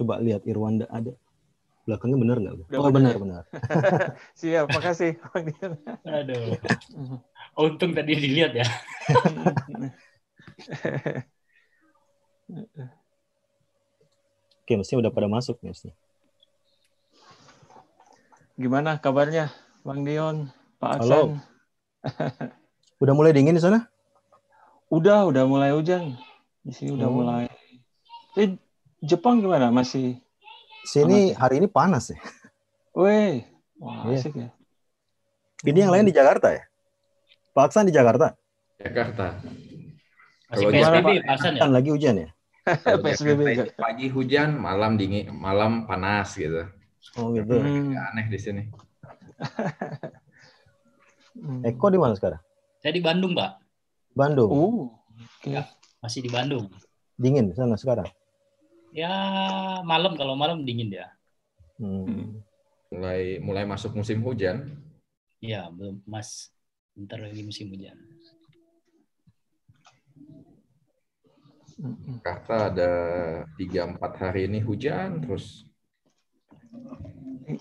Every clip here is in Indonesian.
Coba lihat Irwanda ada. Belakangnya benar nggak? Oh benar benar. Siap, makasih. Aduh. Untung tadi dilihat ya. Oke, mestinya udah pada masuk mestinya. Gimana kabarnya, Bang Dion, Pak Aksan? Halo. udah mulai dingin di sana? Udah, udah mulai hujan. Di sini udah hmm. mulai. Eh, Jepang gimana? Masih sini panas, ya? hari ini panas ya. Weh, wah yeah. asik ya. Ini yang lain di Jakarta ya? Aksan di Jakarta. Jakarta. Masih PSBB, Pak Aksan ya? Kan lagi hujan ya? PSBB pagi hujan, malam dingin, malam panas gitu. Oh gitu. Hmm. Aneh di sini. Hmm. Eko di mana sekarang? Saya di Bandung, Pak. Bandung. Uh, okay. ya, masih di Bandung. Dingin sana sekarang ya malam kalau malam dingin dia. Hmm. hmm. Mulai mulai masuk musim hujan. Ya belum mas, ntar lagi musim hujan. Hmm. Kata ada tiga empat hari ini hujan terus.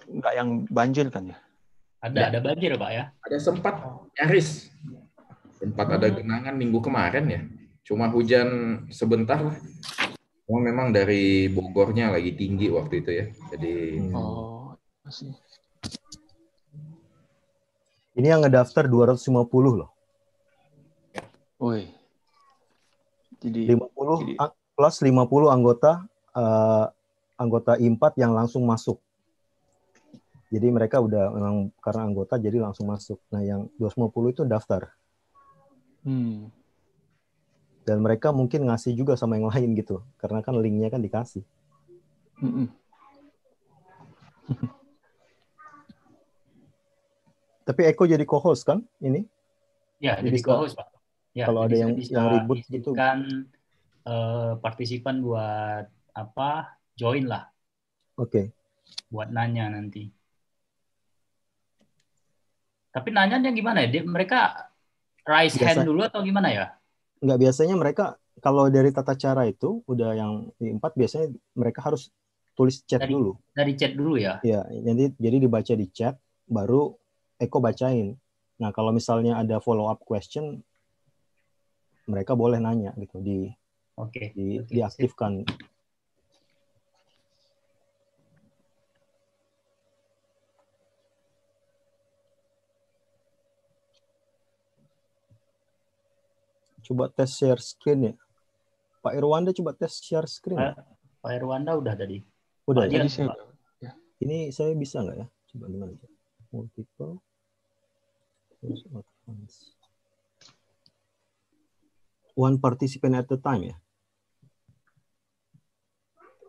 Enggak yang banjir kan ya? Ada ya. ada banjir pak ya? Ada sempat nyaris. Sempat hmm. ada genangan minggu kemarin ya. Cuma hujan sebentar lah. Cuma memang dari Bogornya lagi tinggi waktu itu ya. Jadi hmm. Oh, masih. Ini yang ngedaftar 250 loh. Woi. Jadi 50 jadi... plus 50 anggota uh, anggota IMPAT yang langsung masuk. Jadi mereka udah memang karena anggota jadi langsung masuk. Nah, yang 250 itu daftar. Hmm dan mereka mungkin ngasih juga sama yang lain gitu karena kan linknya kan dikasih tapi Eko jadi co-host kan ini ya jadi, jadi co-host pak ya, kalau ada yang yang ribut gitu kan uh, partisipan buat apa join lah oke okay. buat nanya nanti tapi nanya nanya gimana ya? mereka raise Biasa. hand dulu atau gimana ya? nggak biasanya mereka kalau dari tata cara itu udah yang di empat biasanya mereka harus tulis chat dari, dulu. Dari chat dulu ya? Iya, jadi jadi dibaca di chat, baru Eko bacain. Nah kalau misalnya ada follow up question, mereka boleh nanya gitu di Oke. Okay. Di, okay. diaktifkan. Coba tes share screen ya. Pak Irwanda coba tes share screen. Pak, Pak Irwanda udah tadi. Udah tadi saya. Ya. Ini saya bisa nggak ya? Coba gimana? Multiple. Terus advance. One participant at the time ya.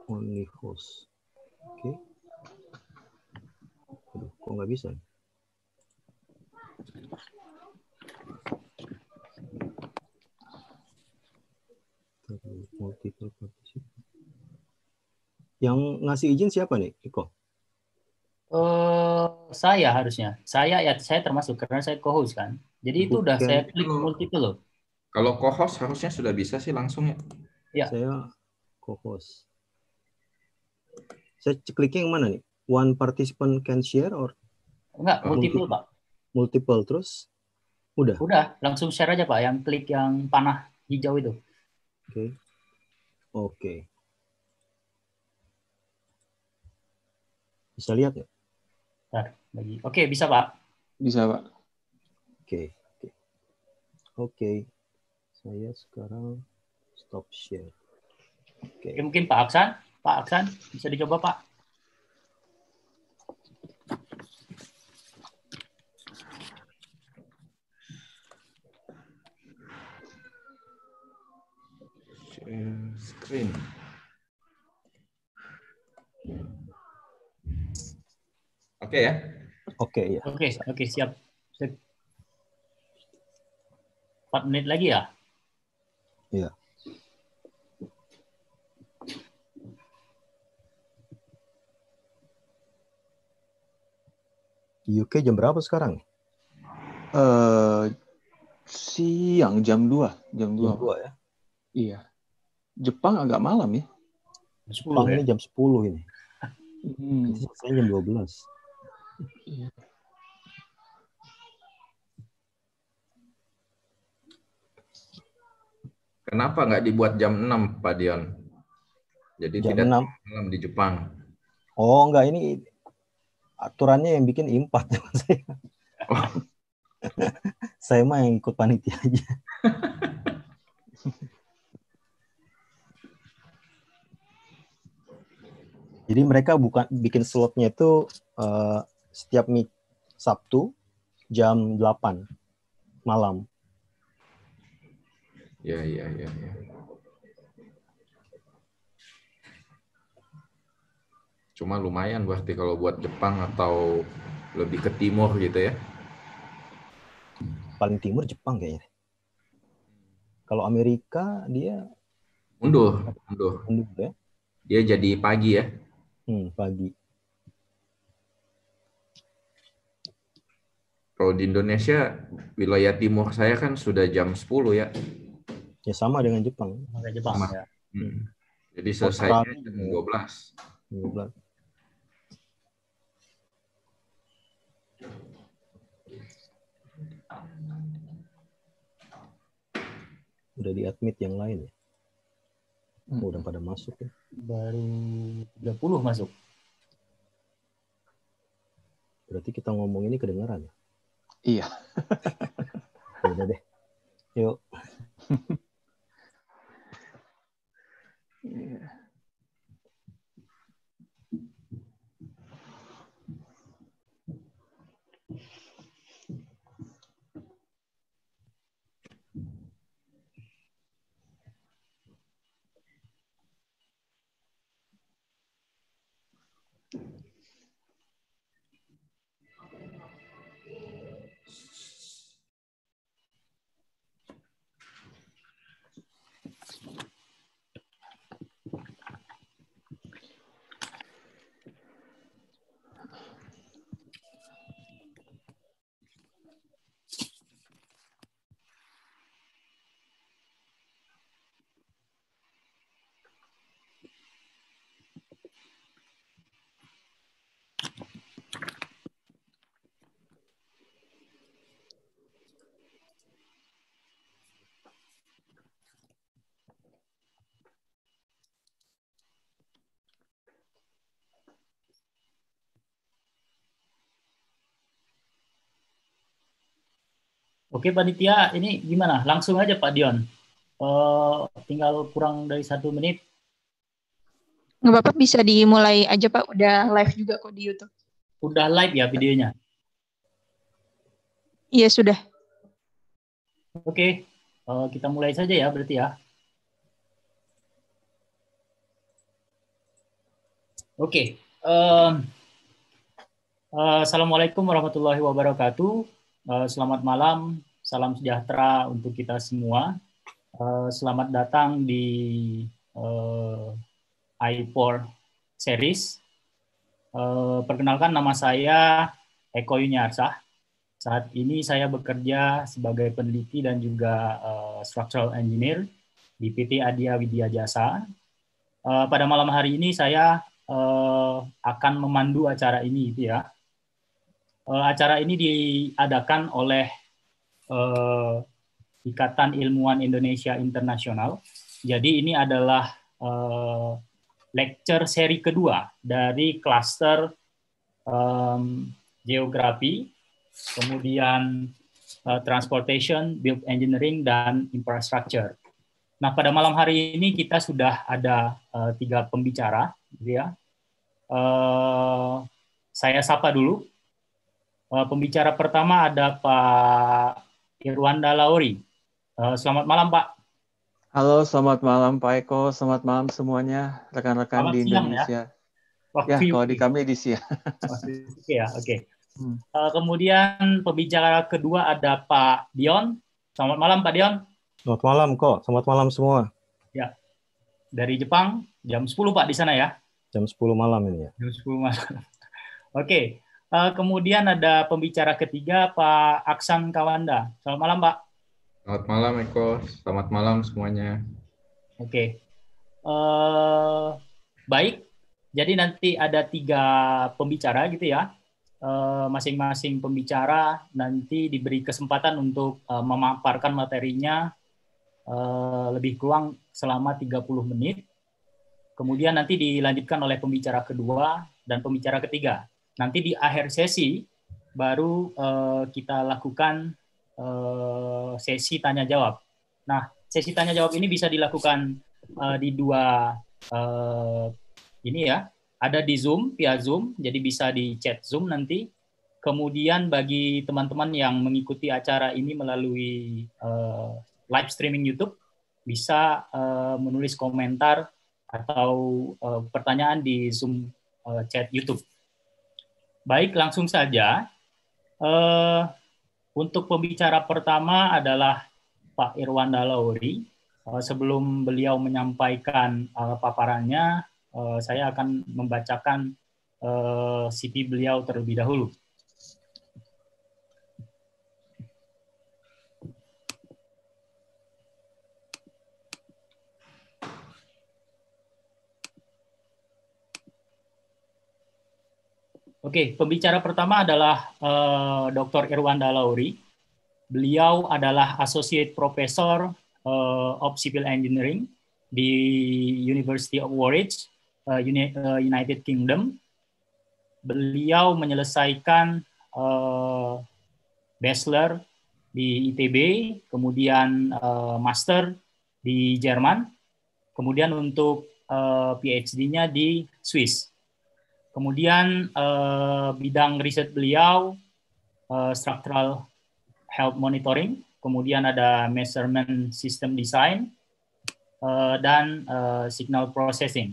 Only host. Oke. Okay. Aduh, kok nggak bisa? Ya? multiple participant. Yang ngasih izin siapa nih, Iko? Uh, saya harusnya. Saya ya saya termasuk karena saya co-host kan. Jadi itu udah saya klik multiple loh. Kalau co-host harusnya sudah bisa sih langsung ya. Ya. Saya co-host. Saya kliknya yang mana nih? One participant can share or enggak multiple, multiple Pak. Multiple terus udah. Udah, langsung share aja Pak yang klik yang panah hijau itu. Oke. Oke. Bisa lihat ya? Bentar, bagi. Oke, bisa Pak. Bisa Pak. Oke. Oke. Oke. Saya sekarang stop share. Oke. Oke, mungkin Pak Aksan. Pak Aksan, bisa dicoba Pak. screen. Oke ya? Oke ya. Oke, okay, oke okay, siap. siap. menit lagi ya? Iya. Di UK jam berapa sekarang? Uh, siang jam 2. Jam dua. Jam 2 ya? Iya. Jepang agak malam ya. Jepang ya? ini jam 10 ini. Hmm. Saya jam 12. Iya. Kenapa nggak dibuat jam 6, Pak Dion? Jadi jam tidak 6. malam di Jepang. Oh, enggak ini aturannya yang bikin impat saya. Oh. saya mah yang ikut panitia aja. Jadi mereka bukan bikin slotnya itu uh, setiap Sabtu jam 8 malam. Ya, ya, ya, ya. Cuma lumayan berarti kalau buat Jepang atau lebih ke timur gitu ya. Paling timur Jepang kayaknya. Kalau Amerika dia mundur, mundur. Ya. Dia jadi pagi ya. Hmm, pagi. Kalau di Indonesia, wilayah timur saya kan sudah jam 10 ya. Ya sama dengan Jepang. Sama Jepang. Sama. Ya. Hmm. hmm. Jadi selesai jam 12. 12. Udah di admit yang lain ya? Hmm. udah pada masuk ya. Baru 30 masuk. Berarti kita ngomong ini kedengaran ya? Iya. udah deh. Yuk. yeah. Oke panitia, ini gimana? Langsung aja Pak Dion. Uh, tinggal kurang dari satu menit. Nggak apa-apa, bisa dimulai aja Pak. Udah live juga kok di YouTube. Udah live ya videonya? Iya sudah. Oke, uh, kita mulai saja ya berarti ya. Oke. Um, uh, Assalamualaikum warahmatullahi wabarakatuh. selamat malam Salam sejahtera untuk kita semua. Eh, selamat datang di eh, i4 series. Eh, perkenalkan nama saya Eko Yuniarsah. Saat ini saya bekerja sebagai peneliti dan juga structural engineer di PT Adia Widya Jasa. Pada malam hari ini saya akan memandu acara ini, gitu ya acara ini diadakan oleh uh, Ikatan Ilmuwan Indonesia Internasional. Jadi ini adalah uh, lecture seri kedua dari klaster um, geografi, kemudian uh, transportation, built engineering, dan infrastructure. Nah, pada malam hari ini kita sudah ada uh, tiga pembicara, gitu ya. Uh, saya sapa dulu. Uh, pembicara pertama ada Pak Irwanda Lauri. Eh, selamat malam Pak. Halo, selamat malam Pak Eko, selamat malam semuanya rekan-rekan di siang, ya. Indonesia. Ya, Waktu ya kalau di kami di sini. Oke ya, oke. Okay. Hmm. Eh, kemudian pembicara kedua ada Pak Dion. Selamat malam Pak Dion. Selamat malam kok, selamat malam semua. Ya, dari Jepang jam 10 Pak di sana ya? Jam 10 malam ini ya. Jam 10 malam. Oke, okay. Eh, kemudian ada pembicara ketiga Pak Aksan Kawanda. Selamat malam Pak. Selamat malam Eko. Selamat malam semuanya. Oke. Okay. Uh, eh, baik. Jadi nanti ada tiga pembicara gitu ya. masing eh, masing-masing pembicara nanti diberi kesempatan untuk uh, memaparkan materinya uh, lebih kurang selama 30 menit. Kemudian nanti dilanjutkan oleh pembicara kedua dan pembicara ketiga. Nanti di akhir sesi baru uh, kita lakukan uh, sesi tanya jawab. Nah, sesi tanya jawab ini bisa dilakukan uh, di dua uh, ini ya. Ada di Zoom, via Zoom, jadi bisa di chat Zoom nanti. Kemudian bagi teman-teman yang mengikuti acara ini melalui uh, live streaming YouTube, bisa uh, menulis komentar atau uh, pertanyaan di Zoom uh, chat YouTube. Baik, langsung saja. Uh, untuk pembicara pertama adalah Pak Irwanda Dalauri. Uh, eh, sebelum beliau menyampaikan uh, paparannya, uh, saya akan membacakan uh, CV beliau terlebih dahulu. Oke, pembicara pertama adalah uh, eh, Dr. Irwanda Lauri. Beliau adalah Associate Professor uh, of Civil Engineering di University of Warwick, eh, uh, United Kingdom. Beliau menyelesaikan uh, bachelor di ITB, kemudian uh, master di Jerman, kemudian untuk uh, PhD-nya di Swiss. Kemudian uh, bidang riset beliau uh, structural health monitoring, kemudian ada measurement system design uh, dan uh, signal processing.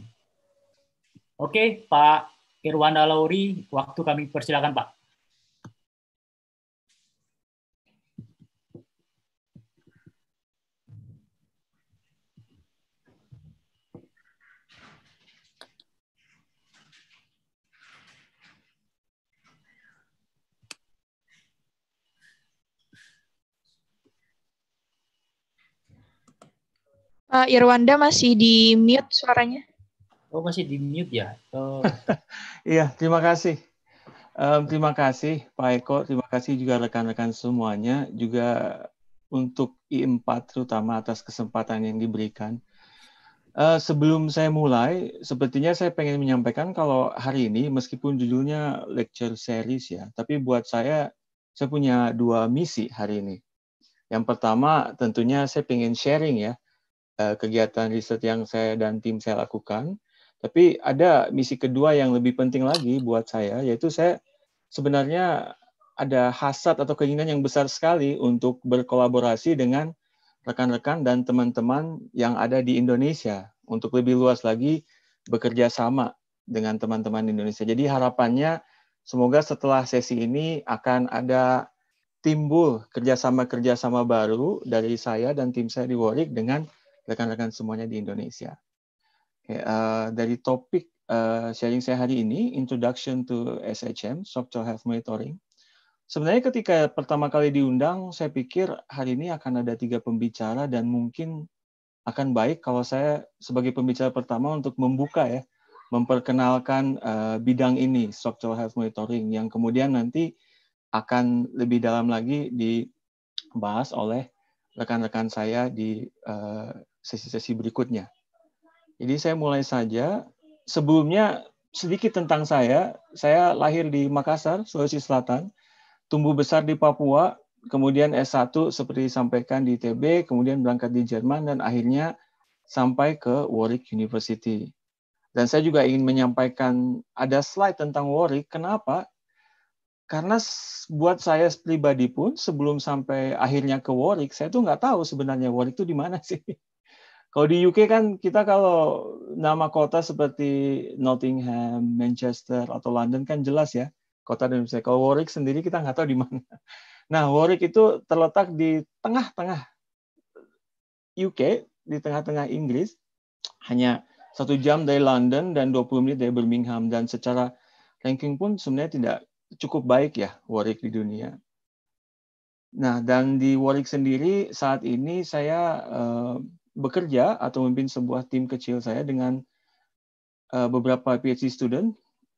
Oke, okay, Pak Irwanda Lauri, waktu kami persilakan Pak. Pak eh, Irwanda masih di mute suaranya. Oh masih di mute ya? Oh. iya terima kasih. Um, terima kasih Pak Eko, terima kasih juga rekan-rekan semuanya, juga untuk I4 terutama atas kesempatan yang diberikan. Uh, sebelum saya mulai, sepertinya saya pengen menyampaikan kalau hari ini meskipun judulnya lecture series ya, tapi buat saya saya punya dua misi hari ini. Yang pertama tentunya saya pengen sharing ya Eh, kegiatan riset yang saya dan tim saya lakukan. Tapi ada misi kedua yang lebih penting lagi buat saya, yaitu saya sebenarnya ada hasat atau keinginan yang besar sekali untuk berkolaborasi dengan rekan-rekan dan teman-teman yang ada di Indonesia untuk lebih luas lagi bekerja sama dengan teman-teman Indonesia. Jadi harapannya semoga setelah sesi ini akan ada timbul kerjasama-kerjasama baru dari saya dan tim saya di Warwick dengan rekan-rekan semuanya di Indonesia. Okay, uh, eh, dari topik uh, sharing saya hari ini, Introduction to SHM, Software Health Monitoring. Sebenarnya ketika pertama kali diundang, saya pikir hari ini akan ada tiga pembicara dan mungkin akan baik kalau saya sebagai pembicara pertama untuk membuka ya, memperkenalkan uh, bidang ini, Structural Health Monitoring, yang kemudian nanti akan lebih dalam lagi dibahas oleh rekan-rekan saya di uh, sesi-sesi berikutnya. Jadi saya mulai saja. Sebelumnya sedikit tentang saya. Saya lahir di Makassar, Sulawesi Selatan. Tumbuh besar di Papua, kemudian S1 seperti disampaikan di ITB, kemudian berangkat di Jerman, dan akhirnya sampai ke Warwick University. Dan saya juga ingin menyampaikan ada slide tentang Warwick. Kenapa? Karena buat saya pribadi pun sebelum sampai akhirnya ke Warwick, saya tuh nggak tahu sebenarnya Warwick itu di mana sih. Kalau di UK kan kita kalau nama kota seperti Nottingham, Manchester, atau London kan jelas ya kota dan misalnya kalau Warwick sendiri kita nggak tahu di mana. Nah Warwick itu terletak di tengah-tengah UK, di tengah-tengah Inggris, hanya satu jam dari London dan 20 menit dari Birmingham dan secara ranking pun sebenarnya tidak cukup baik ya Warwick di dunia. Nah, dan di Warwick sendiri saat ini saya uh, bekerja atau memimpin sebuah tim kecil saya dengan uh, beberapa PhD student.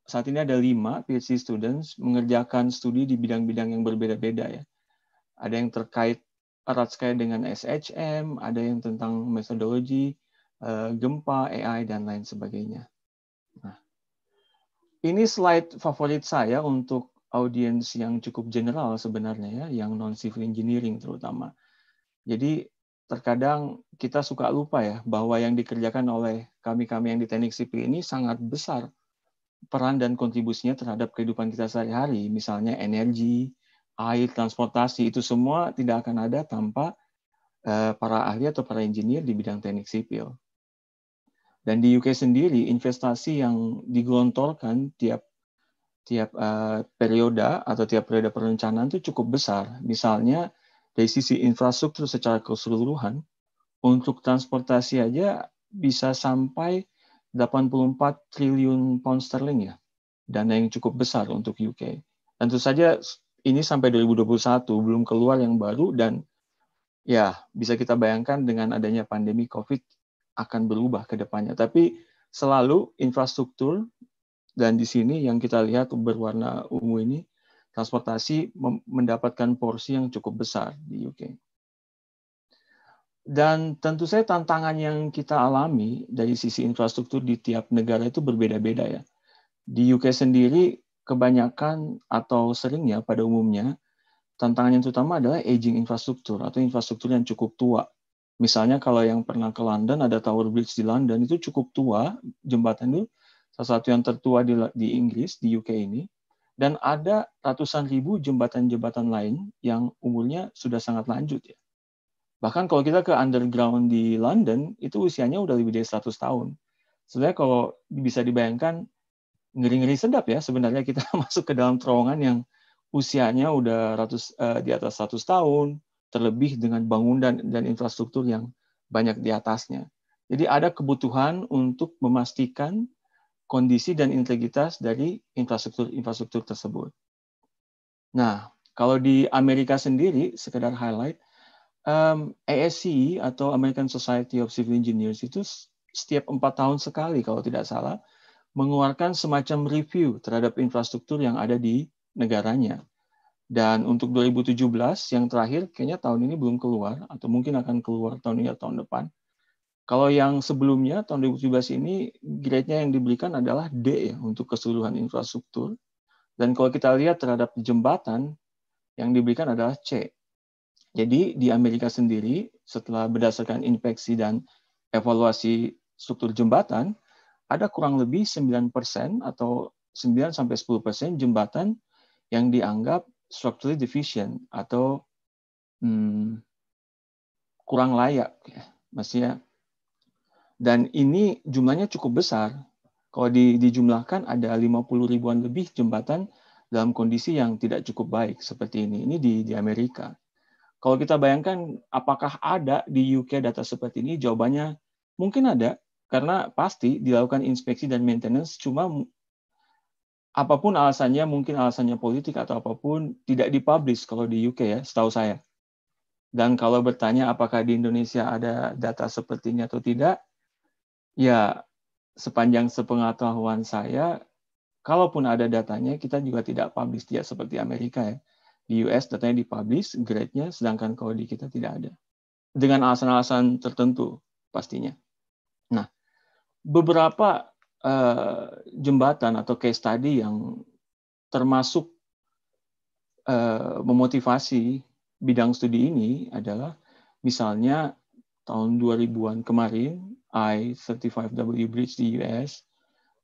Saat ini ada lima PhD students mengerjakan studi di bidang-bidang yang berbeda-beda ya. Ada yang terkait erat sekali dengan SHM, ada yang tentang metodologi uh, gempa, AI dan lain sebagainya. Nah, ini slide favorit saya untuk audiens yang cukup general sebenarnya ya, yang non civil engineering terutama. Jadi terkadang kita suka lupa ya bahwa yang dikerjakan oleh kami-kami yang di teknik sipil ini sangat besar peran dan kontribusinya terhadap kehidupan kita sehari-hari. Misalnya energi, air, transportasi, itu semua tidak akan ada tanpa eh, para ahli atau para engineer di bidang teknik sipil. Dan di UK sendiri, investasi yang digelontorkan tiap tiap uh, periode atau tiap periode perencanaan itu cukup besar. Misalnya dari sisi infrastruktur secara keseluruhan, untuk transportasi aja bisa sampai 84 triliun pound sterling ya, dana yang cukup besar untuk UK. Tentu saja ini sampai 2021 belum keluar yang baru dan ya bisa kita bayangkan dengan adanya pandemi COVID akan berubah ke depannya. Tapi selalu infrastruktur dan di sini yang kita lihat berwarna ungu ini transportasi mendapatkan porsi yang cukup besar di UK. Dan tentu saja tantangan yang kita alami dari sisi infrastruktur di tiap negara itu berbeda-beda ya. Di UK sendiri kebanyakan atau seringnya pada umumnya tantangan yang terutama adalah aging infrastruktur atau infrastruktur yang cukup tua. Misalnya kalau yang pernah ke London ada Tower Bridge di London itu cukup tua jembatan itu salah satu yang tertua di, di Inggris di UK ini dan ada ratusan ribu jembatan-jembatan lain yang umurnya sudah sangat lanjut ya. Bahkan kalau kita ke underground di London itu usianya udah lebih dari 100 tahun. Sebenarnya kalau bisa dibayangkan ngeri-ngeri sedap ya sebenarnya kita masuk ke dalam terowongan yang usianya udah ratus uh, di atas 100 tahun terlebih dengan bangunan dan infrastruktur yang banyak di atasnya. Jadi ada kebutuhan untuk memastikan kondisi dan integritas dari infrastruktur-infrastruktur tersebut. Nah, kalau di Amerika sendiri, sekedar highlight, um, ASCE atau American Society of Civil Engineers itu setiap empat tahun sekali kalau tidak salah mengeluarkan semacam review terhadap infrastruktur yang ada di negaranya. Dan untuk 2017 yang terakhir kayaknya tahun ini belum keluar atau mungkin akan keluar tahun ini atau tahun depan kalau yang sebelumnya tahun 2017 ini grade-nya yang diberikan adalah D ya untuk keseluruhan infrastruktur. Dan kalau kita lihat terhadap jembatan yang diberikan adalah C. Jadi di Amerika sendiri setelah berdasarkan inspeksi dan evaluasi struktur jembatan, ada kurang lebih 9% atau 9 sampai 10% jembatan yang dianggap structurally deficient atau hmm, kurang layak, ya. maksudnya dan ini jumlahnya cukup besar. Kalau di, dijumlahkan ada 50 ribuan lebih jembatan dalam kondisi yang tidak cukup baik seperti ini. Ini di, di Amerika. Kalau kita bayangkan apakah ada di UK data seperti ini, jawabannya mungkin ada, karena pasti dilakukan inspeksi dan maintenance, cuma apapun alasannya, mungkin alasannya politik atau apapun, tidak dipublish kalau di UK ya, setahu saya. Dan kalau bertanya apakah di Indonesia ada data seperti ini atau tidak, ya sepanjang sepengetahuan saya, kalaupun ada datanya, kita juga tidak publish tidak seperti Amerika ya. Di US datanya dipublish, grade-nya, sedangkan kalau di kita tidak ada. Dengan alasan-alasan tertentu pastinya. Nah, beberapa uh, jembatan atau case study yang termasuk uh, memotivasi bidang studi ini adalah misalnya tahun 2000-an kemarin I-35W Bridge di US,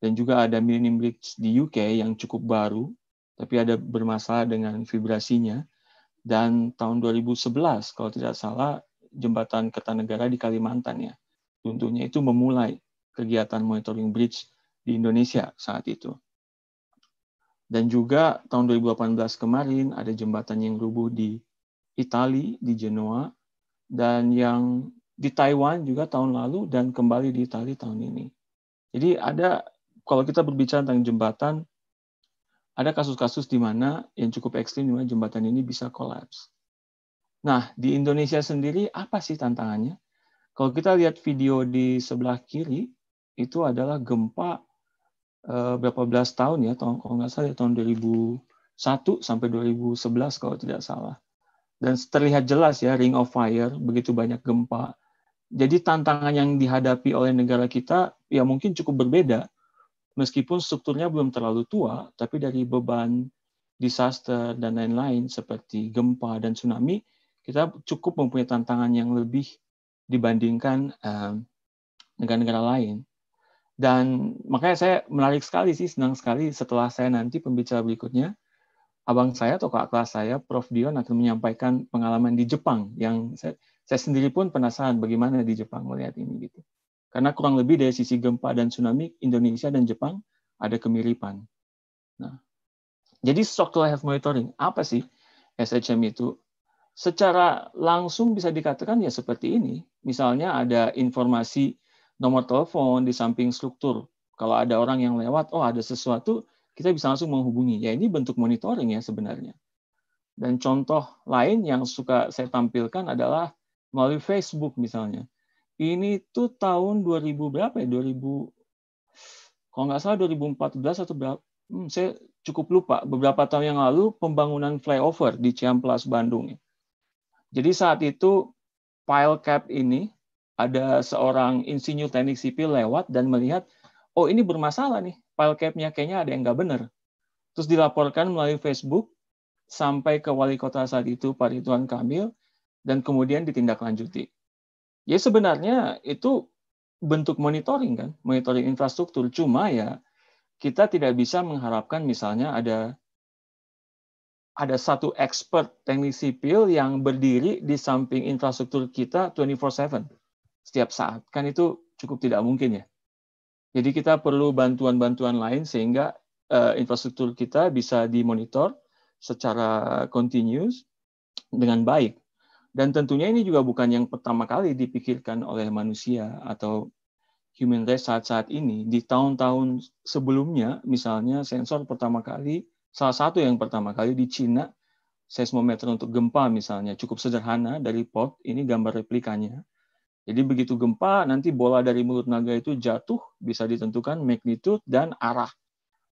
dan juga ada Millennium Bridge di UK yang cukup baru, tapi ada bermasalah dengan vibrasinya. Dan tahun 2011, kalau tidak salah, jembatan Kertanegara di Kalimantan ya, tentunya itu memulai kegiatan monitoring bridge di Indonesia saat itu. Dan juga tahun 2018 kemarin ada jembatan yang rubuh di Italia di Genoa, dan yang di Taiwan juga tahun lalu dan kembali di Itali tahun ini. Jadi ada kalau kita berbicara tentang jembatan, ada kasus-kasus di mana yang cukup ekstrim di jembatan ini bisa kolaps. Nah, di Indonesia sendiri apa sih tantangannya? Kalau kita lihat video di sebelah kiri, itu adalah gempa eh, berapa belas tahun ya, tahun, kalau nggak salah ya, tahun 2001 sampai 2011 kalau tidak salah. Dan terlihat jelas ya, ring of fire, begitu banyak gempa, jadi tantangan yang dihadapi oleh negara kita ya mungkin cukup berbeda meskipun strukturnya belum terlalu tua, tapi dari beban disaster dan lain-lain seperti gempa dan tsunami, kita cukup mempunyai tantangan yang lebih dibandingkan eh, negara-negara lain. Dan makanya saya menarik sekali sih, senang sekali setelah saya nanti pembicara berikutnya, abang saya atau kakak saya, Prof. Dion akan menyampaikan pengalaman di Jepang yang saya, saya sendiri pun penasaran bagaimana di Jepang melihat ini gitu. Karena kurang lebih dari sisi gempa dan tsunami, Indonesia dan Jepang ada kemiripan. Nah, jadi structural health monitoring apa sih SHM itu? Secara langsung bisa dikatakan ya seperti ini. Misalnya ada informasi nomor telepon di samping struktur. Kalau ada orang yang lewat, oh ada sesuatu, kita bisa langsung menghubungi. Ya ini bentuk monitoring ya sebenarnya. Dan contoh lain yang suka saya tampilkan adalah melalui Facebook misalnya. Ini tuh tahun 2000 berapa ya? 2000 kalau nggak salah 2014 atau berapa? Hmm, saya cukup lupa. Beberapa tahun yang lalu pembangunan flyover di Ciamplas Bandung. Jadi saat itu pile cap ini ada seorang insinyur teknik sipil lewat dan melihat, oh ini bermasalah nih, pile capnya kayaknya ada yang nggak benar. Terus dilaporkan melalui Facebook sampai ke wali kota saat itu, Pak Ridwan Kamil, dan kemudian ditindaklanjuti. Ya sebenarnya itu bentuk monitoring kan, monitoring infrastruktur. Cuma ya kita tidak bisa mengharapkan misalnya ada ada satu expert teknik sipil yang berdiri di samping infrastruktur kita 24/7 setiap saat. Kan itu cukup tidak mungkin ya. Jadi kita perlu bantuan-bantuan lain sehingga uh, infrastruktur kita bisa dimonitor secara continuous dengan baik. Dan tentunya ini juga bukan yang pertama kali dipikirkan oleh manusia atau human race saat-saat ini. Di tahun-tahun sebelumnya, misalnya sensor pertama kali, salah satu yang pertama kali di Cina, seismometer untuk gempa misalnya, cukup sederhana dari pot, ini gambar replikanya. Jadi begitu gempa, nanti bola dari mulut naga itu jatuh, bisa ditentukan magnitude dan arah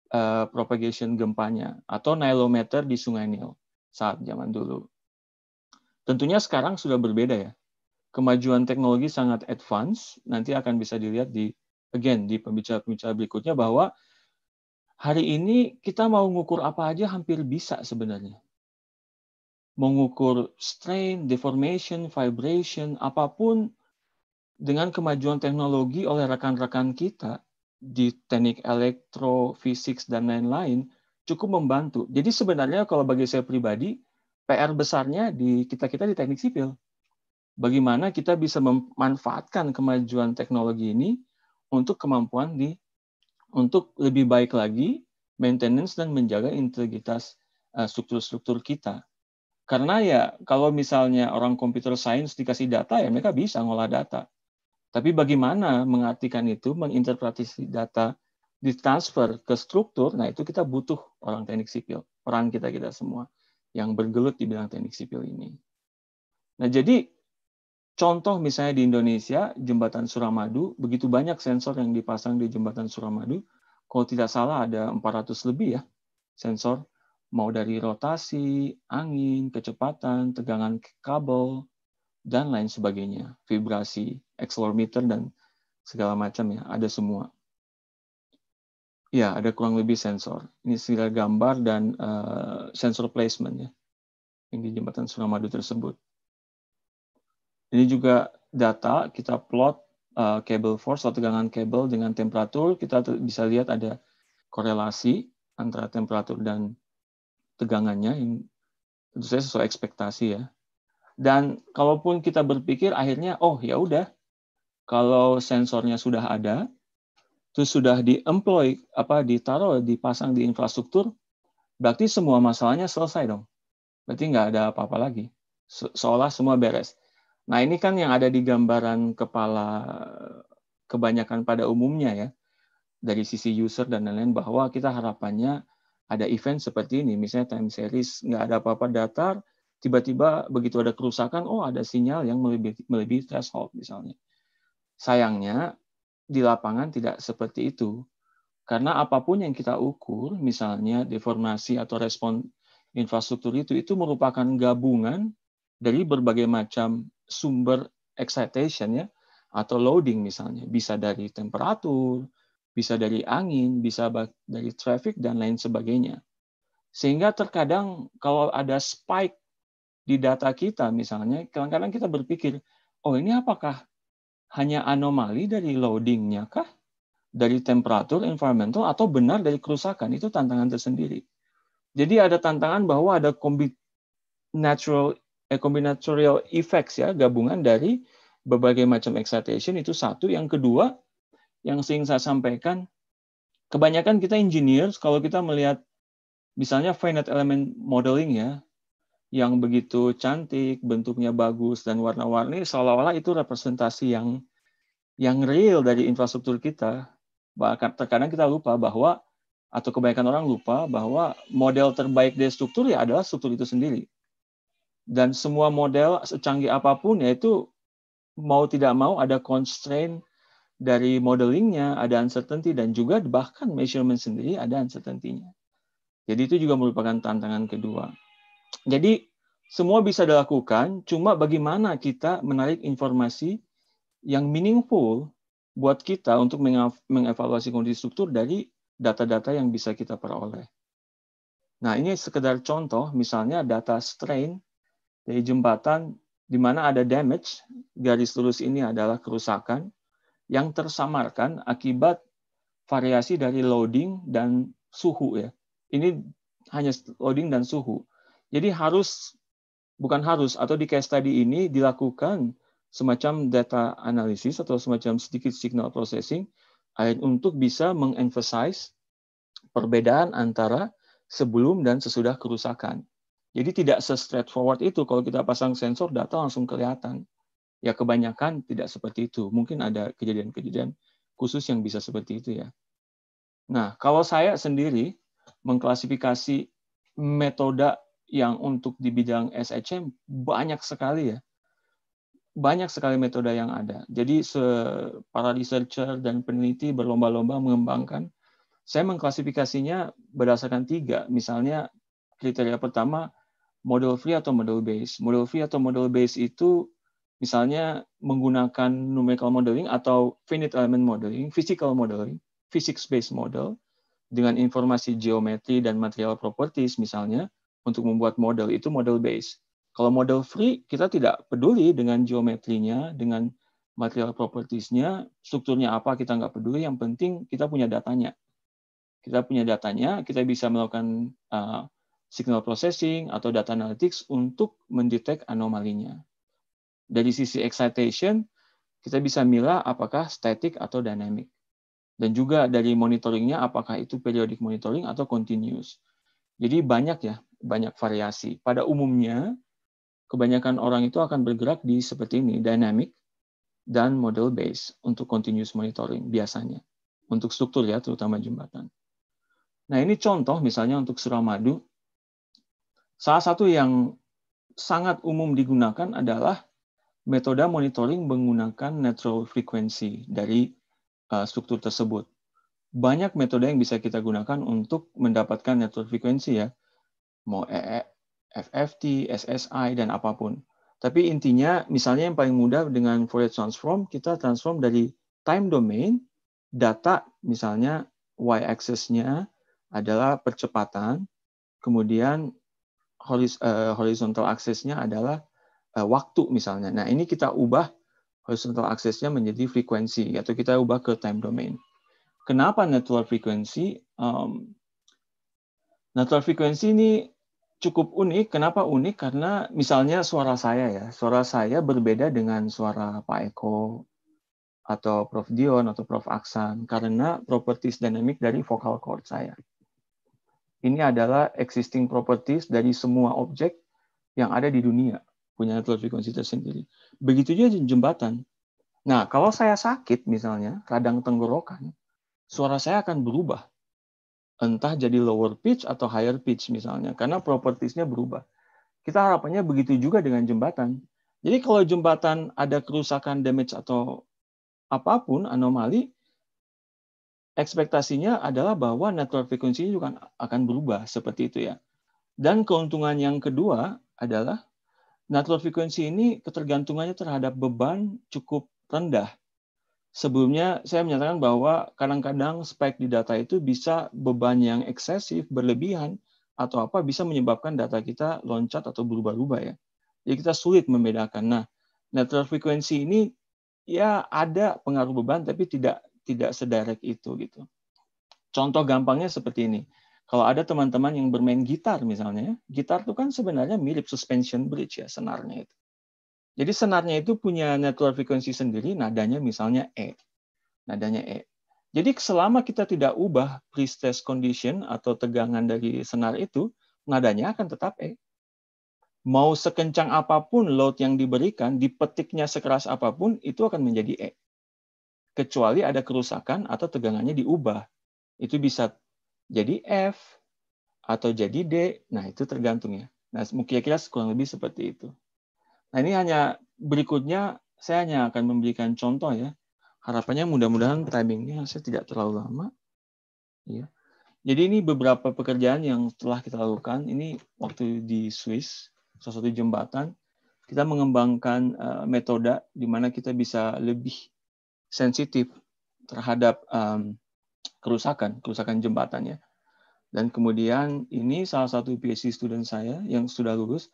uh, propagation gempanya, atau nilometer di Sungai Nil saat zaman dulu. Tentunya sekarang sudah berbeda ya. Kemajuan teknologi sangat advance, nanti akan bisa dilihat di again di pembicara-pembicara berikutnya bahwa hari ini kita mau ngukur apa aja hampir bisa sebenarnya. Mengukur strain, deformation, vibration, apapun dengan kemajuan teknologi oleh rekan-rekan kita di teknik elektro, fisik, dan lain-lain, cukup membantu. Jadi sebenarnya kalau bagi saya pribadi, PR besarnya di kita kita di teknik sipil. Bagaimana kita bisa memanfaatkan kemajuan teknologi ini untuk kemampuan di untuk lebih baik lagi maintenance dan menjaga integritas eh, struktur-struktur kita. Karena ya kalau misalnya orang computer science dikasih data ya mereka bisa ngolah data. Tapi bagaimana mengartikan itu, menginterpretasi data, ditransfer ke struktur, nah itu kita butuh orang teknik sipil, orang kita kita semua yang bergelut di bidang teknik sipil ini. Nah, jadi contoh misalnya di Indonesia, jembatan Suramadu, begitu banyak sensor yang dipasang di jembatan Suramadu, kalau tidak salah ada 400 lebih ya sensor, mau dari rotasi, angin, kecepatan, tegangan kabel, dan lain sebagainya, vibrasi, accelerometer, dan segala macam ya, ada semua. Ya, ada kurang lebih sensor. Ini segala gambar dan uh, sensor placement ya, yang di jembatan Suramadu tersebut. Ini juga data kita plot uh, cable force atau tegangan kabel dengan temperatur. Kita bisa lihat ada korelasi antara temperatur dan tegangannya. yang tentu saja sesuai ekspektasi ya. Dan kalaupun kita berpikir akhirnya, oh ya udah, kalau sensornya sudah ada, terus sudah diemploy apa ditaruh dipasang di infrastruktur, berarti semua masalahnya selesai dong. Berarti nggak ada apa-apa lagi. seolah semua beres. Nah ini kan yang ada di gambaran kepala kebanyakan pada umumnya ya dari sisi user dan lain-lain bahwa kita harapannya ada event seperti ini misalnya time series nggak ada apa-apa datar tiba-tiba begitu ada kerusakan oh ada sinyal yang melebihi, melebihi threshold misalnya sayangnya di lapangan tidak seperti itu. Karena apapun yang kita ukur, misalnya deformasi atau respon infrastruktur itu, itu merupakan gabungan dari berbagai macam sumber excitation ya, atau loading misalnya. Bisa dari temperatur, bisa dari angin, bisa dari traffic, dan lain sebagainya. Sehingga terkadang kalau ada spike di data kita misalnya, kadang-kadang kita berpikir, oh ini apakah hanya anomali dari loadingnya kah? Dari temperatur, environmental, atau benar dari kerusakan? Itu tantangan tersendiri. Jadi ada tantangan bahwa ada kombi natural eh, combinatorial effects ya, gabungan dari berbagai macam excitation itu satu. Yang kedua, yang sering saya sampaikan, kebanyakan kita engineers kalau kita melihat misalnya finite element modeling ya, yang begitu cantik, bentuknya bagus dan warna-warni seolah-olah itu representasi yang yang real dari infrastruktur kita. Bahkan terkadang kita lupa bahwa atau kebanyakan orang lupa bahwa model terbaik dari struktur ya adalah struktur itu sendiri. Dan semua model secanggih apapun ya itu mau tidak mau ada constraint dari modelingnya, ada uncertainty dan juga bahkan measurement sendiri ada uncertainty-nya. Jadi itu juga merupakan tantangan kedua. Jadi semua bisa dilakukan, cuma bagaimana kita menarik informasi yang meaningful buat kita untuk mengevaluasi kondisi struktur dari data-data yang bisa kita peroleh. Nah, ini sekedar contoh, misalnya data strain dari jembatan di mana ada damage, garis lurus ini adalah kerusakan yang tersamarkan akibat variasi dari loading dan suhu ya. Ini hanya loading dan suhu. Jadi harus bukan harus atau di case study ini dilakukan semacam data analisis atau semacam sedikit signal processing untuk bisa mengemphasize perbedaan antara sebelum dan sesudah kerusakan. Jadi tidak se-straightforward itu kalau kita pasang sensor data langsung kelihatan. Ya kebanyakan tidak seperti itu. Mungkin ada kejadian-kejadian khusus yang bisa seperti itu ya. Nah, kalau saya sendiri mengklasifikasi metode yang untuk di bidang SHM banyak sekali ya. Banyak sekali metode yang ada. Jadi para researcher dan peneliti berlomba-lomba mengembangkan. Saya mengklasifikasinya berdasarkan tiga. Misalnya kriteria pertama model free atau model base Model free atau model base itu misalnya menggunakan numerical modeling atau finite element modeling, physical modeling, physics based model dengan informasi geometri dan material properties misalnya untuk membuat model itu model base. Kalau model free, kita tidak peduli dengan geometrinya, dengan material propertiesnya, strukturnya apa kita nggak peduli. Yang penting kita punya datanya. Kita punya datanya, kita bisa melakukan uh, signal processing atau data analytics untuk mendetek anomalinya. Dari sisi excitation, kita bisa mila apakah static atau dynamic. Dan juga dari monitoringnya, apakah itu periodic monitoring atau continuous. Jadi banyak ya banyak variasi. Pada umumnya, kebanyakan orang itu akan bergerak di seperti ini, dynamic dan model base untuk continuous monitoring biasanya. Untuk struktur ya, terutama jembatan. Nah, ini contoh misalnya untuk Suramadu. Salah satu yang sangat umum digunakan adalah metode monitoring menggunakan natural frequency dari eh, struktur tersebut. Banyak metode yang bisa kita gunakan untuk mendapatkan natural frequency ya mau e, e, FFT, SSI, dan apapun. Tapi intinya, misalnya yang paling mudah dengan Fourier transform, kita transform dari time domain, data misalnya y axisnya adalah percepatan, kemudian eh, horizontal axisnya adalah eh, waktu misalnya. Nah ini kita ubah horizontal axisnya menjadi frekuensi, atau kita ubah ke time domain. Kenapa natural frequency? Um, natural frequency ini cukup unik. Kenapa unik? Karena misalnya suara saya ya, suara saya berbeda dengan suara Pak Eko atau Prof Dion atau Prof Aksan karena properties dynamic dari vocal cord saya. Ini adalah existing properties dari semua objek yang ada di dunia punya natural frequency tersendiri. Begitu juga jembatan. Nah, kalau saya sakit misalnya, radang tenggorokan, suara saya akan berubah entah jadi lower pitch atau higher pitch misalnya karena propertiesnya berubah. Kita harapannya begitu juga dengan jembatan. Jadi kalau jembatan ada kerusakan damage atau apapun anomali ekspektasinya adalah bahwa network frekuensinya juga akan berubah seperti itu ya. Dan keuntungan yang kedua adalah network frequency ini ketergantungannya terhadap beban cukup rendah sebelumnya saya menyatakan bahwa kadang-kadang spek di data itu bisa beban yang eksesif, berlebihan, atau apa bisa menyebabkan data kita loncat atau berubah-ubah ya. Jadi kita sulit membedakan. Nah, natural frequency ini ya ada pengaruh beban tapi tidak tidak sederek itu gitu. Contoh gampangnya seperti ini. Kalau ada teman-teman yang bermain gitar misalnya, ya, gitar itu kan sebenarnya mirip suspension bridge ya senarnya itu. Jadi senarnya itu punya natural frequency sendiri, nadanya misalnya E. Nadanya E. Jadi selama kita tidak ubah pre-stress condition atau tegangan dari senar itu, nadanya akan tetap E. Mau sekencang apapun load yang diberikan, dipetiknya sekeras apapun, itu akan menjadi E. Kecuali ada kerusakan atau tegangannya diubah. Itu bisa jadi F atau jadi D. Nah, itu tergantung ya. Nah, mungkin kira-kira kurang lebih seperti itu. Nah ini hanya berikutnya saya hanya akan memberikan contoh ya. Harapannya mudah-mudahan timingnya saya tidak terlalu lama. Ya. Jadi ini beberapa pekerjaan yang telah kita lakukan. Ini waktu di Swiss, salah satu jembatan. Kita mengembangkan uh, metode di mana kita bisa lebih sensitif terhadap um, kerusakan, kerusakan jembatannya. Dan kemudian ini salah satu PhD student saya yang sudah lulus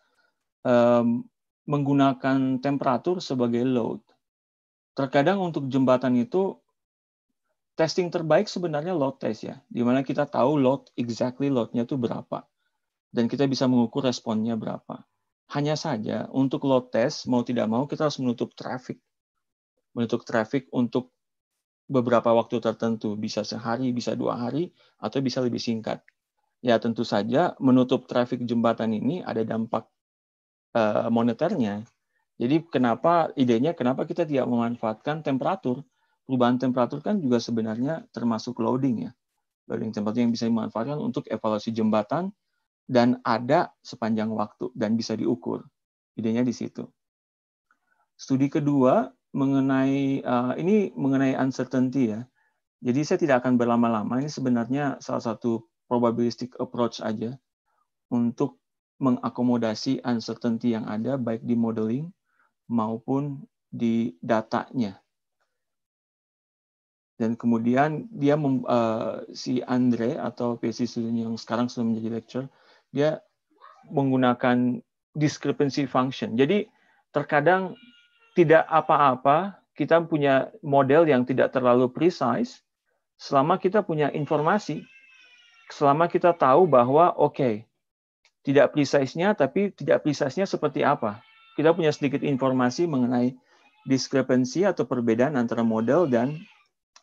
um, menggunakan temperatur sebagai load. Terkadang untuk jembatan itu testing terbaik sebenarnya load test ya, di mana kita tahu load exactly loadnya itu berapa dan kita bisa mengukur responnya berapa. Hanya saja untuk load test mau tidak mau kita harus menutup traffic. Menutup traffic untuk beberapa waktu tertentu, bisa sehari, bisa dua hari, atau bisa lebih singkat. Ya tentu saja menutup traffic jembatan ini ada dampak Eh, moneternya. Jadi kenapa idenya kenapa kita tidak memanfaatkan temperatur? Perubahan temperatur kan juga sebenarnya termasuk loading ya. Loading temperatur yang bisa dimanfaatkan untuk evaluasi jembatan dan ada sepanjang waktu dan bisa diukur. Idenya di situ. Studi kedua mengenai uh, ini mengenai uncertainty ya. Jadi saya tidak akan berlama-lama. Ini sebenarnya salah satu probabilistic approach aja untuk mengakomodasi uncertainty yang ada baik di modeling maupun di datanya. Dan kemudian dia mem, uh, si Andre atau PC student yang sekarang sudah menjadi lecturer, dia menggunakan discrepancy function. Jadi terkadang tidak apa-apa kita punya model yang tidak terlalu precise selama kita punya informasi, selama kita tahu bahwa oke okay, tidak precise nya tapi tidak precise nya seperti apa. Kita punya sedikit informasi mengenai diskrepensi atau perbedaan antara model dan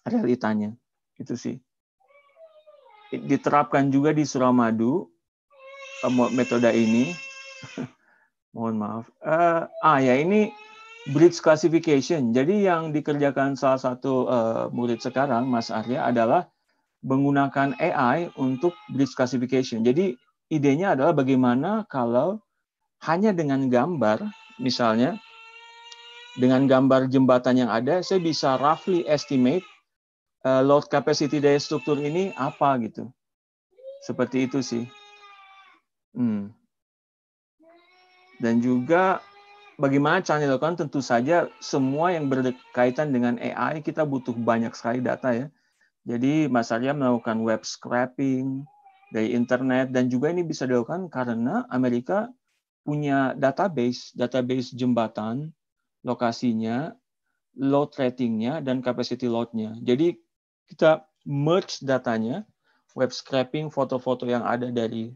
realitanya. Itu sih. Diterapkan juga di Suramadu eh, metode ini. Mohon maaf. Uh, ah ya ini bridge classification. Jadi yang dikerjakan salah satu uh, murid sekarang, Mas Arya, adalah menggunakan AI untuk bridge classification. Jadi idenya adalah bagaimana kalau hanya dengan gambar, misalnya dengan gambar jembatan yang ada, saya bisa roughly estimate uh, load capacity dari struktur ini apa gitu. Seperti itu sih. Hmm. Dan juga bagaimana caranya dilakukan tentu saja semua yang berkaitan dengan AI kita butuh banyak sekali data ya. Jadi Mas Arya melakukan web scraping, dari internet dan juga ini bisa dilakukan karena Amerika punya database, database jembatan, lokasinya, load ratingnya, dan capacity loadnya. Jadi kita merge datanya, web scraping foto-foto yang ada dari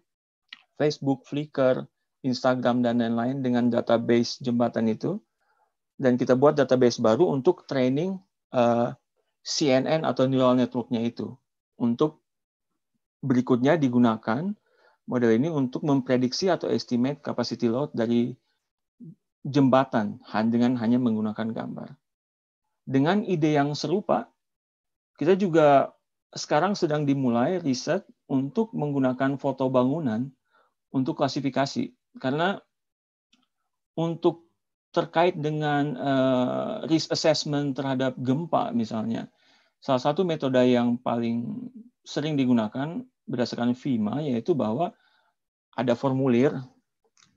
Facebook, Flickr, Instagram, dan lain-lain dengan database jembatan itu. Dan kita buat database baru untuk training uh, eh, CNN atau neural networknya itu. Untuk berikutnya digunakan model ini untuk memprediksi atau estimate capacity load dari jembatan dengan hanya menggunakan gambar. Dengan ide yang serupa, kita juga sekarang sedang dimulai riset untuk menggunakan foto bangunan untuk klasifikasi. Karena untuk terkait dengan eh, risk assessment terhadap gempa misalnya, salah satu metode yang paling sering digunakan berdasarkan FIMA yaitu bahwa ada formulir,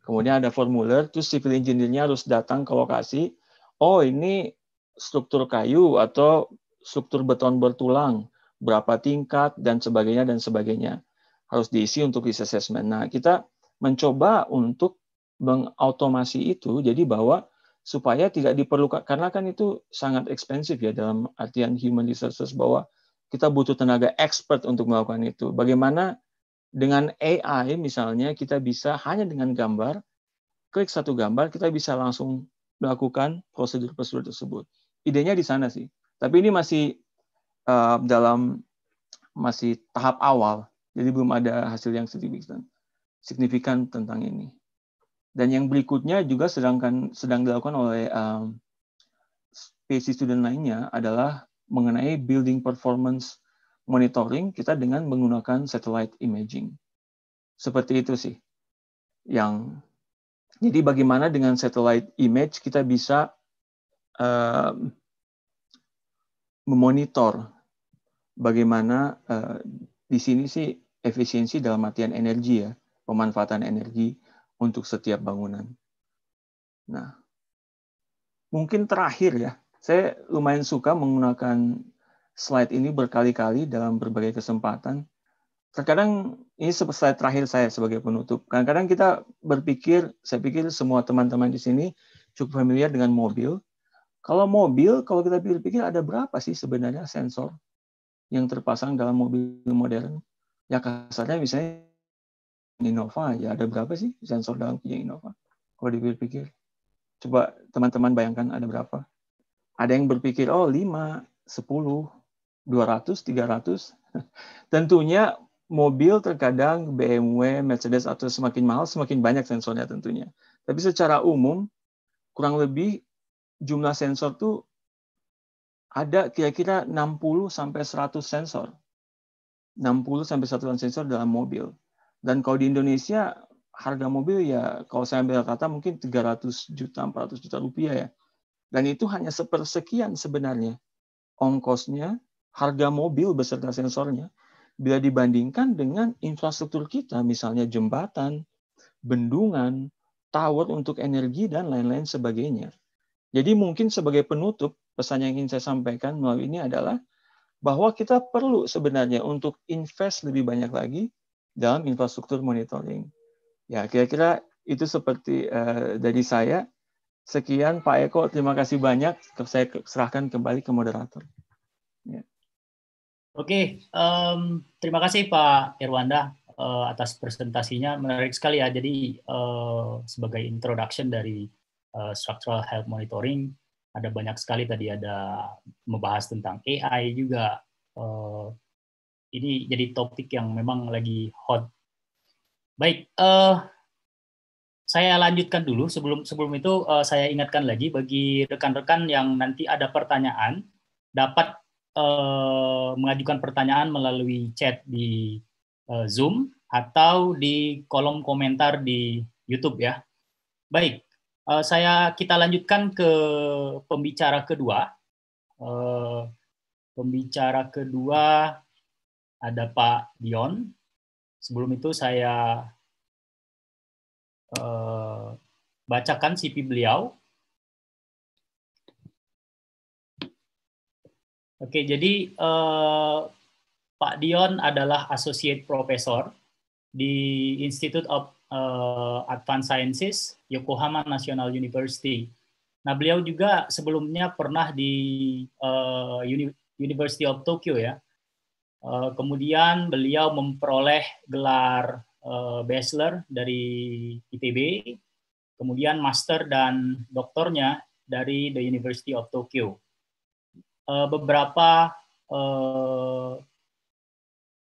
kemudian ada formulir, terus civil engineer-nya harus datang ke lokasi. Oh ini struktur kayu atau struktur beton bertulang, berapa tingkat dan sebagainya dan sebagainya harus diisi untuk risk assessment. Nah kita mencoba untuk mengautomasi itu, jadi bahwa supaya tidak diperlukan karena kan itu sangat ekspensif ya dalam artian human resources bahwa kita butuh tenaga expert untuk melakukan itu. Bagaimana dengan AI misalnya kita bisa hanya dengan gambar, klik satu gambar kita bisa langsung melakukan prosedur-prosedur tersebut. Idenya di sana sih. Tapi ini masih uh, dalam masih tahap awal. Jadi belum ada hasil yang signifikan signifikan tentang ini. Dan yang berikutnya juga sedangkan sedang dilakukan oleh um, PhD student lainnya adalah mengenai building performance monitoring kita dengan menggunakan satellite imaging. Seperti itu sih. Yang jadi bagaimana dengan satellite image kita bisa uh, memonitor bagaimana uh, di sini sih efisiensi dalam artian energi ya, pemanfaatan energi untuk setiap bangunan. Nah, mungkin terakhir ya saya lumayan suka menggunakan slide ini berkali-kali dalam berbagai kesempatan. Terkadang ini slide terakhir saya sebagai penutup. Kadang-kadang kita berpikir, saya pikir semua teman-teman di sini cukup familiar dengan mobil. Kalau mobil, kalau kita pikir-pikir ada berapa sih sebenarnya sensor yang terpasang dalam mobil modern? Ya kasarnya misalnya Innova, ya ada berapa sih sensor dalam punya Innova? Kalau dipikir-pikir. Coba teman-teman bayangkan ada berapa? Ada yang berpikir, oh 5, 10, 200, 300. Tentunya mobil terkadang BMW, Mercedes atau semakin mahal semakin banyak sensornya tentunya. Tapi secara umum kurang lebih jumlah sensor tuh ada kira-kira 60 sampai 100 sensor. 60 sampai 100 sensor dalam mobil. Dan kalau di Indonesia harga mobil ya kalau saya ambil kata mungkin 300 juta, 400 juta rupiah ya dan itu hanya sepersekian sebenarnya ongkosnya, harga mobil beserta sensornya, bila dibandingkan dengan infrastruktur kita, misalnya jembatan, bendungan, tower untuk energi, dan lain-lain sebagainya. Jadi mungkin sebagai penutup, pesan yang ingin saya sampaikan melalui ini adalah bahwa kita perlu sebenarnya untuk invest lebih banyak lagi dalam infrastruktur monitoring. Ya, kira-kira itu seperti uh, dari saya. Sekian Pak Eko, terima kasih banyak. Saya serahkan kembali ke moderator. Ya. Oke, um, terima kasih Pak Irwanda uh, atas presentasinya. Menarik sekali ya. Jadi uh, sebagai introduction dari uh, structural health monitoring, ada banyak sekali tadi ada membahas tentang AI juga. Uh, ini jadi topik yang memang lagi hot. Baik, uh, saya lanjutkan dulu sebelum sebelum itu uh, saya ingatkan lagi bagi rekan-rekan yang nanti ada pertanyaan dapat uh, mengajukan pertanyaan melalui chat di uh, Zoom atau di kolom komentar di YouTube ya. Baik, uh, saya kita lanjutkan ke pembicara kedua. Uh, pembicara kedua ada Pak Dion. Sebelum itu saya Eh, bacakan CV beliau. Oke, jadi uh, Pak Dion adalah associate professor di Institute of uh, Advanced Sciences Yokohama National University. Nah, beliau juga sebelumnya pernah di uh, University of Tokyo ya. Uh, kemudian beliau memperoleh gelar Eh, bachelor dari ITB, kemudian master dan doktornya dari The University of Tokyo. Eh, beberapa eh,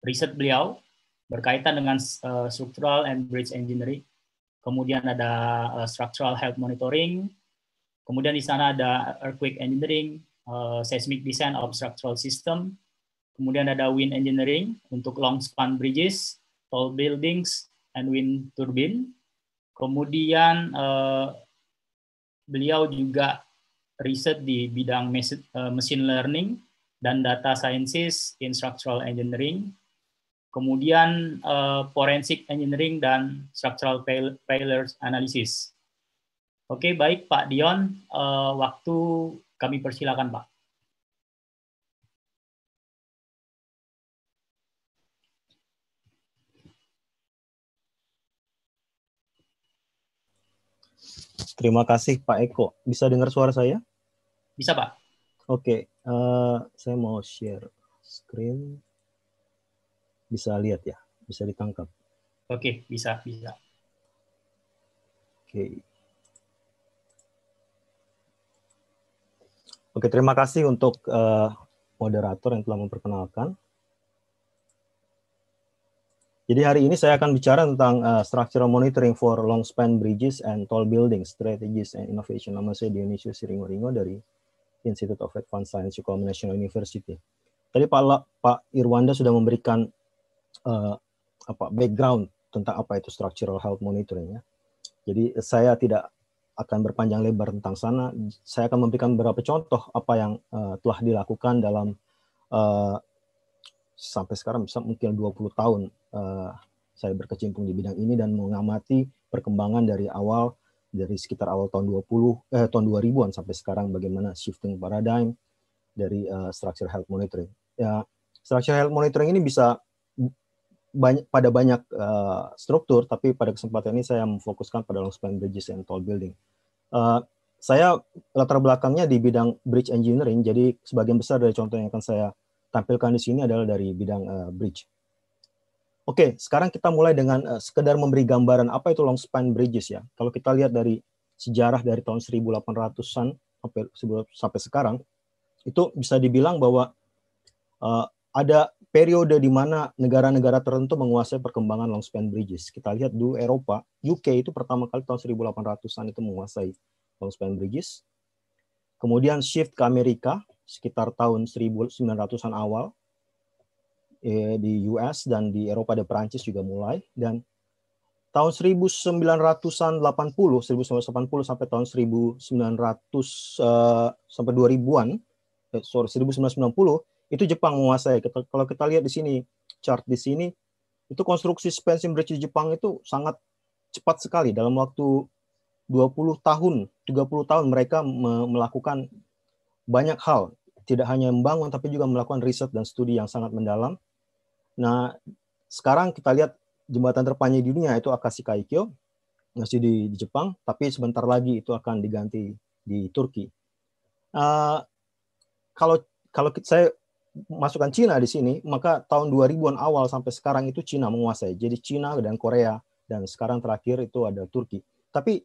riset beliau berkaitan dengan structural and bridge engineering, kemudian ada structural health monitoring, kemudian di sana ada earthquake engineering, seismic design of structural system, kemudian ada wind engineering untuk long span bridges, tall buildings and wind turbine. Kemudian uh, beliau juga riset di bidang mesin, eh, machine learning dan data sciences in structural engineering. Kemudian uh, forensic engineering dan structural failures analysis. Oke, okay, baik Pak Dion, uh, waktu kami persilakan Pak. Terima kasih Pak Eko. Bisa dengar suara saya? Bisa Pak. Oke, okay. uh, eh, saya mau share screen. Bisa lihat ya, bisa ditangkap. Oke, okay, bisa, bisa. Oke. Okay. Oke, terima kasih untuk uh, moderator yang telah memperkenalkan. Jadi hari ini saya akan bicara tentang uh, structural monitoring for long span bridges and tall buildings, strategies and innovation. Nama saya Dionisius Siringo-Ringo dari Institute of Advanced Science Yukon National University. Tadi Pak, La, Pak Irwanda sudah memberikan uh, apa background tentang apa itu structural health monitoring ya. Jadi saya tidak akan berpanjang lebar tentang sana. Saya akan memberikan beberapa contoh apa yang uh, telah dilakukan dalam uh, sampai sekarang bisa mungkin 20 tahun uh, saya berkecimpung di bidang ini dan mengamati perkembangan dari awal dari sekitar awal tahun 20 eh, tahun 2000-an sampai sekarang bagaimana shifting paradigm dari uh, structure health monitoring. Ya, structure health monitoring ini bisa banyak pada banyak uh, struktur tapi pada kesempatan ini saya memfokuskan pada long span bridges and tall building. Uh, saya latar belakangnya di bidang bridge engineering jadi sebagian besar dari contoh yang akan saya tampilkan di sini adalah dari bidang uh, bridge. Oke, sekarang kita mulai dengan uh, sekedar memberi gambaran apa itu long span bridges ya. Kalau kita lihat dari sejarah dari tahun 1800-an sampai sampai sekarang itu bisa dibilang bahwa uh, ada periode di mana negara-negara tertentu menguasai perkembangan long span bridges. Kita lihat dulu Eropa, UK itu pertama kali tahun 1800-an itu menguasai long span bridges. Kemudian shift ke Amerika sekitar tahun 1900-an awal eh, di US dan di Eropa dan Perancis juga mulai dan tahun 1980 1980 sampai tahun 1900 eh, sampai 2000-an eh, sorry 1990 itu Jepang menguasai. kalau kita lihat di sini chart di sini itu konstruksi suspension bridge di Jepang itu sangat cepat sekali dalam waktu 20 tahun, 30 tahun mereka melakukan banyak hal, tidak hanya membangun tapi juga melakukan riset dan studi yang sangat mendalam. Nah, sekarang kita lihat jembatan terpanjang di dunia itu Akashi Kaikyo masih di, di Jepang, tapi sebentar lagi itu akan diganti di Turki. Uh, kalau kalau saya masukkan Cina di sini, maka tahun 2000-an awal sampai sekarang itu Cina menguasai. Jadi Cina dan Korea dan sekarang terakhir itu ada Turki. Tapi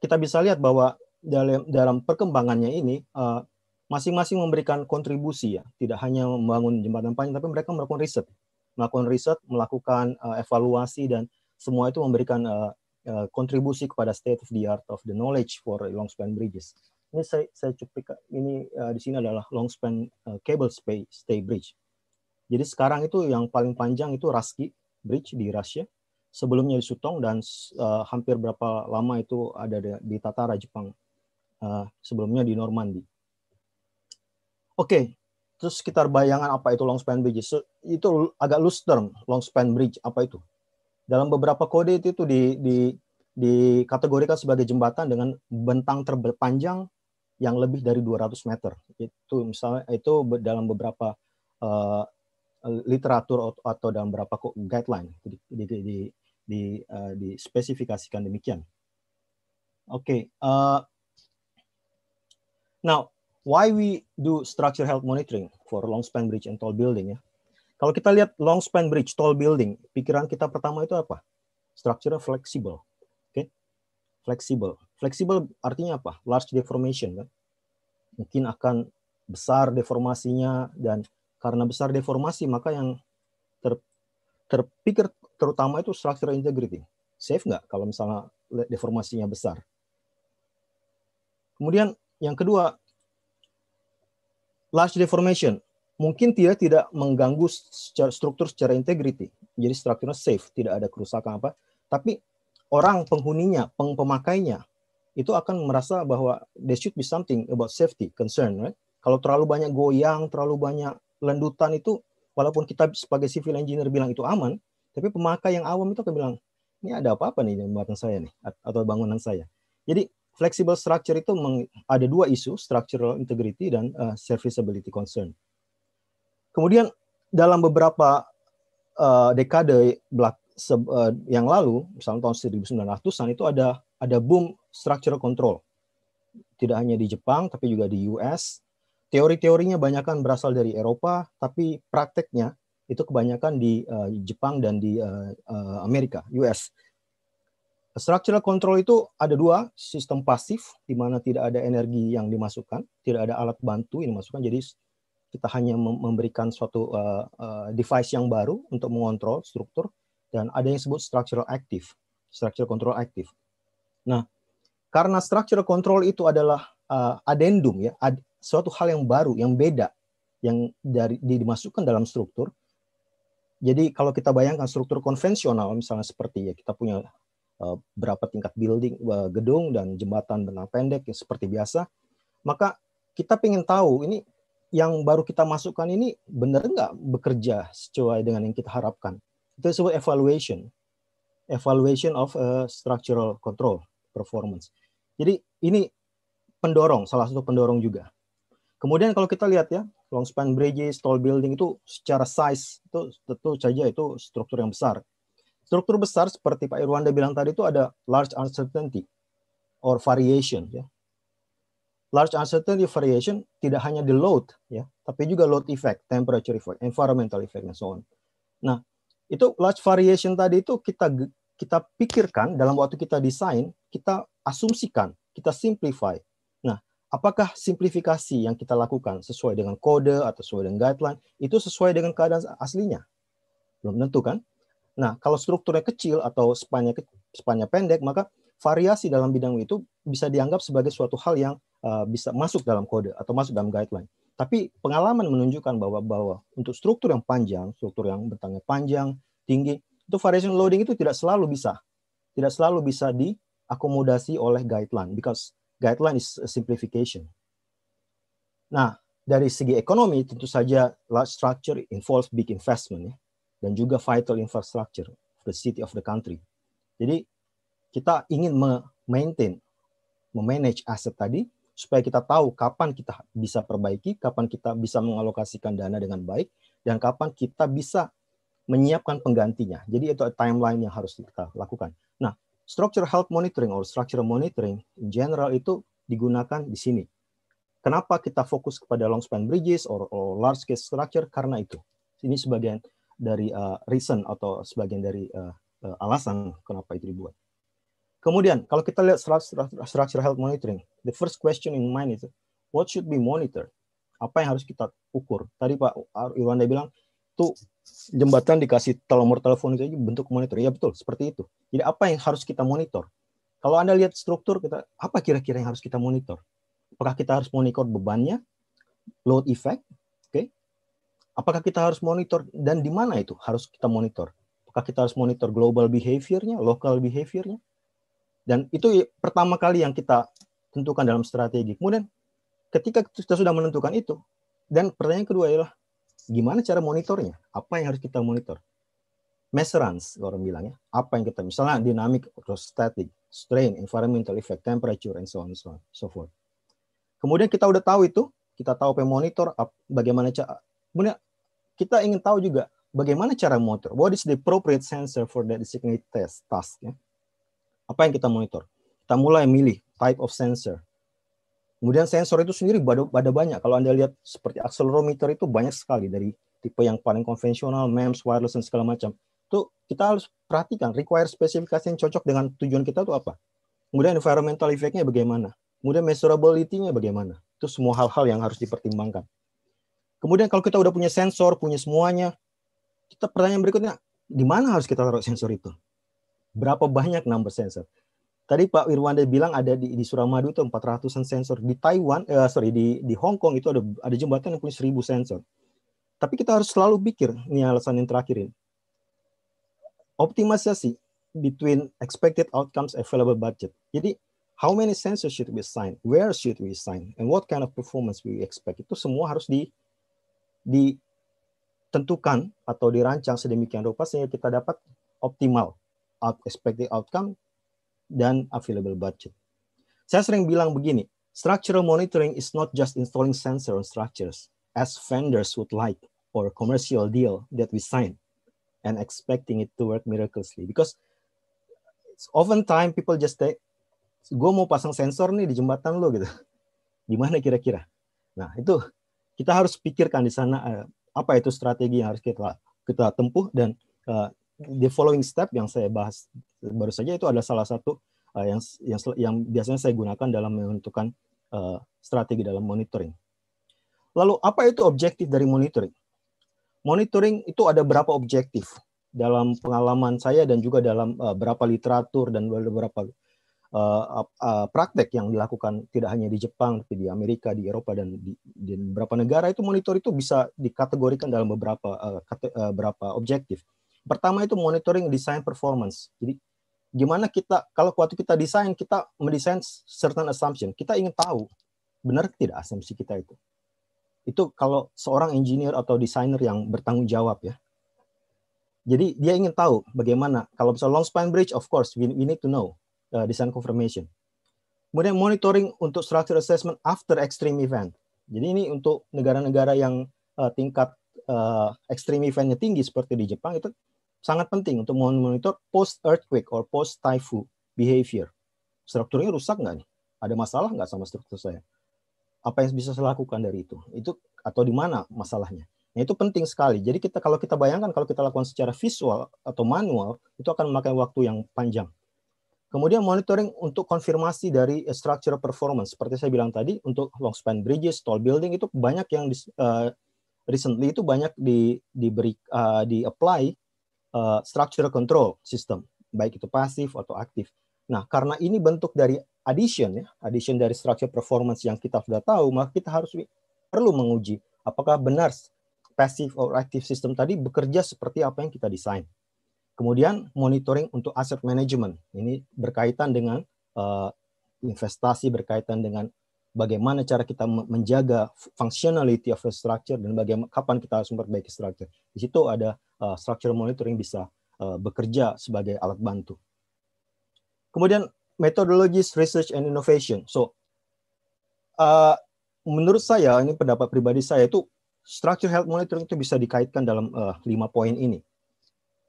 kita bisa lihat bahwa dalam dalam perkembangannya ini uh, masing-masing memberikan kontribusi ya, tidak hanya membangun jembatan panjang, tapi mereka melakukan riset, melakukan riset, melakukan uh, evaluasi dan semua itu memberikan uh, uh, kontribusi kepada state of the art of the knowledge for long span bridges. Ini saya, saya cuplik ini uh, di sini adalah long span uh, cable stay, stay bridge. Jadi sekarang itu yang paling panjang itu Raski Bridge di Rusia, sebelumnya di Sutong dan uh, hampir berapa lama itu ada di, di Tatara Jepang, uh, sebelumnya di Normandi Oke, okay. terus sekitar bayangan apa itu long span bridge? So, itu agak loose term, long span bridge apa itu? Dalam beberapa kode itu, itu di, di dikategorikan sebagai jembatan dengan bentang terpanjang yang lebih dari 200 meter. Itu misalnya itu dalam beberapa uh, literatur atau dalam beberapa guideline di di di, di uh, dispesifikasikan demikian. Oke. Okay, uh, eh, now why we do structure health monitoring for long span bridge and tall building ya. Kalau kita lihat long span bridge, tall building, pikiran kita pertama itu apa? Structure fleksibel. Oke. Okay? Fleksibel. Fleksibel artinya apa? Large deformation kan. Mungkin akan besar deformasinya dan karena besar deformasi maka yang ter, terpikir terutama itu structure integrity. Safe nggak kalau misalnya deformasinya besar? Kemudian yang kedua large deformation mungkin dia tidak mengganggu struktur secara integriti, Jadi strukturnya safe, tidak ada kerusakan apa. Tapi orang penghuninya, peng pemakainya itu akan merasa bahwa there should be something about safety concern, right? Kalau terlalu banyak goyang, terlalu banyak lendutan itu walaupun kita sebagai civil engineer bilang itu aman, tapi pemakai yang awam itu akan bilang, ini ada apa-apa nih dengan buatan saya nih atau bangunan saya. Jadi flexible structure itu meng, ada dua isu, structural integrity dan uh, serviceability concern. Kemudian dalam beberapa uh, dekade belak, se, uh, yang lalu, misalnya tahun 1900-an itu ada ada boom structural control. Tidak hanya di Jepang tapi juga di US. Teori-teorinya banyakkan berasal dari Eropa, tapi prakteknya itu kebanyakan di uh, Jepang dan di uh, uh, Amerika, US. Structural control itu ada dua, sistem pasif di mana tidak ada energi yang dimasukkan, tidak ada alat bantu yang dimasukkan, jadi kita hanya memberikan suatu uh, uh, device yang baru untuk mengontrol struktur dan ada yang disebut structural active, structural control active. Nah, karena structural control itu adalah uh, eh, adendum ya, ad, suatu hal yang baru, yang beda, yang dari dimasukkan dalam struktur, jadi kalau kita bayangkan struktur konvensional misalnya seperti ya kita punya Eh, berapa tingkat building eh, gedung dan jembatan benang pendek yang seperti biasa maka kita ingin tahu ini yang baru kita masukkan ini benar nggak bekerja sesuai dengan yang kita harapkan itu sebuah evaluation evaluation of eh, structural control performance jadi ini pendorong salah satu pendorong juga kemudian kalau kita lihat ya long span bridges tall building itu secara size itu tentu saja itu struktur yang besar Struktur besar seperti Pak Irwanda bilang tadi itu ada large uncertainty or variation ya. Large uncertainty variation tidak hanya di load ya, tapi juga load effect, temperature effect, environmental effect dan so on. Nah, itu large variation tadi itu kita kita pikirkan dalam waktu kita desain, kita asumsikan, kita simplify. Nah, apakah simplifikasi yang kita lakukan sesuai dengan kode atau sesuai dengan guideline itu sesuai dengan keadaan aslinya? Belum tentu kan? Nah, kalau strukturnya kecil atau spannya spannya pendek, maka variasi dalam bidang itu bisa dianggap sebagai suatu hal yang uh, bisa masuk dalam kode atau masuk dalam guideline. Tapi pengalaman menunjukkan bahwa bahwa untuk struktur yang panjang, struktur yang bentangnya panjang, tinggi, itu variation loading itu tidak selalu bisa, tidak selalu bisa diakomodasi oleh guideline because guideline is a simplification. Nah, dari segi ekonomi tentu saja large structure involves big investment ya dan juga vital infrastructure of the city of the country. Jadi kita ingin maintain, memanage aset tadi supaya kita tahu kapan kita bisa perbaiki, kapan kita bisa mengalokasikan dana dengan baik, dan kapan kita bisa menyiapkan penggantinya. Jadi itu timeline yang harus kita lakukan. Nah, structure health monitoring or structure monitoring in general itu digunakan di sini. Kenapa kita fokus kepada long span bridges or, or large scale structure? Karena itu. Ini sebagian dari uh, reason atau sebagian dari uh, uh, alasan kenapa itu dibuat. Kemudian kalau kita lihat structure health monitoring, the first question in mind is what should be monitored? Apa yang harus kita ukur? Tadi Pak Irwanda bilang tuh jembatan dikasih nomor telepon itu bentuk monitor. Ya betul, seperti itu. Jadi apa yang harus kita monitor? Kalau Anda lihat struktur kita apa kira-kira yang harus kita monitor? Apakah kita harus monitor bebannya, load effect, Apakah kita harus monitor dan di mana itu harus kita monitor? Apakah kita harus monitor global behaviornya, local behaviornya? Dan itu pertama kali yang kita tentukan dalam strategi. Kemudian ketika kita sudah menentukan itu, dan pertanyaan kedua ialah gimana cara monitornya? Apa yang harus kita monitor? Measurance orang bilang ya. Apa yang kita misalnya dynamic atau static, strain, environmental effect, temperature, and so on so, on, so forth. Kemudian kita udah tahu itu, kita tahu apa yang monitor, bagaimana cara. Kemudian kita ingin tahu juga bagaimana cara monitor. What is the appropriate sensor for that designated test task? Ya? Apa yang kita monitor? Kita mulai milih type of sensor. Kemudian sensor itu sendiri pada banyak. Kalau Anda lihat seperti accelerometer itu banyak sekali dari tipe yang paling konvensional, MEMS, wireless, dan segala macam. Itu kita harus perhatikan, require spesifikasi yang cocok dengan tujuan kita itu apa. Kemudian environmental effect-nya bagaimana. Kemudian measurability-nya bagaimana. Itu semua hal-hal yang harus dipertimbangkan. Kemudian kalau kita udah punya sensor, punya semuanya, kita pertanyaan berikutnya, di mana harus kita taruh sensor itu? Berapa banyak number sensor? Tadi Pak Wirwanda bilang ada di, di Suramadu itu 400-an sensor. Di Taiwan, eh, sorry, di, di Hong Kong itu ada, ada jembatan yang punya 1000 sensor. Tapi kita harus selalu pikir, ini alasan yang terakhir ini. Optimisasi between expected outcomes available budget. Jadi, how many sensors should we sign? Where should we sign? And what kind of performance we expect? Itu semua harus di, ditentukan atau dirancang sedemikian rupa sehingga kita dapat optimal out expected outcome dan available budget. Saya sering bilang begini, structural monitoring is not just installing sensor on structures as vendors would like or commercial deal that we sign and expecting it to work miraculously because often time people just say, gue mau pasang sensor nih di jembatan lo gitu gimana kira-kira nah itu kita harus pikirkan di sana eh, apa itu strategi yang harus kita kita tempuh dan uh, the following step yang saya bahas baru saja itu adalah salah satu uh, yang yang yang biasanya saya gunakan dalam menentukan uh, strategi dalam monitoring. Lalu apa itu objektif dari monitoring? Monitoring itu ada berapa objektif dalam pengalaman saya dan juga dalam uh, berapa literatur dan beberapa Eh, eh, praktek yang dilakukan tidak hanya di Jepang tapi di Amerika, di Eropa dan di, di beberapa negara itu monitor itu bisa dikategorikan dalam beberapa uh, kate, objektif. Pertama itu monitoring design performance. Jadi gimana kita kalau waktu kita desain kita mendesain certain assumption, kita ingin tahu benar tidak asumsi kita itu. Itu kalau seorang engineer atau desainer yang bertanggung jawab ya. Jadi dia ingin tahu bagaimana kalau misalnya long span bridge of course we need to know uh, design confirmation. Kemudian monitoring untuk structure assessment after extreme event. Jadi ini untuk negara-negara yang uh, tingkat uh, extreme eventnya tinggi seperti di Jepang itu sangat penting untuk monitor post earthquake or post typhoon behavior. Strukturnya rusak nggak nih? Ada masalah nggak sama struktur saya? Apa yang bisa saya lakukan dari itu? Itu atau di mana masalahnya? Nah, itu penting sekali. Jadi kita kalau kita bayangkan kalau kita lakukan secara visual atau manual itu akan memakai waktu yang panjang Kemudian monitoring untuk konfirmasi dari eh, structural performance. Seperti saya bilang tadi, untuk long span bridges, tall building itu banyak yang di, uh, eh, recently itu banyak di diberi uh, di apply uh, structural control system, baik itu pasif atau aktif. Nah, karena ini bentuk dari addition ya, addition dari structure performance yang kita sudah tahu, maka kita harus perlu menguji apakah benar pasif atau aktif system tadi bekerja seperti apa yang kita desain. Kemudian monitoring untuk aset management Ini berkaitan dengan uh, investasi, berkaitan dengan bagaimana cara kita menjaga functionality of the structure dan bagaimana kapan kita harus memperbaiki structure. Di situ ada uh, eh, structural monitoring bisa uh, bekerja sebagai alat bantu. Kemudian methodologies research and innovation. So uh, menurut saya ini pendapat pribadi saya itu structure health monitoring itu bisa dikaitkan dalam uh, lima poin ini.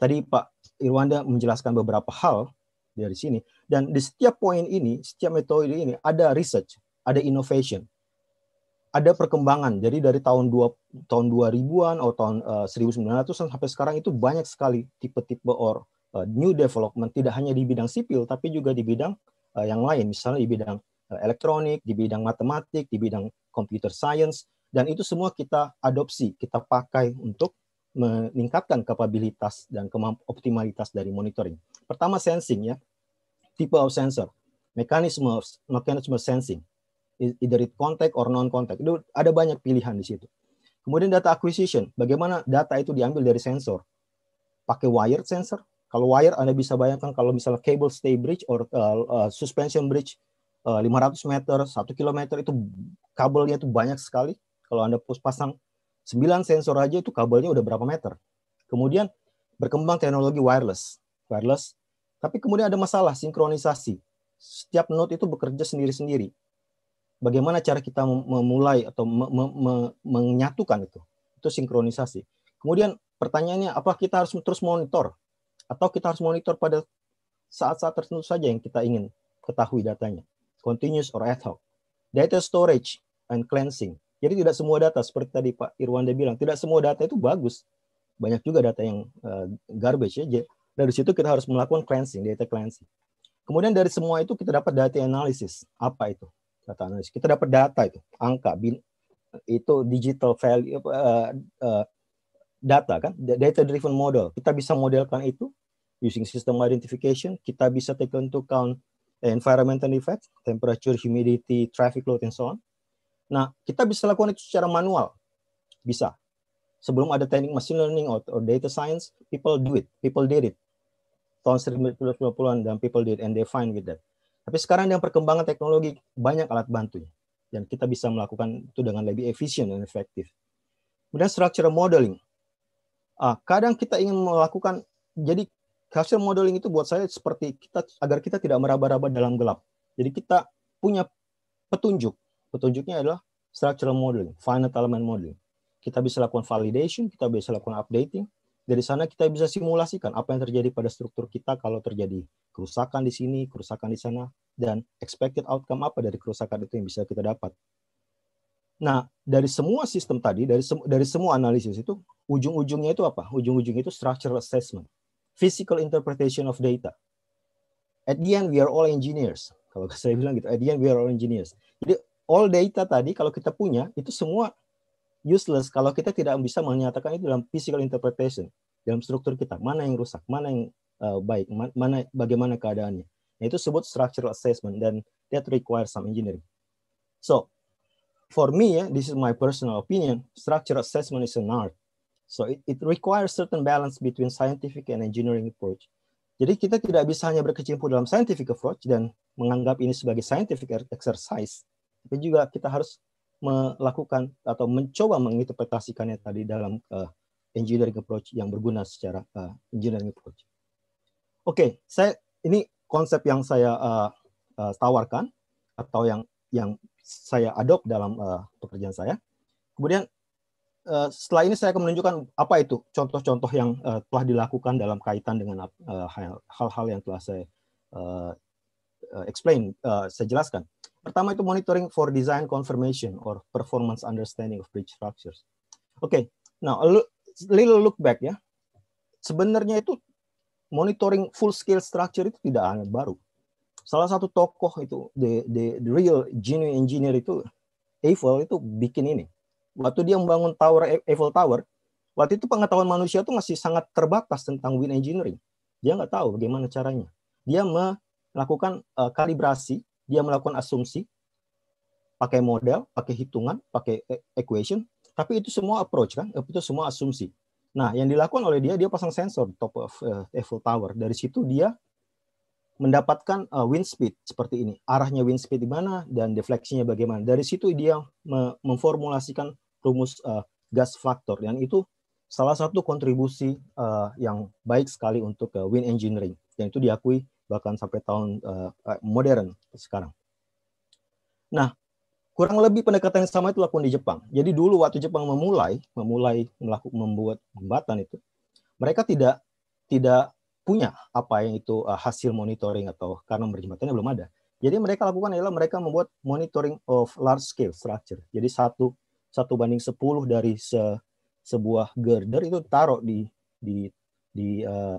Tadi Pak Irwanda menjelaskan beberapa hal dari sini dan di setiap poin ini, setiap metode ini ada research, ada innovation, ada perkembangan. Jadi dari tahun 2 tahun 2000-an atau tahun uh, eh, 1900-an sampai sekarang itu banyak sekali tipe-tipe or uh, new development tidak hanya di bidang sipil tapi juga di bidang uh, yang lain, misalnya di bidang uh, elektronik, di bidang matematik, di bidang computer science dan itu semua kita adopsi, kita pakai untuk meningkatkan kapabilitas dan optimalitas dari monitoring. Pertama sensing ya, tipe of sensor, mekanisme of, mekanisme sensing, either it contact or non contact. Itu ada banyak pilihan di situ. Kemudian data acquisition, bagaimana data itu diambil dari sensor? Pakai wired sensor? Kalau wire Anda bisa bayangkan kalau misalnya cable stay bridge or uh, uh, suspension bridge uh, 500 meter, 1 kilometer itu kabelnya itu banyak sekali. Kalau Anda pasang 9 sensor aja itu kabelnya udah berapa meter. Kemudian berkembang teknologi wireless. Wireless, tapi kemudian ada masalah sinkronisasi. Setiap node itu bekerja sendiri-sendiri. Bagaimana cara kita memulai atau me me me menyatukan itu? Itu sinkronisasi. Kemudian pertanyaannya, apa kita harus terus monitor? Atau kita harus monitor pada saat-saat tertentu saja yang kita ingin ketahui datanya? Continuous or ad hoc. Data storage and cleansing jadi tidak semua data seperti tadi Pak Irwanda bilang, tidak semua data itu bagus. Banyak juga data yang uh, garbage ya. Dari situ kita harus melakukan cleansing, data cleansing. Kemudian dari semua itu kita dapat data analysis. Apa itu? Data analysis? Kita dapat data itu, angka, bin, itu digital value uh, uh, data kan, data driven model. Kita bisa modelkan itu using system identification. Kita bisa take into account environmental effects, temperature, humidity, traffic load, and so on Nah, kita bisa lakukan itu secara manual. Bisa. Sebelum ada teknik machine learning atau data science, people do it. People did it. Tahun 1990-an dan people did and they fine with that. Tapi sekarang dengan perkembangan teknologi, banyak alat bantunya. Dan kita bisa melakukan itu dengan lebih efisien dan efektif. Kemudian structural modeling. Ah, kadang kita ingin melakukan, jadi hasil modeling itu buat saya seperti kita agar kita tidak meraba-raba dalam gelap. Jadi kita punya petunjuk petunjuknya adalah structural modeling, finite element modeling. Kita bisa lakukan validation, kita bisa lakukan updating. Dari sana kita bisa simulasikan apa yang terjadi pada struktur kita kalau terjadi kerusakan di sini, kerusakan di sana, dan expected outcome apa dari kerusakan itu yang bisa kita dapat. Nah, dari semua sistem tadi, dari sem dari semua analisis itu, ujung-ujungnya itu apa? Ujung-ujungnya itu structural assessment, physical interpretation of data. At the end, we are all engineers. Kalau saya bilang gitu, at the end, we are all engineers. Jadi all data tadi kalau kita punya itu semua useless kalau kita tidak bisa menyatakan itu dalam physical interpretation dalam struktur kita mana yang rusak mana yang uh, baik mana bagaimana keadaannya nah, itu sebut structural assessment dan that requires some engineering so for me yeah, this is my personal opinion structural assessment is an art so it, it requires certain balance between scientific and engineering approach jadi kita tidak bisa hanya berkecimpung dalam scientific approach dan menganggap ini sebagai scientific exercise tapi juga kita harus melakukan atau mencoba menginterpretasikannya tadi dalam uh, engineering approach yang berguna secara uh, engineering approach. Oke, okay, saya ini konsep yang saya uh, uh, tawarkan atau yang yang saya adopt dalam uh, pekerjaan saya. Kemudian uh, setelah ini saya akan menunjukkan apa itu contoh-contoh yang uh, telah dilakukan dalam kaitan dengan hal-hal uh, yang telah saya uh, explain, uh, saya jelaskan. Pertama itu monitoring for design confirmation or performance understanding of bridge structures. Oke, okay. now a little look back ya. Sebenarnya itu monitoring full scale structure itu tidak hanya baru. Salah satu tokoh itu the, the, the real genuine engineer itu Eiffel itu bikin ini. Waktu dia membangun tower e-, Eiffel Tower, waktu itu pengetahuan manusia itu masih sangat terbatas tentang wind engineering. Dia nggak tahu bagaimana caranya. Dia melakukan uh, kalibrasi dia melakukan asumsi, pakai model, pakai hitungan, pakai e, equation, tapi itu semua approach kan, itu semua asumsi. Nah, yang dilakukan oleh dia, dia pasang sensor top of uh, Eiffel Tower. Dari situ dia mendapatkan uh, wind speed seperti ini. Arahnya wind speed di mana dan defleksinya bagaimana. Dari situ dia me memformulasikan rumus uh, gas faktor. Dan itu salah satu kontribusi uh, yang baik sekali untuk uh, wind engineering. Yang itu diakui bahkan sampai tahun uh, modern sekarang. Nah, kurang lebih pendekatan yang sama itu lakukan di Jepang. Jadi dulu waktu Jepang memulai memulai melakukan membuat jembatan itu, mereka tidak tidak punya apa yang itu uh, hasil monitoring atau karena berjembatannya belum ada. Jadi mereka lakukan adalah mereka membuat monitoring of large scale structure. Jadi satu satu banding 10 dari se, sebuah girder itu taruh di di di uh,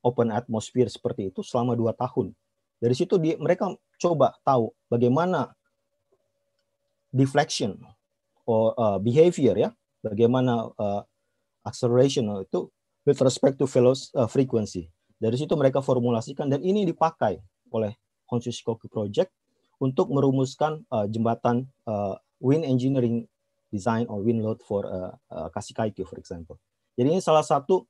open atmosphere seperti itu selama dua tahun. Dari situ dia, mereka coba tahu bagaimana deflection or uh, behavior ya, bagaimana uh, acceleration itu with respect to uh, frequency. Dari situ mereka formulasikan dan ini dipakai oleh Confucius Project untuk merumuskan uh, jembatan uh, wind engineering design or wind load for uh, uh, Kasikaikyo, for example. Jadi ini salah satu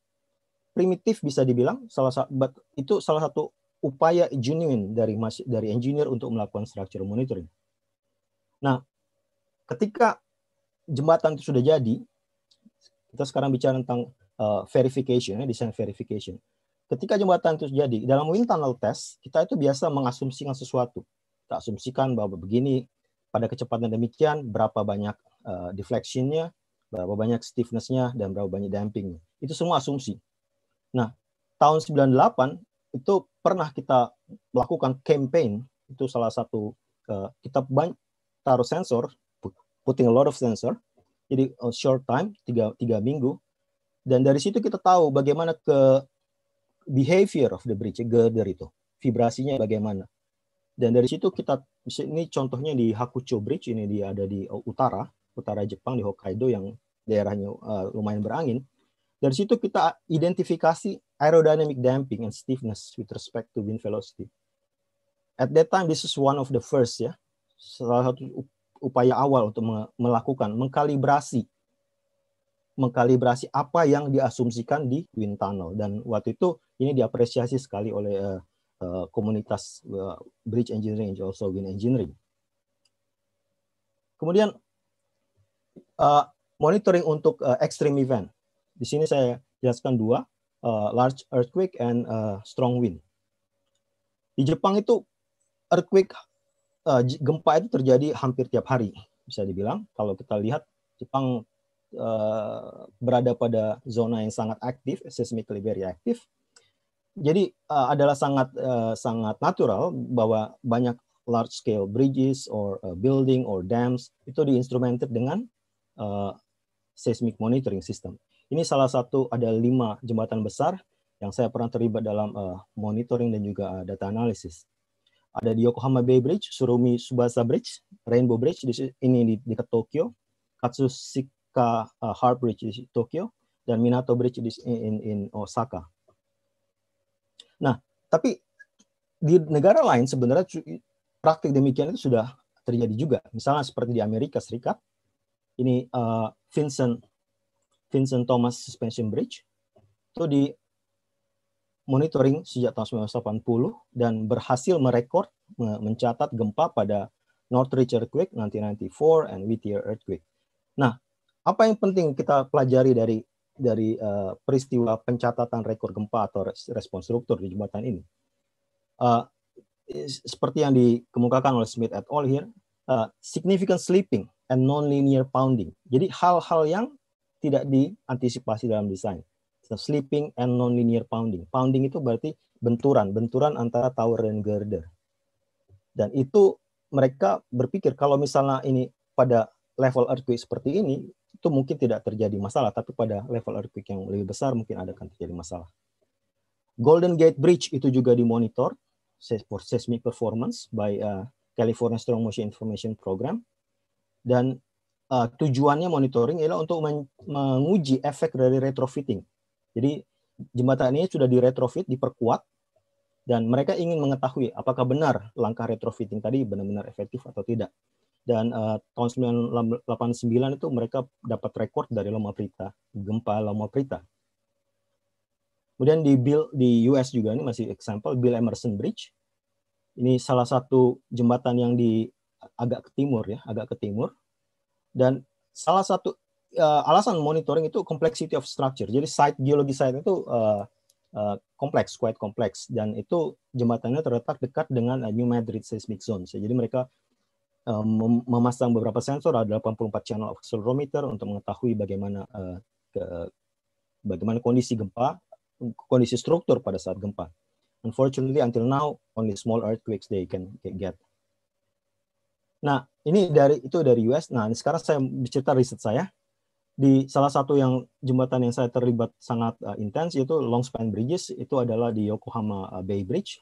primitif bisa dibilang salah satu itu salah satu upaya genuine dari mas, dari engineer untuk melakukan structure monitoring. Nah, ketika jembatan itu sudah jadi, kita sekarang bicara tentang uh, verification, ya, design verification. Ketika jembatan itu jadi, dalam wind tunnel test, kita itu biasa mengasumsikan sesuatu. Kita asumsikan bahwa begini, pada kecepatan demikian, berapa banyak uh, deflection-nya, berapa banyak stiffness-nya, dan berapa banyak dampingnya. Itu semua asumsi. Nah, tahun 98 itu pernah kita melakukan campaign itu salah satu uh, kita banyak taruh sensor putting a lot of sensor jadi eh, short time tiga, tiga minggu dan dari situ kita tahu bagaimana ke behavior of the bridge girder itu vibrasinya bagaimana dan dari situ kita ini contohnya di Hakucho Bridge ini dia ada di eh, utara utara Jepang di Hokkaido yang daerahnya uh, lumayan berangin dari situ kita identifikasi aerodynamic damping and stiffness with respect to wind velocity. At that time, this is one of the first ya, salah satu upaya awal untuk melakukan mengkalibrasi mengkalibrasi apa yang diasumsikan di wind tunnel dan waktu itu ini diapresiasi sekali oleh uh, uh, komunitas uh, bridge engineering and also wind engineering. Kemudian uh, monitoring untuk uh, extreme event. Di sini saya jelaskan dua, uh, large earthquake and uh, strong wind. Di Jepang itu earthquake uh, gempa itu terjadi hampir tiap hari bisa dibilang kalau kita lihat Jepang uh, berada pada zona yang sangat aktif seismically very aktif jadi uh, adalah sangat uh, sangat natural bahwa banyak large scale bridges or uh, building or dams itu diinstrumented dengan uh, seismic monitoring system ini salah satu ada lima jembatan besar yang saya pernah terlibat dalam uh, monitoring dan juga uh, data analisis. Ada di Yokohama Bay Bridge, Surumi Subasa Bridge, Rainbow Bridge di ini di dekat Tokyo, Katsushika uh, Harbor Bridge di Tokyo, dan Minato Bridge di in, in Osaka. Nah, tapi di negara lain sebenarnya praktik demikian itu sudah terjadi juga. Misalnya seperti di Amerika Serikat, ini uh, Vincent Vincent Thomas Suspension Bridge itu di monitoring sejak tahun 1980 dan berhasil merekod mencatat gempa pada Northridge earthquake 1994 and Whittier earthquake. Nah, apa yang penting kita pelajari dari dari uh, peristiwa pencatatan rekor gempa atau respons struktur di jembatan ini? Uh, seperti yang dikemukakan oleh Smith et al. here, uh, significant sleeping and non-linear pounding. Jadi hal-hal yang tidak diantisipasi dalam desain. Sleeping and non-linear pounding. Pounding itu berarti benturan, benturan antara tower dan girder. Dan itu mereka berpikir kalau misalnya ini pada level earthquake seperti ini, itu mungkin tidak terjadi masalah, tapi pada level earthquake yang lebih besar mungkin ada akan terjadi masalah. Golden Gate Bridge itu juga dimonitor for seismic performance by uh, California Strong Motion Information Program dan uh, tujuannya monitoring ialah untuk men menguji efek dari retrofitting. Jadi jembatan ini sudah diretrofit, diperkuat, dan mereka ingin mengetahui apakah benar langkah retrofitting tadi benar-benar efektif atau tidak. Dan uh, tahun 1989 itu mereka dapat rekor dari Loma Prieta, gempa Loma Prieta. Kemudian di Bill di US juga ini masih example Bill Emerson Bridge. Ini salah satu jembatan yang di agak ke timur ya, agak ke timur dan salah satu uh, alasan monitoring itu complexity of structure. Jadi site geologi site itu uh, uh, kompleks, quite kompleks dan itu jembatannya terletak dekat dengan uh, New Madrid seismic zone. Jadi mereka memasang beberapa sensor ada 84 channel accelerometer untuk mengetahui bagaimana uh, ke, bagaimana kondisi gempa, kondisi struktur pada saat gempa. Unfortunately, until now, only small earthquakes they can get. Nah, ini dari itu dari US. Nah, sekarang saya bercerita riset saya di salah satu yang jembatan yang saya terlibat sangat uh, intens yaitu long span bridges itu adalah di Yokohama eh, Bay Bridge,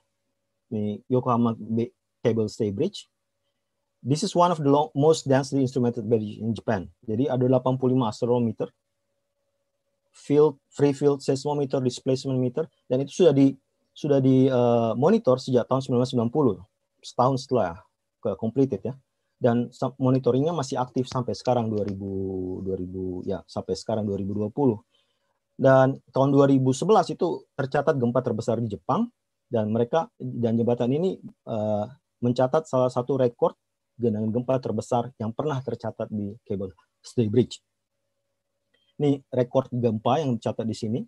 Ini Yokohama Bay, Cable Stay Bridge. This is one of the long, most densely instrumented bridge in Japan. Jadi ada 85 accelerometer, field free field seismometer, displacement meter dan itu sudah di sudah di uh, monitor sejak tahun 1990 setahun setelah ke completed ya dan monitoringnya masih aktif sampai sekarang 2000 2000 ya sampai sekarang 2020 dan tahun 2011 itu tercatat gempa terbesar di Jepang dan mereka dan jembatan ini uh, mencatat salah satu rekor genangan gempa terbesar yang pernah tercatat di Cable Stay Bridge. Ini rekor gempa yang dicatat di sini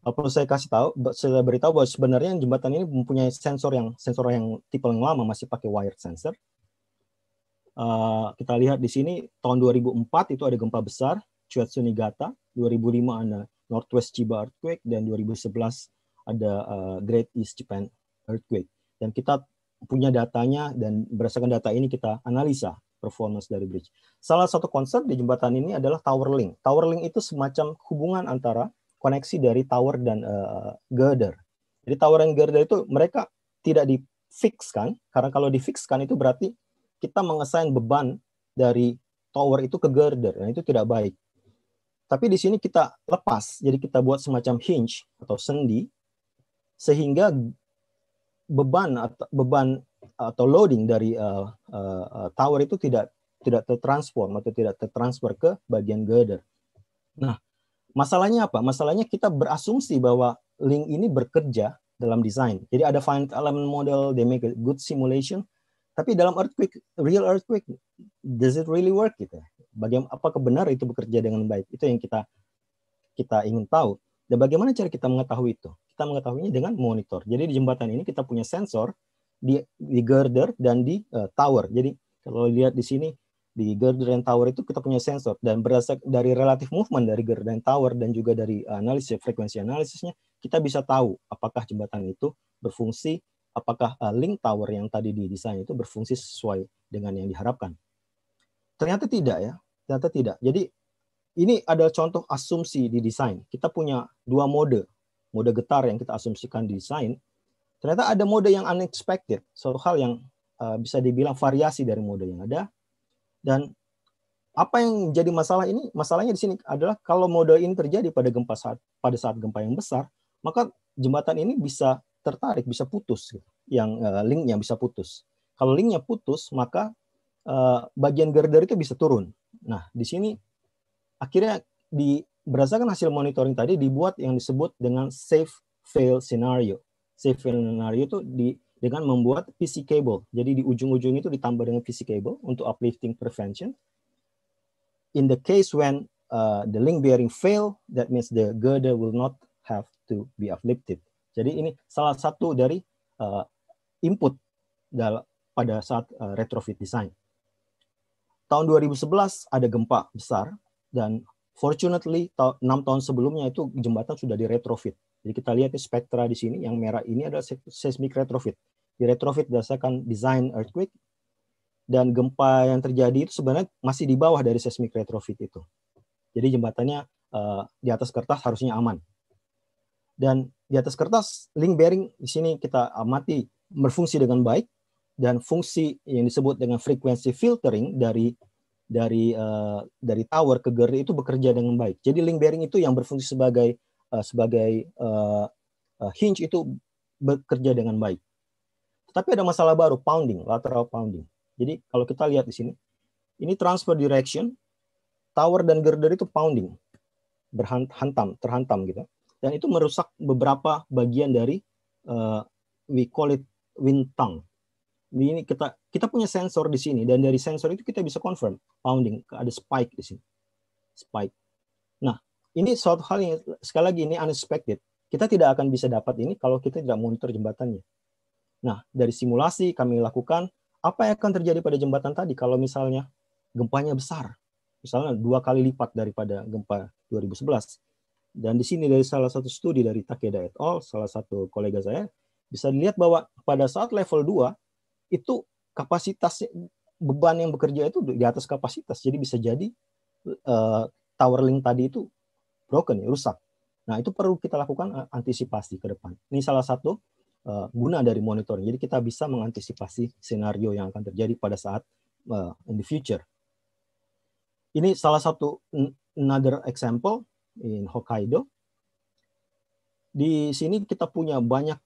Apa saya kasih tahu, saya beritahu bahwa sebenarnya jembatan ini mempunyai sensor yang sensor yang tipe yang lama masih pakai wired sensor, Eh, kita lihat di sini tahun 2004 itu ada gempa besar Chuetsu Niigata, 2005 ada Northwest Chiba earthquake dan 2011 ada uh, Great East Japan earthquake. Dan kita punya datanya dan berdasarkan data ini kita analisa performance dari bridge. Salah satu konsep di jembatan ini adalah tower link. Tower link itu semacam hubungan antara koneksi dari tower dan uh, girder. Jadi tower dan girder itu mereka tidak difixkan karena kalau difixkan itu berarti kita mengesain beban dari tower itu ke girder, nah itu tidak baik. Tapi di sini kita lepas, jadi kita buat semacam hinge atau sendi, sehingga beban atau beban atau loading dari uh, uh, tower itu tidak tidak tertransform atau tidak tertransfer ke bagian girder. Nah, masalahnya apa? Masalahnya kita berasumsi bahwa link ini bekerja dalam desain. Jadi ada finite element model, they make a good simulation, tapi dalam earthquake, real earthquake, does it really work gitu? Ya? Bagaimana apa kebenaran itu bekerja dengan baik? Itu yang kita kita ingin tahu. Dan bagaimana cara kita mengetahui itu? Kita mengetahuinya dengan monitor. Jadi di jembatan ini kita punya sensor di, di girder dan di uh, tower. Jadi kalau lihat di sini di girder dan tower itu kita punya sensor dan berdasar dari relative movement dari girder dan tower dan juga dari eh, analisis frekuensi analisisnya kita bisa tahu apakah jembatan itu berfungsi apakah uh, link tower yang tadi didesain itu berfungsi sesuai dengan yang diharapkan. Ternyata tidak ya, ternyata tidak. Jadi ini adalah contoh asumsi di desain. Kita punya dua mode, mode getar yang kita asumsikan di desain. Ternyata ada mode yang unexpected, suatu hal yang uh, bisa dibilang variasi dari mode yang ada. Dan apa yang jadi masalah ini? Masalahnya di sini adalah kalau mode ini terjadi pada gempa saat pada saat gempa yang besar, maka jembatan ini bisa tertarik bisa putus, gitu. yang uh, linknya bisa putus. Kalau linknya putus, maka uh, bagian girder itu bisa turun. Nah, di sini akhirnya di berdasarkan hasil monitoring tadi dibuat yang disebut dengan safe fail scenario. Safe fail scenario itu di dengan membuat PC cable. Jadi di ujung-ujung itu ditambah dengan PC cable untuk uplifting prevention. In the case when uh, the link bearing fail, that means the girder will not have to be uplifted. Jadi ini salah satu dari uh, input dalam, pada saat uh, retrofit design. Tahun 2011 ada gempa besar dan fortunately enam tahun sebelumnya itu jembatan sudah diretrofit. Jadi kita lihat di spektra di sini yang merah ini adalah seismic retrofit. Di retrofit berdasarkan design earthquake dan gempa yang terjadi itu sebenarnya masih di bawah dari seismic retrofit itu. Jadi jembatannya uh, di atas kertas harusnya aman dan di atas kertas link bearing di sini kita amati berfungsi dengan baik dan fungsi yang disebut dengan frequency filtering dari dari uh, dari tower ke grid itu bekerja dengan baik. Jadi link bearing itu yang berfungsi sebagai uh, sebagai uh, hinge itu bekerja dengan baik. Tetapi ada masalah baru pounding, lateral pounding. Jadi kalau kita lihat di sini, ini transfer direction, tower dan girder itu pounding, berhantam, terhantam gitu dan itu merusak beberapa bagian dari uh, we call it wind tongue. Ini kita kita punya sensor di sini dan dari sensor itu kita bisa confirm pounding ada spike di sini. Spike. Nah, ini suatu hal yang sekali lagi ini unexpected. Kita tidak akan bisa dapat ini kalau kita tidak monitor jembatannya. Nah, dari simulasi kami lakukan apa yang akan terjadi pada jembatan tadi kalau misalnya gempanya besar. Misalnya dua kali lipat daripada gempa 2011 dan di sini dari salah satu studi dari Takeda et al, salah satu kolega saya, bisa dilihat bahwa pada saat level 2 itu kapasitas beban yang bekerja itu di atas kapasitas. Jadi bisa jadi uh, tower link tadi itu broken, rusak. Nah, itu perlu kita lakukan eh, antisipasi ke depan. Ini salah satu uh, guna dari monitoring. Jadi kita bisa mengantisipasi senario yang akan terjadi pada saat uh, in the future. Ini salah satu another example in Hokkaido. Di sini kita punya banyak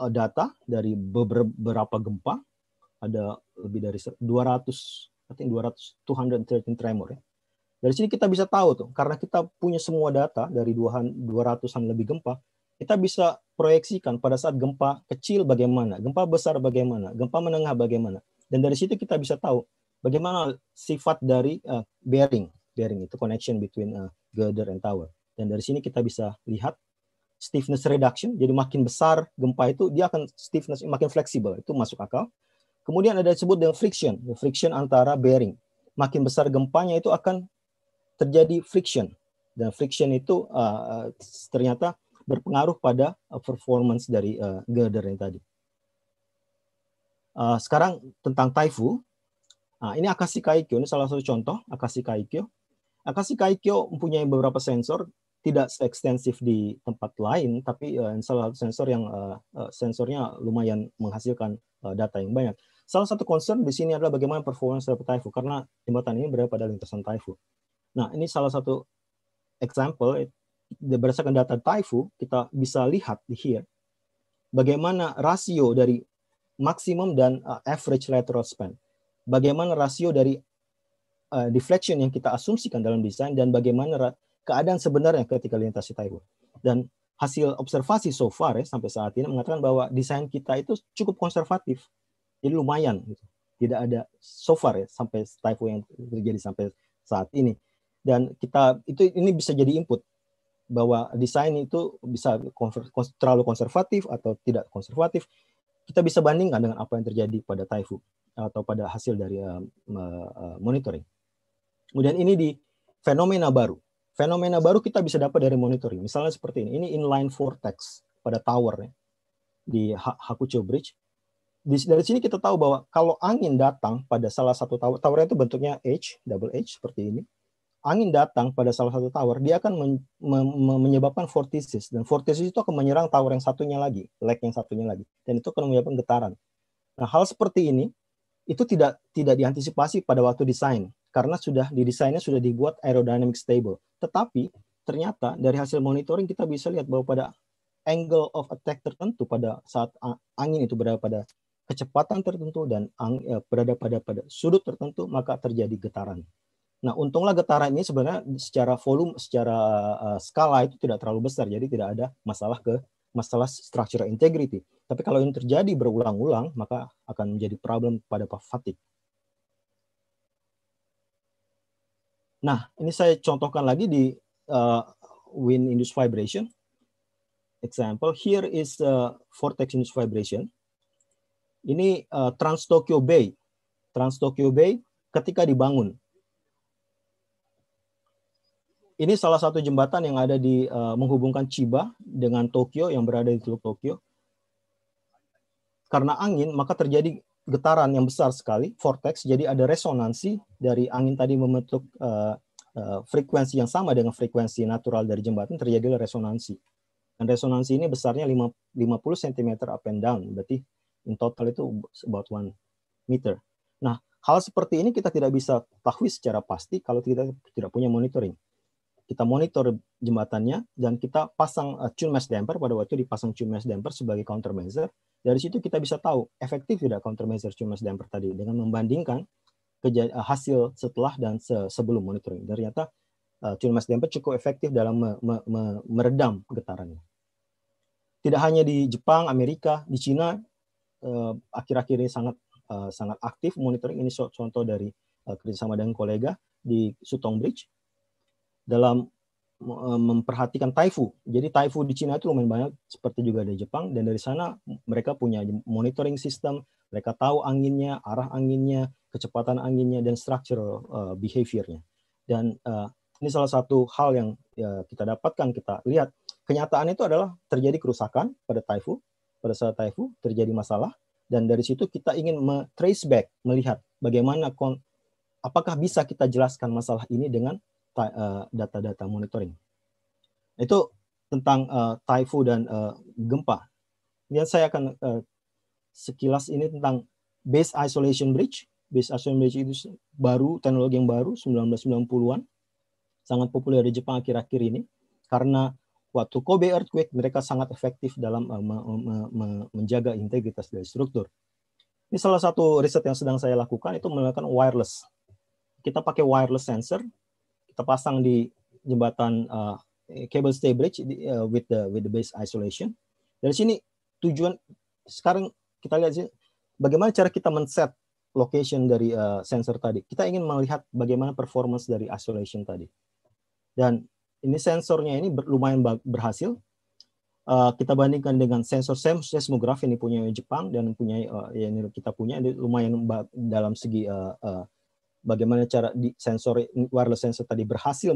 eh, data dari beberapa gempa. Ada lebih dari 200, I think 200, 213 tremor ya. Dari sini kita bisa tahu tuh, karena kita punya semua data dari 200-an lebih gempa, kita bisa proyeksikan pada saat gempa kecil bagaimana, gempa besar bagaimana, gempa menengah bagaimana. Dan dari situ kita bisa tahu bagaimana sifat dari uh, bearing, bearing itu connection between uh, Girder and Tower. Dan dari sini kita bisa lihat stiffness reduction, jadi makin besar gempa itu dia akan stiffness makin fleksibel, itu masuk akal. Kemudian ada disebut dengan friction, friction antara bearing. Makin besar gempanya itu akan terjadi friction dan friction itu uh, uh ternyata berpengaruh pada uh, performance dari uh, girder yang tadi. Uh, sekarang tentang taifu. uh, ini Akashi Kaikyo, ini salah satu contoh Akashi Kaikyo. Akasi Kaikyo mempunyai beberapa sensor tidak ekstensif di tempat lain, tapi uh, salah satu sensor yang uh, uh, sensornya lumayan menghasilkan uh, data yang banyak. Salah satu concern di sini adalah bagaimana performa terhadap Taifu, karena jembatan ini berada pada lintasan Taifu. Nah, ini salah satu example, berdasarkan data Taifu, kita bisa lihat di here, bagaimana rasio dari maksimum dan uh, average lateral span. Bagaimana rasio dari Eh, deflection yang kita asumsikan dalam desain dan bagaimana keadaan sebenarnya ketika lintasi Taiwan. Dan hasil observasi so far ya, sampai saat ini mengatakan bahwa desain kita itu cukup konservatif. Jadi lumayan gitu. Tidak ada so far ya sampai typo yang terjadi sampai saat ini. Dan kita itu ini bisa jadi input bahwa desain itu bisa terlalu konservatif atau tidak konservatif. Kita bisa bandingkan dengan apa yang terjadi pada typhoon atau pada hasil dari uh, monitoring. Kemudian ini di fenomena baru. Fenomena baru kita bisa dapat dari monitoring. Misalnya seperti ini. Ini inline vortex pada tower ya, di Hakucho Bridge. dari sini kita tahu bahwa kalau angin datang pada salah satu tower, tower itu bentuknya H, double H seperti ini. Angin datang pada salah satu tower, dia akan men, me, me, menyebabkan vortices dan vortices itu akan menyerang tower yang satunya lagi, leg yang satunya lagi, dan itu akan menyebabkan getaran. Nah, hal seperti ini itu tidak tidak diantisipasi pada waktu desain karena sudah didesainnya sudah dibuat aerodynamic stable. Tetapi ternyata dari hasil monitoring kita bisa lihat bahwa pada angle of attack tertentu pada saat angin itu berada pada kecepatan tertentu dan eh, berada pada pada sudut tertentu maka terjadi getaran. Nah, untunglah getaran ini sebenarnya secara volume, secara eh, skala itu tidak terlalu besar, jadi tidak ada masalah ke masalah structural integrity. Tapi kalau ini terjadi berulang-ulang, maka akan menjadi problem pada fatigue. Nah, ini saya contohkan lagi di uh, wind induced vibration. Example, here is a vortex induced vibration. Ini uh, Trans Tokyo Bay. Trans Tokyo Bay ketika dibangun. Ini salah satu jembatan yang ada di uh, menghubungkan Chiba dengan Tokyo yang berada di Teluk Tokyo. Karena angin, maka terjadi getaran yang besar sekali, vortex, jadi ada resonansi dari angin tadi membentuk uh, eh, uh, eh, frekuensi yang sama dengan frekuensi natural dari jembatan, terjadilah resonansi. Dan resonansi ini besarnya 50 cm up and down, berarti in total itu about 1 meter. Nah, hal seperti ini kita tidak bisa tahu secara pasti kalau kita tidak punya monitoring kita monitor jembatannya dan kita pasang uh, tune mass damper pada waktu dipasang tune mass damper sebagai countermeasure. Dari situ kita bisa tahu efektif tidak countermeasure tune mass damper tadi dengan membandingkan eh, hasil setelah dan se sebelum monitoring. Ternyata uh, tune mass damper cukup efektif dalam me me me meredam getarannya. Tidak hanya di Jepang, Amerika, di Cina akhir akhir-akhir ini sangat uh, sangat aktif monitoring ini contoh dari uh, kerjasama dengan kolega di Sutong Bridge dalam eh, memperhatikan taifu. Jadi taifu di Cina itu lumayan banyak, seperti juga di Jepang. Dan dari sana mereka punya monitoring system, mereka tahu anginnya, arah anginnya, kecepatan anginnya, dan structural uh, behaviornya. Dan eh, ini salah satu hal yang ya, kita dapatkan, kita lihat. Kenyataan itu adalah terjadi kerusakan pada taifu, pada saat taifu terjadi masalah, dan dari situ kita ingin trace back, melihat bagaimana kon apakah bisa kita jelaskan masalah ini dengan Eh, data-data monitoring. Itu tentang uh, taifu dan uh, gempa. Kemudian saya akan uh, sekilas ini tentang base isolation bridge. Base isolation bridge itu baru teknologi yang baru 1990-an. Sangat populer di Jepang akhir-akhir ini karena waktu Kobe earthquake mereka sangat efektif dalam uh, me me me menjaga integritas dari struktur. Ini salah satu riset yang sedang saya lakukan itu menggunakan wireless. Kita pakai wireless sensor terpasang di jembatan uh, cable stay bridge uh, with the with the base isolation. Dari sini tujuan sekarang kita lihat sih bagaimana cara kita men-set location dari uh, sensor tadi. Kita ingin melihat bagaimana performance dari isolation tadi. Dan ini sensornya ini ber, lumayan berhasil. Uh, kita bandingkan dengan sensor seismograf yang punya Jepang dan punya uh, yang kita punya ini lumayan dalam segi uh, uh, bagaimana cara di sensor wireless sensor tadi berhasil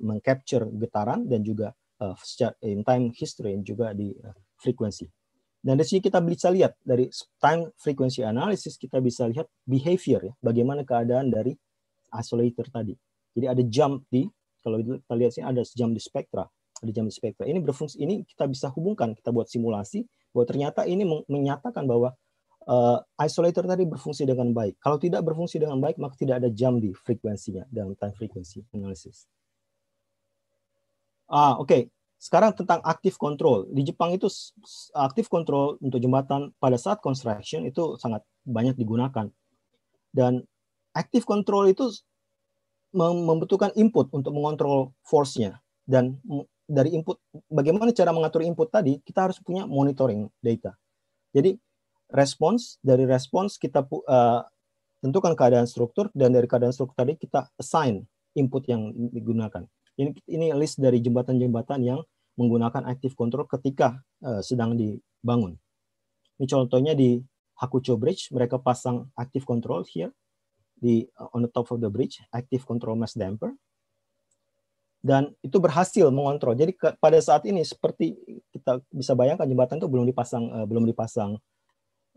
mengcapture meng, getaran dan juga uh, secara in time history dan juga di uh, eh, frekuensi. Dan dari sini kita bisa lihat dari time frequency analysis kita bisa lihat behavior ya, bagaimana keadaan dari isolator tadi. Jadi ada jump di kalau kita lihat sini ada jump di spektra, ada jump di spektra. Ini berfungsi ini kita bisa hubungkan, kita buat simulasi bahwa ternyata ini menyatakan bahwa uh, isolator tadi berfungsi dengan baik. Kalau tidak berfungsi dengan baik, maka tidak ada jam di frekuensinya dalam time frequency analysis. Ah, oke. Okay. Sekarang tentang active control. Di Jepang itu active control untuk jembatan pada saat construction itu sangat banyak digunakan. Dan active control itu membutuhkan input untuk mengontrol force-nya dan dari input bagaimana cara mengatur input tadi kita harus punya monitoring data. Jadi respons dari respons kita uh, tentukan keadaan struktur dan dari keadaan struktur tadi kita assign input yang digunakan. Ini ini list dari jembatan-jembatan yang menggunakan active control ketika uh, sedang dibangun. Ini contohnya di Hakucho Bridge, mereka pasang active control here di uh, on the top of the bridge, active control mass damper. Dan itu berhasil mengontrol. Jadi ke, pada saat ini seperti kita bisa bayangkan jembatan itu belum dipasang uh, belum dipasang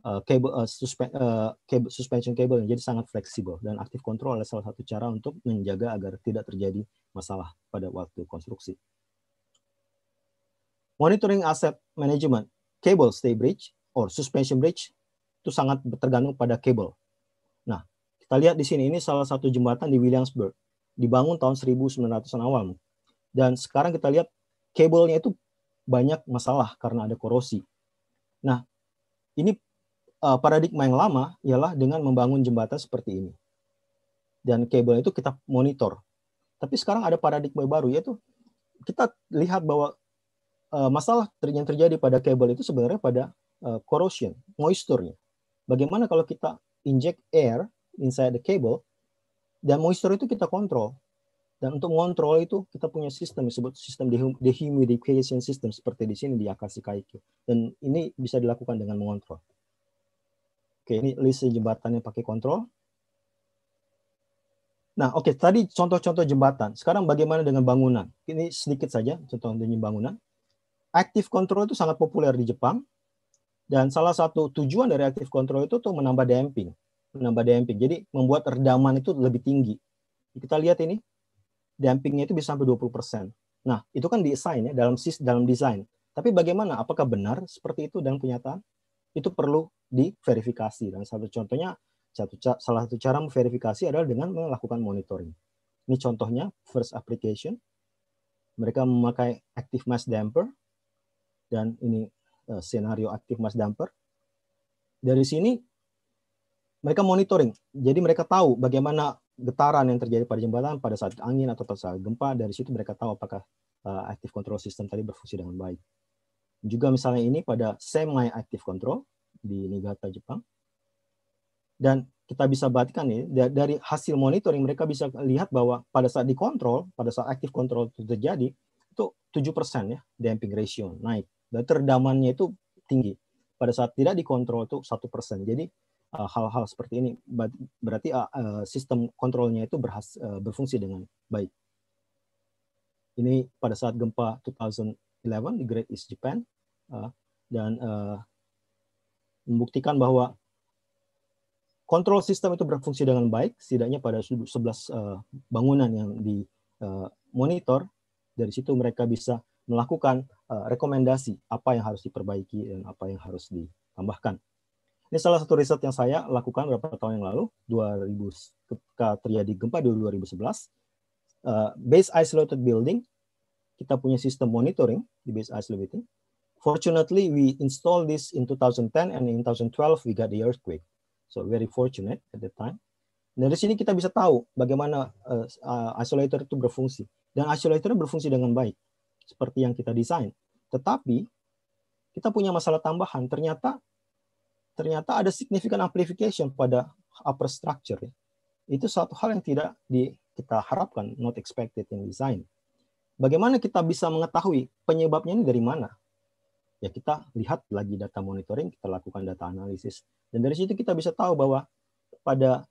kabel eh, cable uh, suspe uh, suspension cable jadi sangat fleksibel dan aktif kontrol adalah salah satu cara untuk menjaga agar tidak terjadi masalah pada waktu konstruksi. Monitoring asset management, cable stay bridge or suspension bridge itu sangat tergantung pada cable. Nah, kita lihat di sini ini salah satu jembatan di Williamsburg dibangun tahun 1900-an awal. Dan sekarang kita lihat kabelnya itu banyak masalah karena ada korosi. Nah, ini Eh, paradigma yang lama ialah dengan membangun jembatan seperti ini. Dan kabel itu kita monitor. Tapi sekarang ada paradigma baru yaitu kita lihat bahwa uh, masalah yang terjadi pada kabel itu sebenarnya pada uh, corrosion, moisture-nya. Bagaimana kalau kita inject air inside the cable dan moisture itu kita kontrol. Dan untuk mengontrol itu kita punya sistem disebut sistem dehumidification system seperti di sini di Akashi IQ. Dan ini bisa dilakukan dengan mengontrol. Oke, ini list jembatannya pakai kontrol. Nah, oke, tadi contoh-contoh jembatan. Sekarang bagaimana dengan bangunan? Ini sedikit saja contoh untuk bangunan. Active control itu sangat populer di Jepang. Dan salah satu tujuan dari active control itu tuh menambah damping. Menambah damping. Jadi membuat redaman itu lebih tinggi. Kita lihat ini, dampingnya itu bisa sampai 20%. Nah, itu kan desain ya, dalam sis dalam desain. Tapi bagaimana? Apakah benar seperti itu dalam kenyataan? Itu perlu diverifikasi dan satu contohnya satu salah satu cara memverifikasi adalah dengan melakukan monitoring. Ini contohnya first application. Mereka memakai active mass damper dan ini uh, eh, skenario active mass damper. Dari sini mereka monitoring. Jadi mereka tahu bagaimana getaran yang terjadi pada jembatan pada saat angin atau pada saat gempa. Dari situ mereka tahu apakah uh, active control system tadi berfungsi dengan baik. Juga misalnya ini pada semi active control di negara Jepang. Dan kita bisa batikan nih dari hasil monitoring mereka bisa lihat bahwa pada saat dikontrol, pada saat aktif kontrol itu terjadi itu 7% ya damping ratio naik dan terdamannya itu tinggi. Pada saat tidak dikontrol itu satu persen. Jadi eh, hal-hal seperti ini berarti eh, eh, sistem kontrolnya itu berhas, berfungsi dengan baik. Ini pada saat gempa 2011 di Great East Japan dan membuktikan bahwa kontrol sistem itu berfungsi dengan baik, setidaknya pada 11 eh, bangunan yang di eh, monitor, dari situ mereka bisa melakukan eh, rekomendasi apa yang harus diperbaiki dan apa yang harus ditambahkan. Ini salah satu riset yang saya lakukan beberapa tahun yang lalu, 2000 ketika terjadi gempa di 2011. Uh, base isolated building, kita punya sistem monitoring di base isolated building. Fortunately, we installed this in 2010 and in 2012 we got the earthquake. So very fortunate at the time. Dari sini kita bisa tahu bagaimana uh, isolator itu berfungsi. Dan isolator berfungsi dengan baik, seperti yang kita desain. Tetapi kita punya masalah tambahan. Ternyata ternyata ada significant amplification pada upper structure. Ya. Itu satu hal yang tidak di, kita harapkan, not expected in design. Bagaimana kita bisa mengetahui penyebabnya ini dari mana? ya kita lihat lagi data monitoring, kita lakukan data analisis. Dan dari situ kita bisa tahu bahwa pada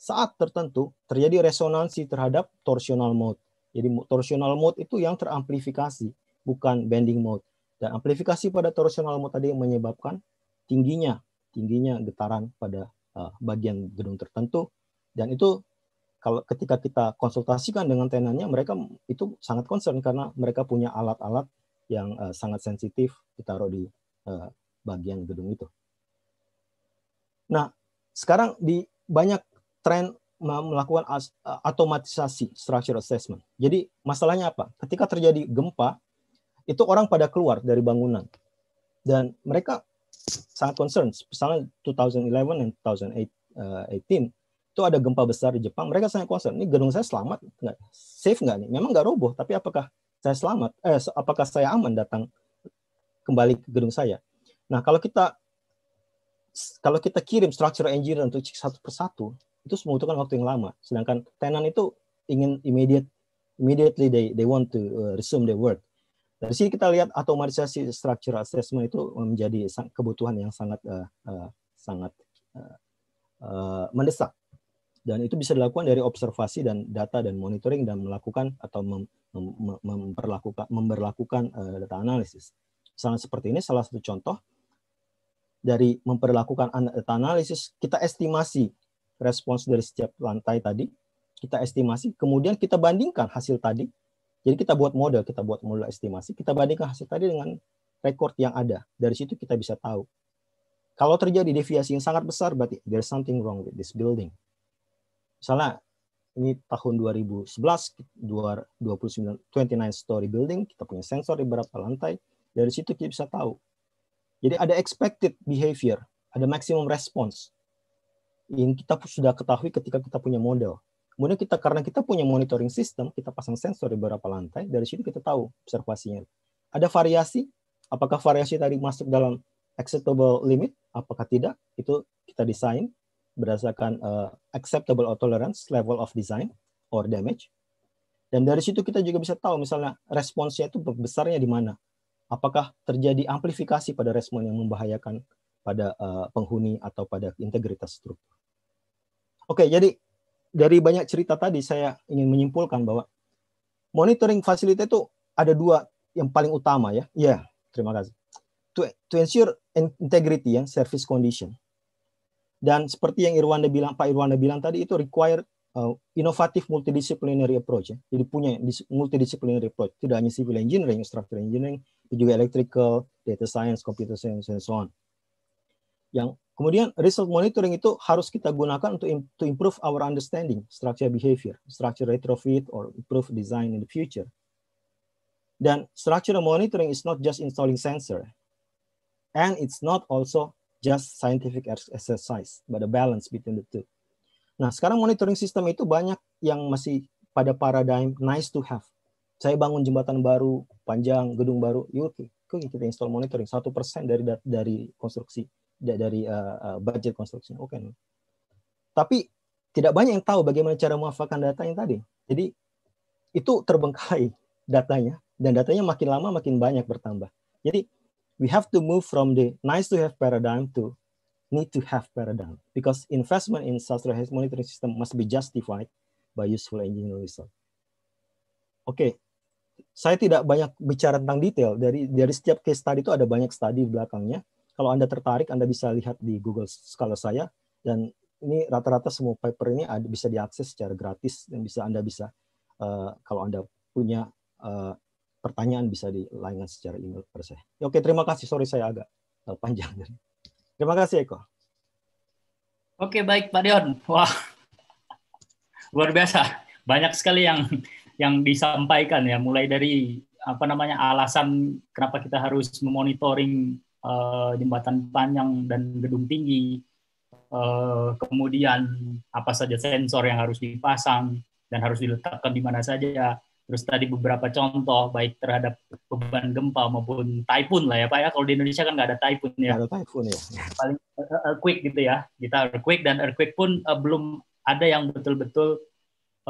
saat tertentu terjadi resonansi terhadap torsional mode. Jadi torsional mode itu yang teramplifikasi, bukan bending mode. Dan amplifikasi pada torsional mode tadi yang menyebabkan tingginya tingginya getaran pada uh, bagian gedung tertentu dan itu kalau ketika kita konsultasikan dengan tenannya mereka itu sangat concern karena mereka punya alat-alat yang uh, sangat sensitif ditaruh di uh, bagian gedung itu. Nah, sekarang di banyak tren melakukan automatisasi eh, structure assessment. Jadi masalahnya apa? Ketika terjadi gempa, itu orang pada keluar dari bangunan dan mereka sangat concern. Misalnya 2011 dan 2018 itu ada gempa besar di Jepang, mereka sangat concern. Ini gedung saya selamat nggak? Safe nggak nih? Memang nggak roboh, tapi apakah saya selamat, eh, apakah saya aman datang kembali ke gedung saya. Nah, kalau kita kalau kita kirim structure engineer untuk cek satu persatu, itu membutuhkan waktu yang lama. Sedangkan tenant itu ingin immediate immediately they they want to uh, resume their work. Dari sini kita lihat otomatisasi structure assessment itu menjadi kebutuhan yang sangat uh, uh, sangat uh, uh, mendesak dan itu bisa dilakukan dari observasi dan data dan monitoring dan melakukan atau mem, mem, memperlakukan memberlakukan uh, data analisis. Misalnya seperti ini salah satu contoh dari memperlakukan data analisis kita estimasi respons dari setiap lantai tadi, kita estimasi, kemudian kita bandingkan hasil tadi. Jadi kita buat model, kita buat model estimasi, kita bandingkan hasil tadi dengan rekor yang ada. Dari situ kita bisa tahu. Kalau terjadi deviasi yang sangat besar, berarti there's something wrong with this building misalnya ini tahun 2011 29 29 story building kita punya sensor di beberapa lantai dari situ kita bisa tahu jadi ada expected behavior ada maximum response yang kita sudah ketahui ketika kita punya model kemudian kita karena kita punya monitoring system kita pasang sensor di beberapa lantai dari situ kita tahu observasinya ada variasi apakah variasi tadi masuk dalam acceptable limit apakah tidak itu kita desain berdasarkan uh, acceptable or tolerance level of design or damage. Dan dari situ kita juga bisa tahu misalnya responsnya itu besarnya di mana. Apakah terjadi amplifikasi pada respon yang membahayakan pada uh, penghuni atau pada integritas struktur. Oke, jadi dari banyak cerita tadi saya ingin menyimpulkan bahwa monitoring facility itu ada dua yang paling utama ya. Ya, terima kasih. To, to ensure integrity and ya, service condition dan seperti yang Irwanda bilang, Pak Irwanda bilang tadi itu require uh, inovatif multidisciplinary approach. Ya. Jadi punya multidisciplinary approach. Tidak hanya civil engineering, structural engineering, juga electrical, data science, computer science, and so on. Yang kemudian result monitoring itu harus kita gunakan untuk to improve our understanding structure behavior, structure retrofit, or improve design in the future. Dan structural monitoring is not just installing sensor, and it's not also just scientific exercise, but the balance between the two. Nah, sekarang monitoring system itu banyak yang masih pada paradigm nice to have. Saya bangun jembatan baru, panjang, gedung baru, yuk ya okay, kita install monitoring satu persen dari dari konstruksi dari uh, budget konstruksi. Oke. Okay. Tapi tidak banyak yang tahu bagaimana cara memanfaatkan data yang tadi. Jadi itu terbengkalai datanya dan datanya makin lama makin banyak bertambah. Jadi we have to move from the nice to have paradigm to need to have paradigm because investment in sustainable health monitoring system must be justified by useful engineering result. Oke, okay. saya tidak banyak bicara tentang detail dari dari setiap case study itu ada banyak study di belakangnya. Kalau Anda tertarik Anda bisa lihat di Google Scholar saya dan ini rata-rata semua paper ini ada, bisa diakses secara gratis dan bisa Anda bisa uh, kalau Anda punya uh, pertanyaan bisa dilayangkan secara email kepada saya. Oke, terima kasih. Sorry saya agak panjang. Terima kasih Eko. Oke, baik Pak Dion. Wah, luar biasa. Banyak sekali yang yang disampaikan ya, mulai dari apa namanya alasan kenapa kita harus memonitoring uh, jembatan panjang dan gedung tinggi, uh, kemudian apa saja sensor yang harus dipasang dan harus diletakkan di mana saja, Terus tadi beberapa contoh baik terhadap beban gempa maupun typhoon lah ya Pak ya. Kalau di Indonesia kan nggak ada typhoon ya. Nggak ada typhoon ya. Paling eh, eh, earthquake gitu ya. Kita earthquake dan earthquake pun uh, belum ada yang betul-betul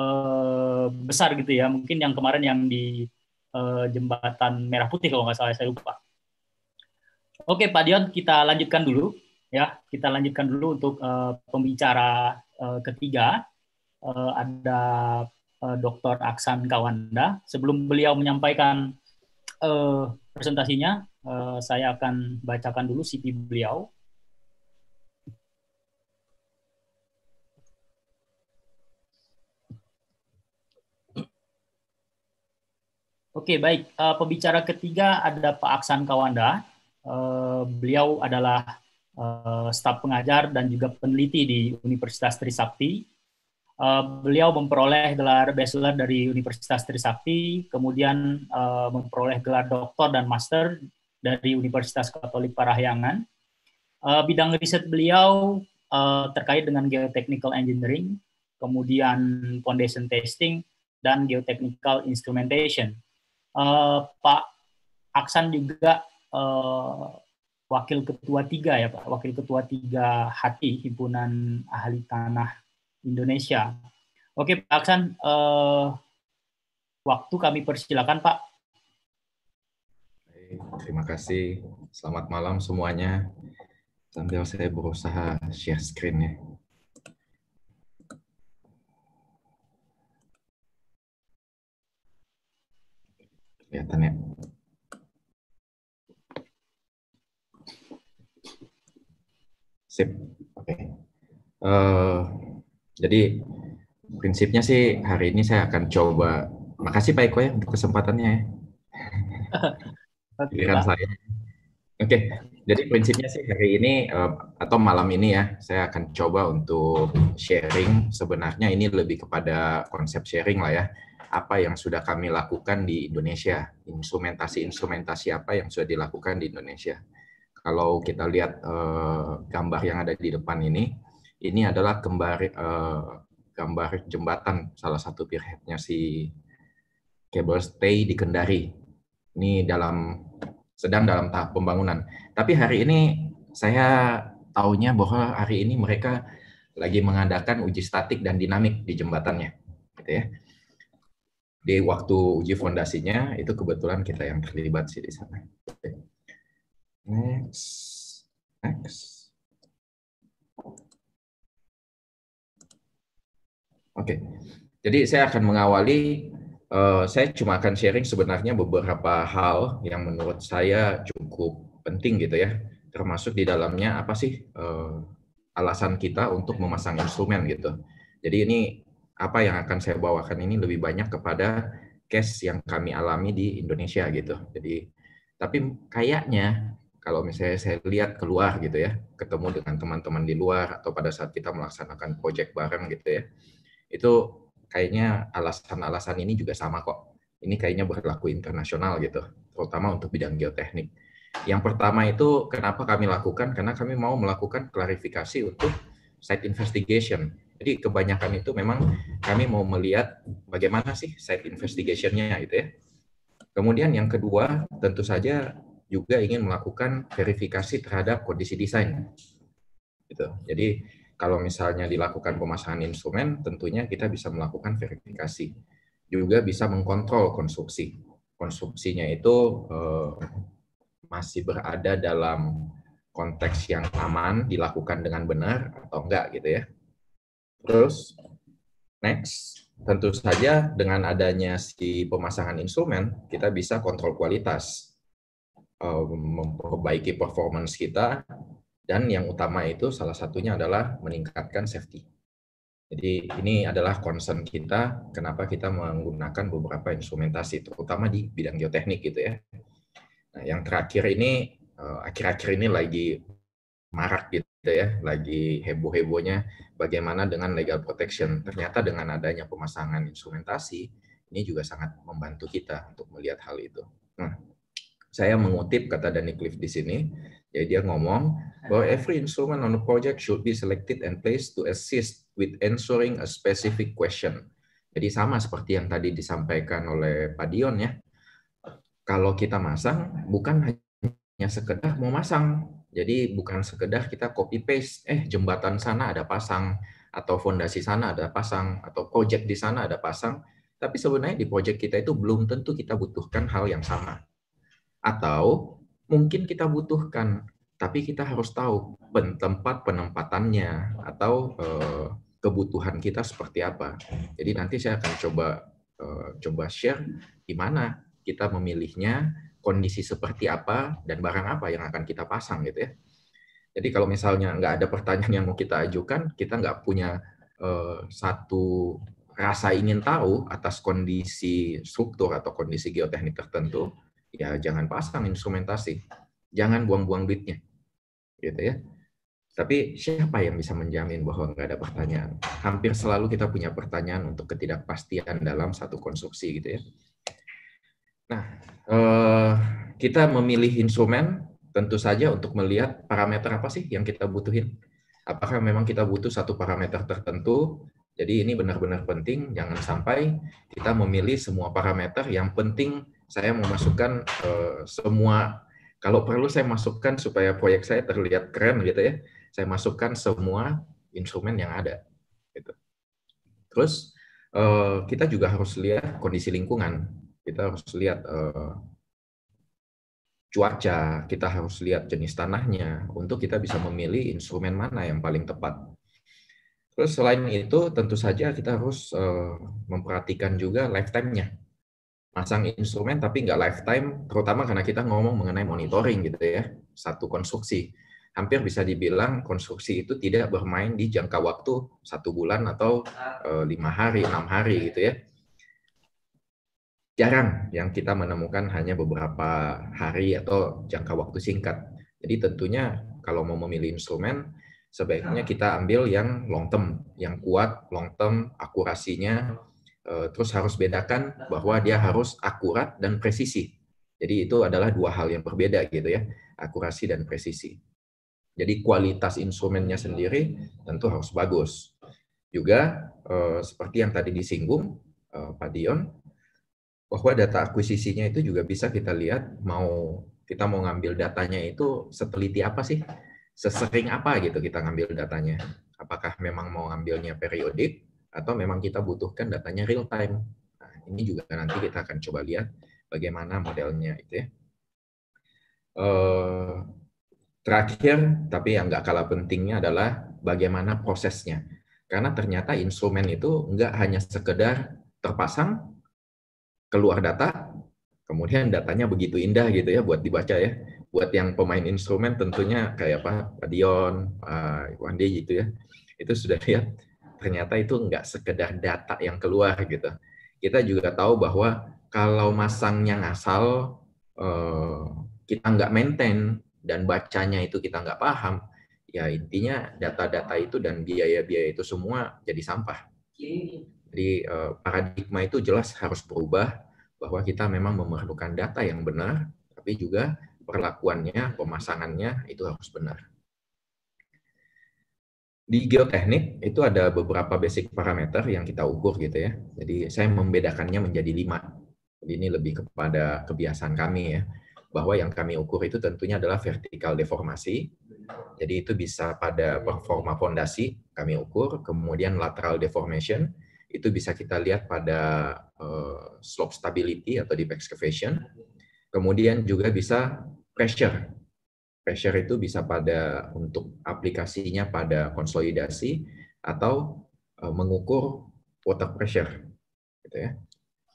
uh, besar gitu ya. Mungkin yang kemarin yang di uh, jembatan Merah Putih kalau nggak salah saya lupa. Oke Pak Dion, kita lanjutkan dulu ya. Kita lanjutkan dulu untuk uh, pembicara uh, ketiga. Uh, ada Eh, Dr. Aksan Kawanda. Sebelum beliau menyampaikan uh, presentasinya, uh, saya akan bacakan dulu CV beliau. Oke, baik. Uh, pembicara ketiga ada Pak Aksan Kawanda. Uh, beliau adalah uh, staf pengajar dan juga peneliti di Universitas Trisakti Uh, beliau memperoleh gelar bachelor dari Universitas Trisakti, kemudian uh, memperoleh gelar doktor dan master dari Universitas Katolik Parahyangan. Uh, bidang riset beliau uh, terkait dengan geotechnical engineering, kemudian foundation testing, dan geotechnical instrumentation. Uh, Pak Aksan juga uh, Wakil Ketua Tiga ya Pak, Wakil Ketua Tiga Hati Himpunan Ahli Tanah Indonesia. Oke Pak Aksan, eh, waktu kami persilakan Pak. Baik, terima kasih. Selamat malam semuanya. Sambil saya berusaha share screen ya. Kelihatan ya. Sip. Oke. Okay. Uh, eh, jadi prinsipnya sih hari ini saya akan coba. Makasih Pak Eko ya untuk kesempatannya ya. saya. Oke, jadi prinsipnya sih hari ini eh, atau malam ini ya, saya akan coba untuk sharing. Sebenarnya ini lebih kepada konsep sharing lah ya. Apa yang sudah kami lakukan di Indonesia, instrumentasi-instrumentasi apa yang sudah dilakukan di Indonesia. Kalau kita lihat eh, gambar yang ada di depan ini, ini adalah gambar uh, eh, gambar jembatan salah satu pierheadnya si cable stay di Kendari. Ini dalam sedang dalam tahap pembangunan. Tapi hari ini saya tahunya bahwa hari ini mereka lagi mengadakan uji statik dan dinamik di jembatannya, gitu ya. Di waktu uji fondasinya itu kebetulan kita yang terlibat sih di sana. Next, next. Oke. Okay. Jadi saya akan mengawali uh, saya cuma akan sharing sebenarnya beberapa hal yang menurut saya cukup penting gitu ya. Termasuk di dalamnya apa sih uh, alasan kita untuk memasang instrumen gitu. Jadi ini apa yang akan saya bawakan ini lebih banyak kepada case yang kami alami di Indonesia gitu. Jadi tapi kayaknya kalau misalnya saya lihat keluar gitu ya, ketemu dengan teman-teman di luar atau pada saat kita melaksanakan project bareng gitu ya itu kayaknya alasan-alasan ini juga sama kok. Ini kayaknya berlaku internasional gitu, terutama untuk bidang geoteknik. Yang pertama itu kenapa kami lakukan? Karena kami mau melakukan klarifikasi untuk site investigation. Jadi kebanyakan itu memang kami mau melihat bagaimana sih site investigationnya gitu ya. Kemudian yang kedua tentu saja juga ingin melakukan verifikasi terhadap kondisi desain. Gitu. Jadi kalau misalnya dilakukan pemasangan instrumen, tentunya kita bisa melakukan verifikasi. Juga bisa mengkontrol konstruksi. Konstruksinya itu eh, masih berada dalam konteks yang aman, dilakukan dengan benar atau enggak gitu ya. Terus, next, tentu saja dengan adanya si pemasangan instrumen, kita bisa kontrol kualitas, eh, memperbaiki performance kita, dan yang utama itu salah satunya adalah meningkatkan safety. Jadi ini adalah concern kita kenapa kita menggunakan beberapa instrumentasi terutama di bidang geoteknik gitu ya. Nah, yang terakhir ini eh, akhir-akhir ini lagi marak gitu ya, lagi heboh-hebohnya bagaimana dengan legal protection. Ternyata dengan adanya pemasangan instrumentasi ini juga sangat membantu kita untuk melihat hal itu. Nah, saya mengutip kata Danny Cliff di sini, jadi ya, dia ngomong bahwa every instrument on the project should be selected and placed to assist with answering a specific question. Jadi sama seperti yang tadi disampaikan oleh Pak Dion ya. Kalau kita masang bukan hanya sekedar mau masang. Jadi bukan sekedar kita copy paste eh jembatan sana ada pasang atau fondasi sana ada pasang atau project di sana ada pasang, tapi sebenarnya di project kita itu belum tentu kita butuhkan hal yang sama. Atau mungkin kita butuhkan, tapi kita harus tahu tempat penempatannya atau eh, kebutuhan kita seperti apa. Jadi nanti saya akan coba eh, coba share di mana kita memilihnya, kondisi seperti apa dan barang apa yang akan kita pasang gitu ya. Jadi kalau misalnya nggak ada pertanyaan yang mau kita ajukan, kita nggak punya eh, satu rasa ingin tahu atas kondisi struktur atau kondisi geoteknik tertentu, ya jangan pasang instrumentasi, jangan buang-buang duitnya, gitu ya. Tapi siapa yang bisa menjamin bahwa nggak ada pertanyaan? Hampir selalu kita punya pertanyaan untuk ketidakpastian dalam satu konstruksi gitu ya. Nah, eh, kita memilih instrumen tentu saja untuk melihat parameter apa sih yang kita butuhin. Apakah memang kita butuh satu parameter tertentu? Jadi ini benar-benar penting, jangan sampai kita memilih semua parameter yang penting saya memasukkan uh, semua kalau perlu saya masukkan supaya proyek saya terlihat keren gitu ya saya masukkan semua instrumen yang ada gitu terus uh, kita juga harus lihat kondisi lingkungan kita harus lihat uh, cuaca kita harus lihat jenis tanahnya untuk kita bisa memilih instrumen mana yang paling tepat terus selain itu tentu saja kita harus uh, memperhatikan juga lifetime-nya pasang instrumen tapi nggak lifetime, terutama karena kita ngomong mengenai monitoring gitu ya, satu konstruksi. Hampir bisa dibilang konstruksi itu tidak bermain di jangka waktu satu bulan atau eh, lima hari, enam hari gitu ya. Jarang yang kita menemukan hanya beberapa hari atau jangka waktu singkat. Jadi tentunya kalau mau memilih instrumen, sebaiknya kita ambil yang long term, yang kuat, long term, akurasinya, Eh, terus harus bedakan bahwa dia harus akurat dan presisi. Jadi itu adalah dua hal yang berbeda gitu ya, akurasi dan presisi. Jadi kualitas instrumennya sendiri tentu harus bagus. Juga eh, seperti yang tadi disinggung eh, Pak Dion, bahwa data akuisisinya itu juga bisa kita lihat mau kita mau ngambil datanya itu seteliti apa sih, sesering apa gitu kita ngambil datanya. Apakah memang mau ngambilnya periodik atau memang kita butuhkan datanya real time. Nah, ini juga nanti kita akan coba lihat bagaimana modelnya itu ya. Uh, terakhir, tapi yang nggak kalah pentingnya adalah bagaimana prosesnya. Karena ternyata instrumen itu nggak hanya sekedar terpasang, keluar data, kemudian datanya begitu indah gitu ya buat dibaca ya buat yang pemain instrumen tentunya kayak Pak Dion, Pak eh, Wandi gitu ya, itu sudah lihat ternyata itu nggak sekedar data yang keluar gitu. Kita juga tahu bahwa kalau masangnya ngasal, eh, kita nggak maintain dan bacanya itu kita nggak paham, ya intinya data-data itu dan biaya-biaya itu semua jadi sampah. Jadi eh, paradigma itu jelas harus berubah bahwa kita memang memerlukan data yang benar, tapi juga perlakuannya, pemasangannya itu harus benar. Di geoteknik itu ada beberapa basic parameter yang kita ukur gitu ya. Jadi saya membedakannya menjadi lima. Jadi ini lebih kepada kebiasaan kami ya. Bahwa yang kami ukur itu tentunya adalah vertikal deformasi. Jadi itu bisa pada performa fondasi kami ukur, kemudian lateral deformation itu bisa kita lihat pada uh, slope stability atau deep excavation. Kemudian juga bisa pressure Pressure itu bisa pada untuk aplikasinya pada konsolidasi atau e, mengukur water pressure. Gitu ya.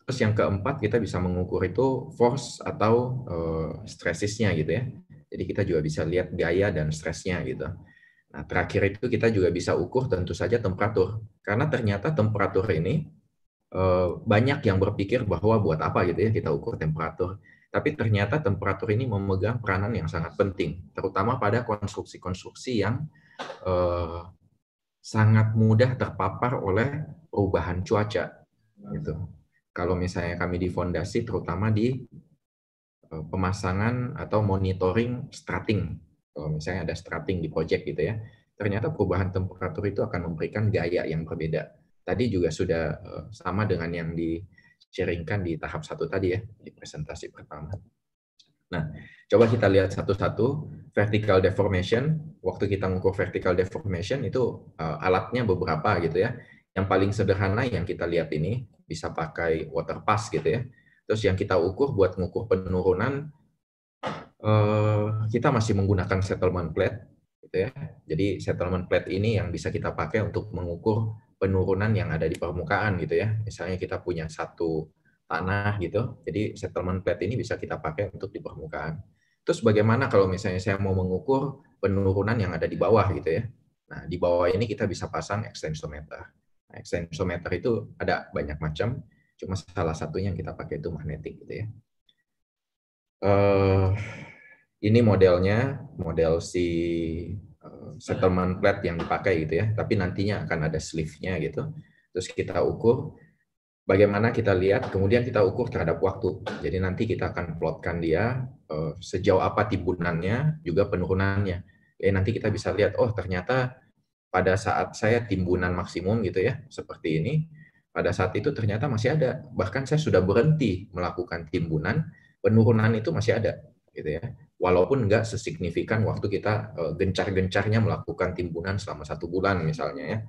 Terus yang keempat kita bisa mengukur itu force atau uh, e, stressesnya gitu ya. Jadi kita juga bisa lihat gaya dan stresnya gitu. Nah terakhir itu kita juga bisa ukur tentu saja temperatur. Karena ternyata temperatur ini e, banyak yang berpikir bahwa buat apa gitu ya kita ukur temperatur tapi ternyata temperatur ini memegang peranan yang sangat penting, terutama pada konstruksi-konstruksi yang eh, sangat mudah terpapar oleh perubahan cuaca. Gitu. Kalau misalnya kami di fondasi, terutama di eh, pemasangan atau monitoring strating, kalau misalnya ada strating di project gitu ya, ternyata perubahan temperatur itu akan memberikan gaya yang berbeda. Tadi juga sudah eh, sama dengan yang di sharingkan di tahap satu tadi ya, di presentasi pertama. Nah, coba kita lihat satu-satu. Vertical deformation, waktu kita mengukur vertical deformation itu uh, alatnya beberapa gitu ya. Yang paling sederhana yang kita lihat ini bisa pakai water pass gitu ya. Terus yang kita ukur buat mengukur penurunan, uh, kita masih menggunakan settlement plate gitu ya. Jadi settlement plate ini yang bisa kita pakai untuk mengukur penurunan yang ada di permukaan gitu ya. Misalnya kita punya satu tanah gitu, jadi settlement plate ini bisa kita pakai untuk di permukaan. Terus bagaimana kalau misalnya saya mau mengukur penurunan yang ada di bawah gitu ya. Nah, di bawah ini kita bisa pasang extensometer. Nah, extensometer itu ada banyak macam, cuma salah satunya yang kita pakai itu magnetik gitu ya. Uh, ini modelnya, model si Eh, settlement plate yang dipakai gitu ya, tapi nantinya akan ada sleeve-nya gitu. Terus kita ukur bagaimana kita lihat, kemudian kita ukur terhadap waktu. Jadi nanti kita akan plotkan dia eh, sejauh apa timbunannya, juga penurunannya. Jadi eh, nanti kita bisa lihat, oh ternyata pada saat saya timbunan maksimum gitu ya, seperti ini, pada saat itu ternyata masih ada. Bahkan saya sudah berhenti melakukan timbunan, penurunan itu masih ada gitu ya walaupun nggak sesignifikan waktu kita eh, gencar-gencarnya melakukan timbunan selama satu bulan misalnya ya.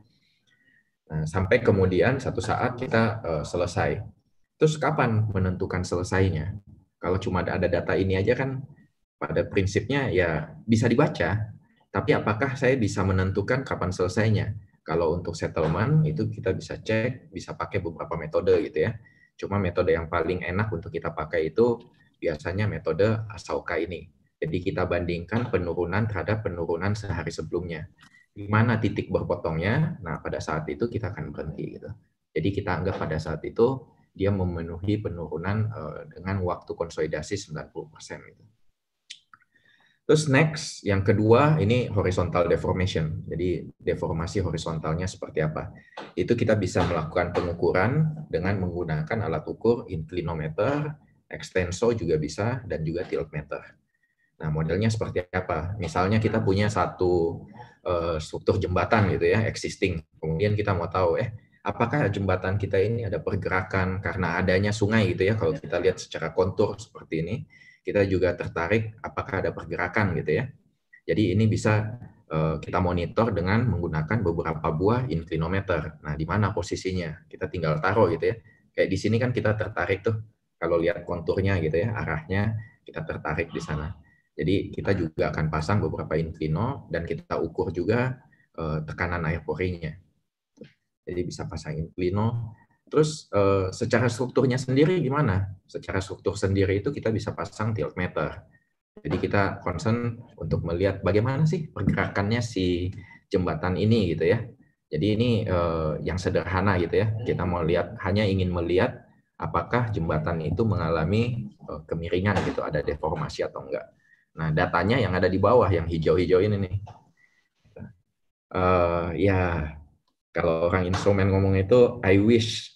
Nah, sampai kemudian satu saat kita uh, selesai. Terus kapan menentukan selesainya? Kalau cuma ada data ini aja kan pada prinsipnya ya bisa dibaca, tapi apakah saya bisa menentukan kapan selesainya? Kalau untuk settlement itu kita bisa cek, bisa pakai beberapa metode gitu ya. Cuma metode yang paling enak untuk kita pakai itu biasanya metode Asoka ini. Jadi kita bandingkan penurunan terhadap penurunan sehari sebelumnya. Di mana titik berpotongnya? Nah, pada saat itu kita akan berhenti gitu. Jadi kita anggap pada saat itu dia memenuhi penurunan uh, dengan waktu konsolidasi 90% gitu. Terus next, yang kedua ini horizontal deformation. Jadi deformasi horizontalnya seperti apa. Itu kita bisa melakukan pengukuran dengan menggunakan alat ukur inclinometer, extenso juga bisa, dan juga tiltmeter. Nah, modelnya seperti apa? Misalnya kita punya satu eh, struktur jembatan gitu ya, existing. Kemudian kita mau tahu, eh, apakah jembatan kita ini ada pergerakan karena adanya sungai gitu ya? Kalau kita lihat secara kontur seperti ini, kita juga tertarik apakah ada pergerakan gitu ya. Jadi ini bisa eh, kita monitor dengan menggunakan beberapa buah inclinometer. Nah, di mana posisinya? Kita tinggal taruh gitu ya. Kayak di sini kan kita tertarik tuh kalau lihat konturnya gitu ya, arahnya kita tertarik di sana. Jadi kita juga akan pasang beberapa inclino dan kita ukur juga uh, tekanan air porinya. Jadi bisa pasang inclino. Terus uh, secara strukturnya sendiri gimana? Secara struktur sendiri itu kita bisa pasang tilt meter. Jadi kita concern untuk melihat bagaimana sih pergerakannya si jembatan ini gitu ya. Jadi ini uh, yang sederhana gitu ya. Kita mau lihat hanya ingin melihat apakah jembatan itu mengalami uh, kemiringan gitu, ada deformasi atau enggak. Nah, datanya yang ada di bawah, yang hijau-hijau ini nih. Uh, ya, kalau orang instrumen ngomong itu, I wish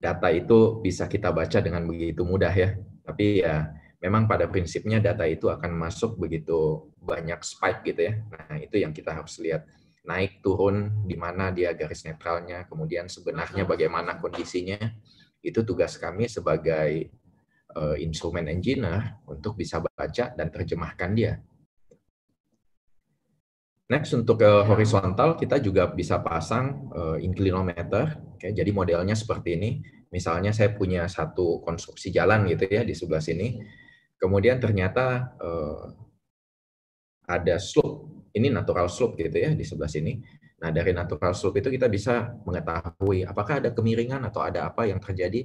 data itu bisa kita baca dengan begitu mudah ya. Tapi ya, memang pada prinsipnya data itu akan masuk begitu banyak spike gitu ya. Nah, itu yang kita harus lihat. Naik, turun, di mana dia garis netralnya, kemudian sebenarnya bagaimana kondisinya. Itu tugas kami sebagai uh, instrumen engineer untuk bisa baca dan terjemahkan dia. Next untuk ya. horizontal kita juga bisa pasang uh, inclinometer. jadi modelnya seperti ini. Misalnya saya punya satu konstruksi jalan gitu ya di sebelah sini. Kemudian ternyata uh, ada slope. Ini natural slope gitu ya di sebelah sini. Nah, dari natural slope itu kita bisa mengetahui apakah ada kemiringan atau ada apa yang terjadi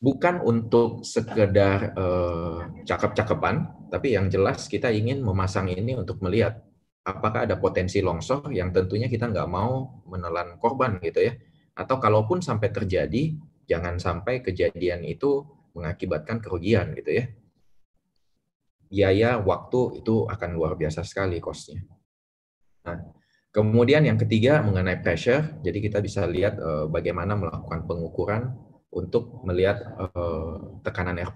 bukan untuk sekedar eh, cakep-cakepan, tapi yang jelas kita ingin memasang ini untuk melihat apakah ada potensi longsor yang tentunya kita nggak mau menelan korban gitu ya. Atau kalaupun sampai terjadi, jangan sampai kejadian itu mengakibatkan kerugian gitu ya. Biaya waktu itu akan luar biasa sekali kosnya. Nah, kemudian yang ketiga mengenai pressure, jadi kita bisa lihat eh, bagaimana melakukan pengukuran untuk melihat uh, tekanan air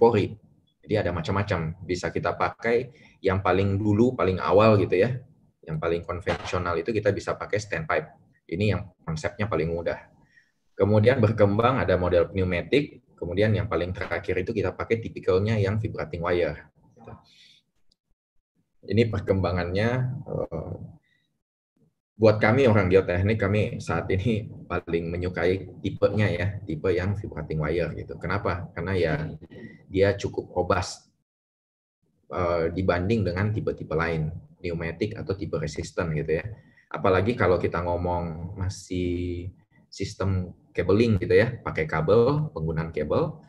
Jadi ada macam-macam, bisa kita pakai yang paling dulu, paling awal gitu ya, yang paling konvensional itu kita bisa pakai standpipe. Ini yang konsepnya paling mudah. Kemudian berkembang ada model pneumatic, kemudian yang paling terakhir itu kita pakai tipikalnya yang vibrating wire. Ini perkembangannya eh, buat kami orang geoteknik kami saat ini paling menyukai tipenya ya tipe yang cutting wire gitu kenapa karena ya dia cukup robust uh, dibanding dengan tipe-tipe lain pneumatic atau tipe resisten gitu ya apalagi kalau kita ngomong masih sistem cabling gitu ya pakai kabel penggunaan kabel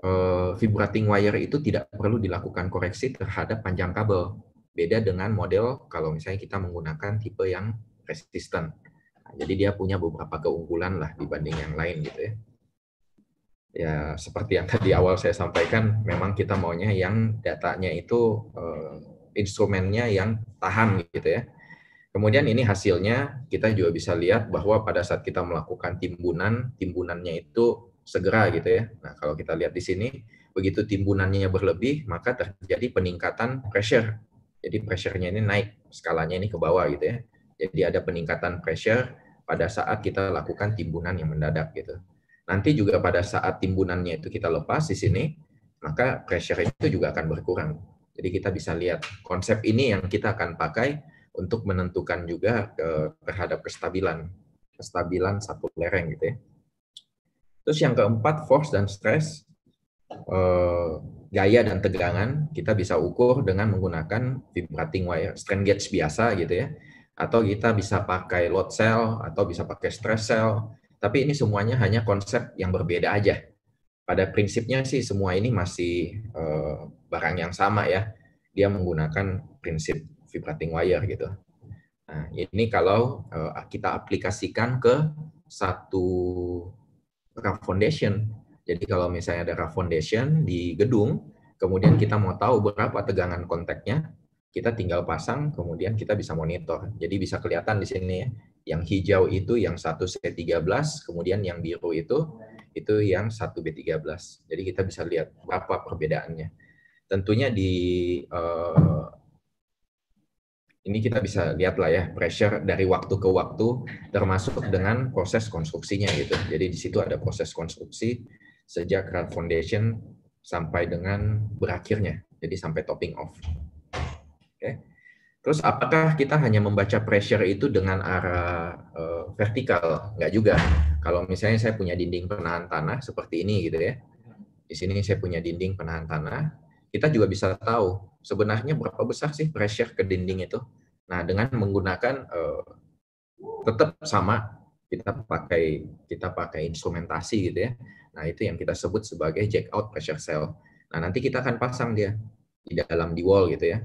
uh, eh, vibrating wire itu tidak perlu dilakukan koreksi terhadap panjang kabel beda dengan model kalau misalnya kita menggunakan tipe yang resisten. Nah, jadi dia punya beberapa keunggulan lah dibanding yang lain gitu ya. Ya seperti yang tadi awal saya sampaikan, memang kita maunya yang datanya itu eh, instrumennya yang tahan gitu ya. Kemudian ini hasilnya kita juga bisa lihat bahwa pada saat kita melakukan timbunan, timbunannya itu segera gitu ya. Nah kalau kita lihat di sini, begitu timbunannya berlebih maka terjadi peningkatan pressure. Jadi pressure-nya ini naik, skalanya ini ke bawah gitu ya. Jadi ada peningkatan pressure pada saat kita lakukan timbunan yang mendadak gitu. Nanti juga pada saat timbunannya itu kita lepas di sini, maka pressure itu juga akan berkurang. Jadi kita bisa lihat konsep ini yang kita akan pakai untuk menentukan juga ke, eh, terhadap kestabilan kestabilan satu lereng gitu ya. Terus yang keempat force dan stress eh, gaya dan tegangan kita bisa ukur dengan menggunakan vibrating wire strain gauge biasa gitu ya atau kita bisa pakai load cell atau bisa pakai stress cell. Tapi ini semuanya hanya konsep yang berbeda aja. Pada prinsipnya sih semua ini masih eh, barang yang sama ya. Dia menggunakan prinsip vibrating wire gitu. Nah, ini kalau eh, kita aplikasikan ke satu raf foundation. Jadi kalau misalnya ada raf foundation di gedung, kemudian kita mau tahu berapa tegangan kontaknya, kita tinggal pasang, kemudian kita bisa monitor. Jadi bisa kelihatan di sini ya, yang hijau itu yang 1C13, kemudian yang biru itu itu yang 1B13. Jadi kita bisa lihat berapa perbedaannya. Tentunya di uh, ini kita bisa lihat lah ya pressure dari waktu ke waktu termasuk dengan proses konstruksinya gitu. Jadi di situ ada proses konstruksi sejak crowd foundation sampai dengan berakhirnya. Jadi sampai topping off. Okay. Terus apakah kita hanya membaca pressure itu dengan arah uh, vertikal? Enggak juga. Kalau misalnya saya punya dinding penahan tanah seperti ini gitu ya. Di sini saya punya dinding penahan tanah. Kita juga bisa tahu sebenarnya berapa besar sih pressure ke dinding itu. Nah, dengan menggunakan uh, tetap sama kita pakai kita pakai instrumentasi gitu ya. Nah, itu yang kita sebut sebagai jack out pressure cell. Nah, nanti kita akan pasang dia di dalam di wall gitu ya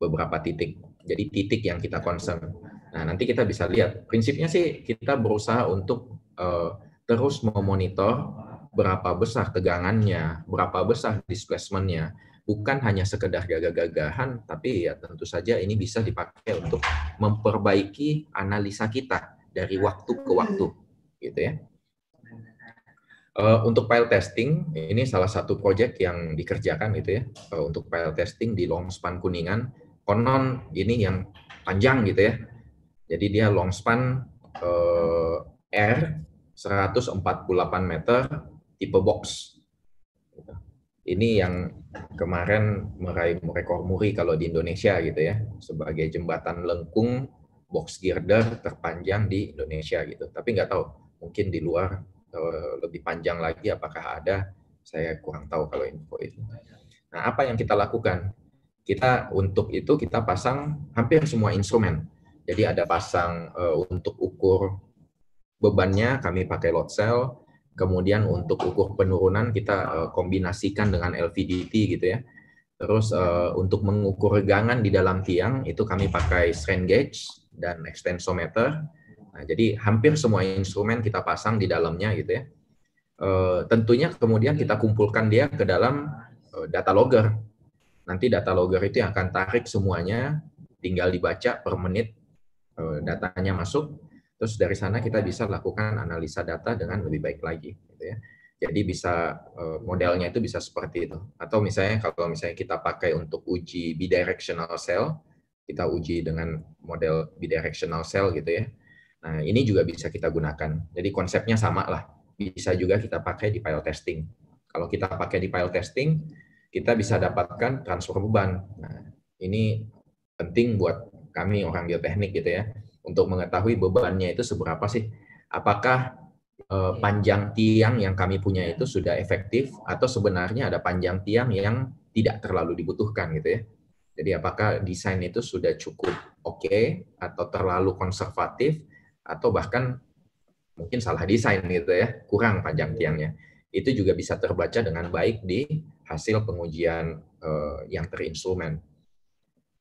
beberapa titik. Jadi titik yang kita concern. Nah, nanti kita bisa lihat. Prinsipnya sih kita berusaha untuk uh, terus memonitor berapa besar tegangannya, berapa besar displacementnya. Bukan hanya sekedar gagah-gagahan, tapi ya tentu saja ini bisa dipakai untuk memperbaiki analisa kita dari waktu ke waktu, gitu ya. Uh, untuk file testing, ini salah satu proyek yang dikerjakan gitu ya. Uh, untuk file testing di Longspan Kuningan, konon ini yang panjang gitu ya. Jadi dia long span eh, R 148 meter tipe box. Ini yang kemarin meraih rekor muri kalau di Indonesia gitu ya sebagai jembatan lengkung box girder terpanjang di Indonesia gitu. Tapi nggak tahu mungkin di luar eh, lebih panjang lagi apakah ada saya kurang tahu kalau info itu. Nah, apa yang kita lakukan? kita untuk itu kita pasang hampir semua instrumen. Jadi ada pasang uh, untuk ukur bebannya kami pakai load cell, kemudian untuk ukur penurunan kita uh, kombinasikan dengan LVDT gitu ya. Terus uh, untuk mengukur regangan di dalam tiang itu kami pakai strain gauge dan extensometer. Nah, jadi hampir semua instrumen kita pasang di dalamnya gitu ya. Uh, tentunya kemudian kita kumpulkan dia ke dalam data logger nanti data logger itu yang akan tarik semuanya, tinggal dibaca per menit eh, datanya masuk, terus dari sana kita bisa lakukan analisa data dengan lebih baik lagi, gitu ya. Jadi bisa eh, modelnya itu bisa seperti itu. Atau misalnya kalau misalnya kita pakai untuk uji bidirectional cell, kita uji dengan model bidirectional cell gitu ya. Nah, ini juga bisa kita gunakan. Jadi konsepnya sama lah. Bisa juga kita pakai di pile testing. Kalau kita pakai di pile testing, kita bisa dapatkan transfer beban. Nah, ini penting buat kami orang geoteknik gitu ya, untuk mengetahui bebannya itu seberapa sih. Apakah eh, iya. panjang tiang yang kami punya iya. itu sudah efektif atau sebenarnya ada panjang tiang yang tidak terlalu dibutuhkan gitu ya. Jadi apakah desain itu sudah cukup oke okay, atau terlalu konservatif atau bahkan mungkin salah desain gitu ya, kurang panjang iya. tiangnya. Itu juga bisa terbaca dengan baik di hasil pengujian uh, yang terinstrumen.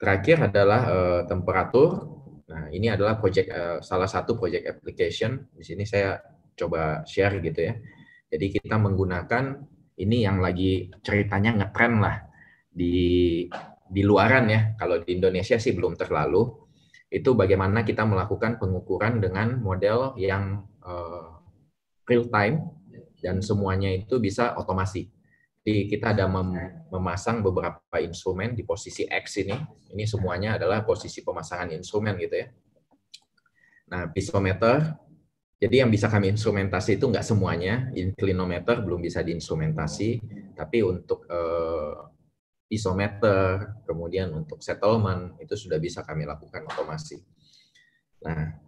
Terakhir adalah uh, temperatur. Nah, ini adalah project uh, salah satu project application. Di sini saya coba share gitu ya. Jadi kita menggunakan ini yang lagi ceritanya ngetren lah di di luaran ya. Kalau di Indonesia sih belum terlalu. Itu bagaimana kita melakukan pengukuran dengan model yang uh, real time dan semuanya itu bisa otomasi. Jadi kita ada mem memasang beberapa instrumen di posisi X ini. Ini semuanya adalah posisi pemasangan instrumen gitu ya. Nah, pisometer, jadi yang bisa kami instrumentasi itu nggak semuanya. Inclinometer belum bisa diinstrumentasi, tapi untuk eh, isometer, kemudian untuk settlement, itu sudah bisa kami lakukan otomasi. Nah,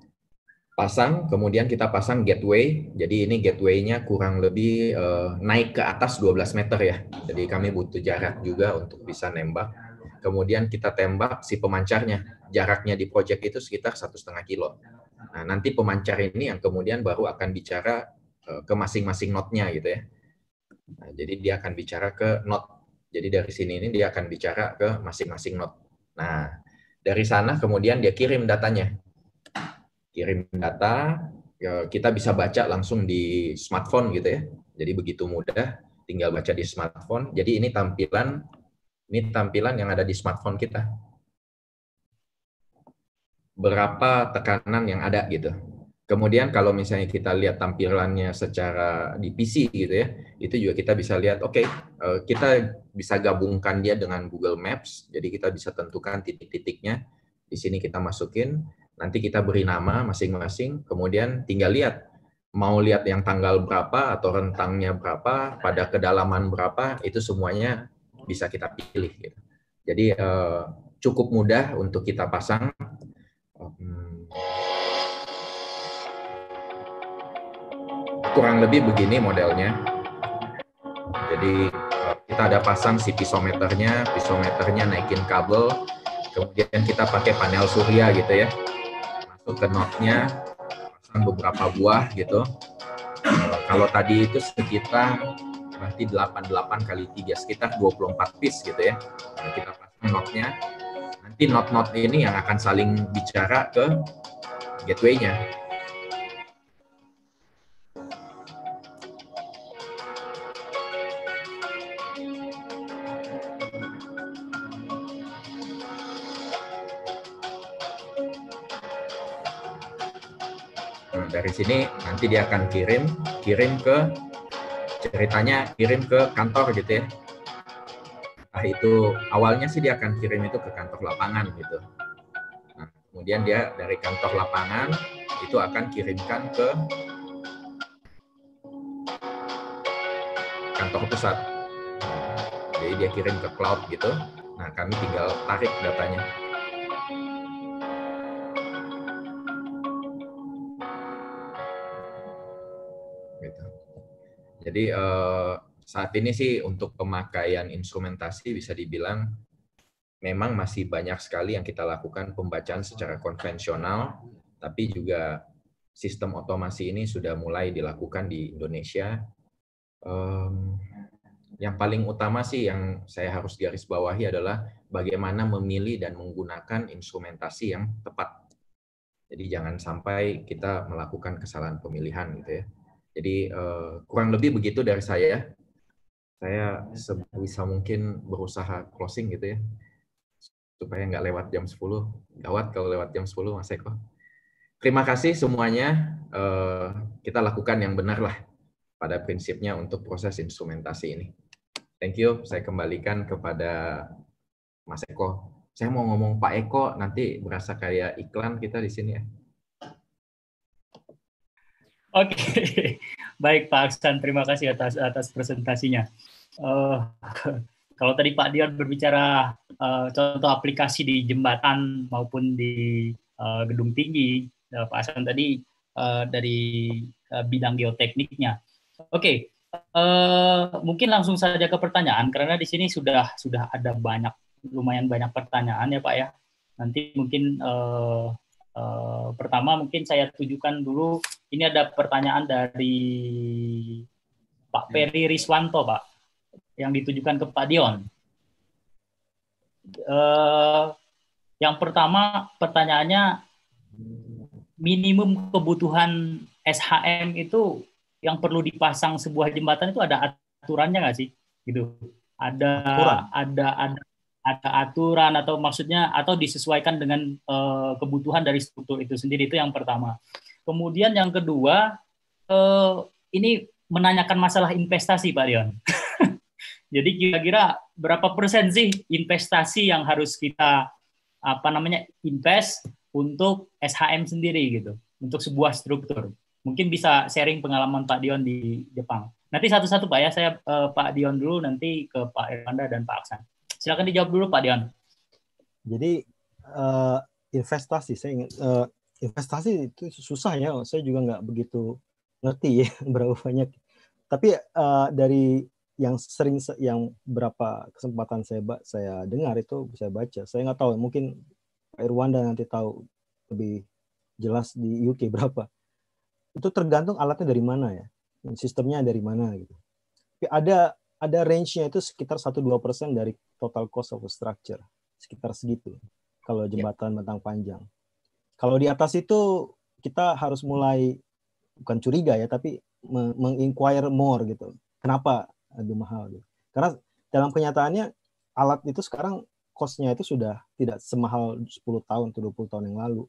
pasang, kemudian kita pasang gateway. Jadi ini gateway-nya kurang lebih uh, naik ke atas 12 meter ya. Jadi kami butuh jarak juga untuk bisa nembak. Kemudian kita tembak si pemancarnya. Jaraknya di project itu sekitar satu setengah kilo. Nah, nanti pemancar ini yang kemudian baru akan bicara uh, ke masing-masing notnya gitu ya. Nah, jadi dia akan bicara ke not. Jadi dari sini ini dia akan bicara ke masing-masing not. Nah, dari sana kemudian dia kirim datanya kirim data, ya, kita bisa baca langsung di smartphone gitu ya. Jadi begitu mudah, tinggal baca di smartphone. Jadi ini tampilan, ini tampilan yang ada di smartphone kita. Berapa tekanan yang ada gitu. Kemudian kalau misalnya kita lihat tampilannya secara di PC gitu ya, itu juga kita bisa lihat, oke, okay, eh, kita bisa gabungkan dia dengan Google Maps, jadi kita bisa tentukan titik-titiknya. Di sini kita masukin, Nanti kita beri nama masing-masing, kemudian tinggal lihat mau lihat yang tanggal berapa atau rentangnya berapa, pada kedalaman berapa, itu semuanya bisa kita pilih. Gitu. Jadi eh, cukup mudah untuk kita pasang. Hmm. Kurang lebih begini modelnya. Jadi eh, kita ada pasang si pisometernya, pisometernya naikin kabel, kemudian kita pakai panel surya gitu ya. Gitu, ke kenotnya pasang beberapa buah gitu kalau tadi itu sekitar berarti 88 kali 3 sekitar 24 piece gitu ya nah, kita pasang notnya nanti not-not ini yang akan saling bicara ke gateway-nya sini nanti dia akan kirim kirim ke ceritanya kirim ke kantor gitu ya Nah itu awalnya sih dia akan kirim itu ke kantor lapangan gitu nah, kemudian dia dari kantor lapangan itu akan kirimkan ke kantor pusat nah, jadi dia kirim ke cloud gitu nah kami tinggal tarik datanya Jadi uh, saat ini sih untuk pemakaian instrumentasi bisa dibilang memang masih banyak sekali yang kita lakukan pembacaan secara konvensional, tapi juga sistem otomasi ini sudah mulai dilakukan di Indonesia. Um, yang paling utama sih yang saya harus garis bawahi adalah bagaimana memilih dan menggunakan instrumentasi yang tepat. Jadi jangan sampai kita melakukan kesalahan pemilihan gitu ya. Jadi uh, kurang lebih begitu dari saya. Saya sebisa mungkin berusaha closing gitu ya. Supaya nggak lewat jam 10. Gawat kalau lewat jam 10 Mas Eko. Terima kasih semuanya. Uh, kita lakukan yang benar lah pada prinsipnya untuk proses instrumentasi ini. Thank you. Saya kembalikan kepada Mas Eko. Saya mau ngomong Pak Eko, nanti berasa kayak iklan kita di sini ya. Oke, okay. baik Pak Aksan, terima kasih atas atas presentasinya. Uh, kalau tadi Pak Dion berbicara uh, contoh aplikasi di jembatan maupun di uh, gedung tinggi, uh, Pak Aksan tadi uh, dari uh, bidang geotekniknya. Oke, okay. uh, mungkin langsung saja ke pertanyaan karena di sini sudah sudah ada banyak lumayan banyak pertanyaan ya Pak ya. Nanti mungkin uh, Eh, pertama mungkin saya tujukan dulu ini ada pertanyaan dari Pak Peri ya. Riswanto Pak yang ditujukan ke Pak Dion. Uh, yang pertama pertanyaannya minimum kebutuhan SHM itu yang perlu dipasang sebuah jembatan itu ada aturannya nggak sih gitu? Ada Aturan. ada ada ada aturan atau maksudnya atau disesuaikan dengan uh, kebutuhan dari struktur itu sendiri itu yang pertama. Kemudian yang kedua uh, ini menanyakan masalah investasi Pak Dion. Jadi kira-kira berapa persen sih investasi yang harus kita apa namanya invest untuk SHM sendiri gitu, untuk sebuah struktur. Mungkin bisa sharing pengalaman Pak Dion di Jepang. Nanti satu-satu Pak ya, saya uh, Pak Dion dulu nanti ke Pak Irwanda dan Pak Aksan. Silakan dijawab dulu Pak Dian. Jadi uh, investasi saya ingat uh, investasi itu susah ya. Saya juga nggak begitu ngerti ya berapa banyak. Tapi uh, dari yang sering yang berapa kesempatan saya saya dengar itu saya baca. Saya nggak tahu mungkin Pak Irwanda nanti tahu lebih jelas di UK berapa. Itu tergantung alatnya dari mana ya. Sistemnya dari mana gitu. Tapi ada ada range-nya itu sekitar 1-2% dari total cost of structure sekitar segitu kalau ya. jembatan yeah. bentang panjang. Kalau di atas itu kita harus mulai bukan curiga ya tapi menginquire more gitu. Kenapa lebih mahal gitu? Karena dalam kenyataannya alat itu sekarang cost-nya itu sudah tidak semahal 10 tahun atau 20 tahun yang lalu.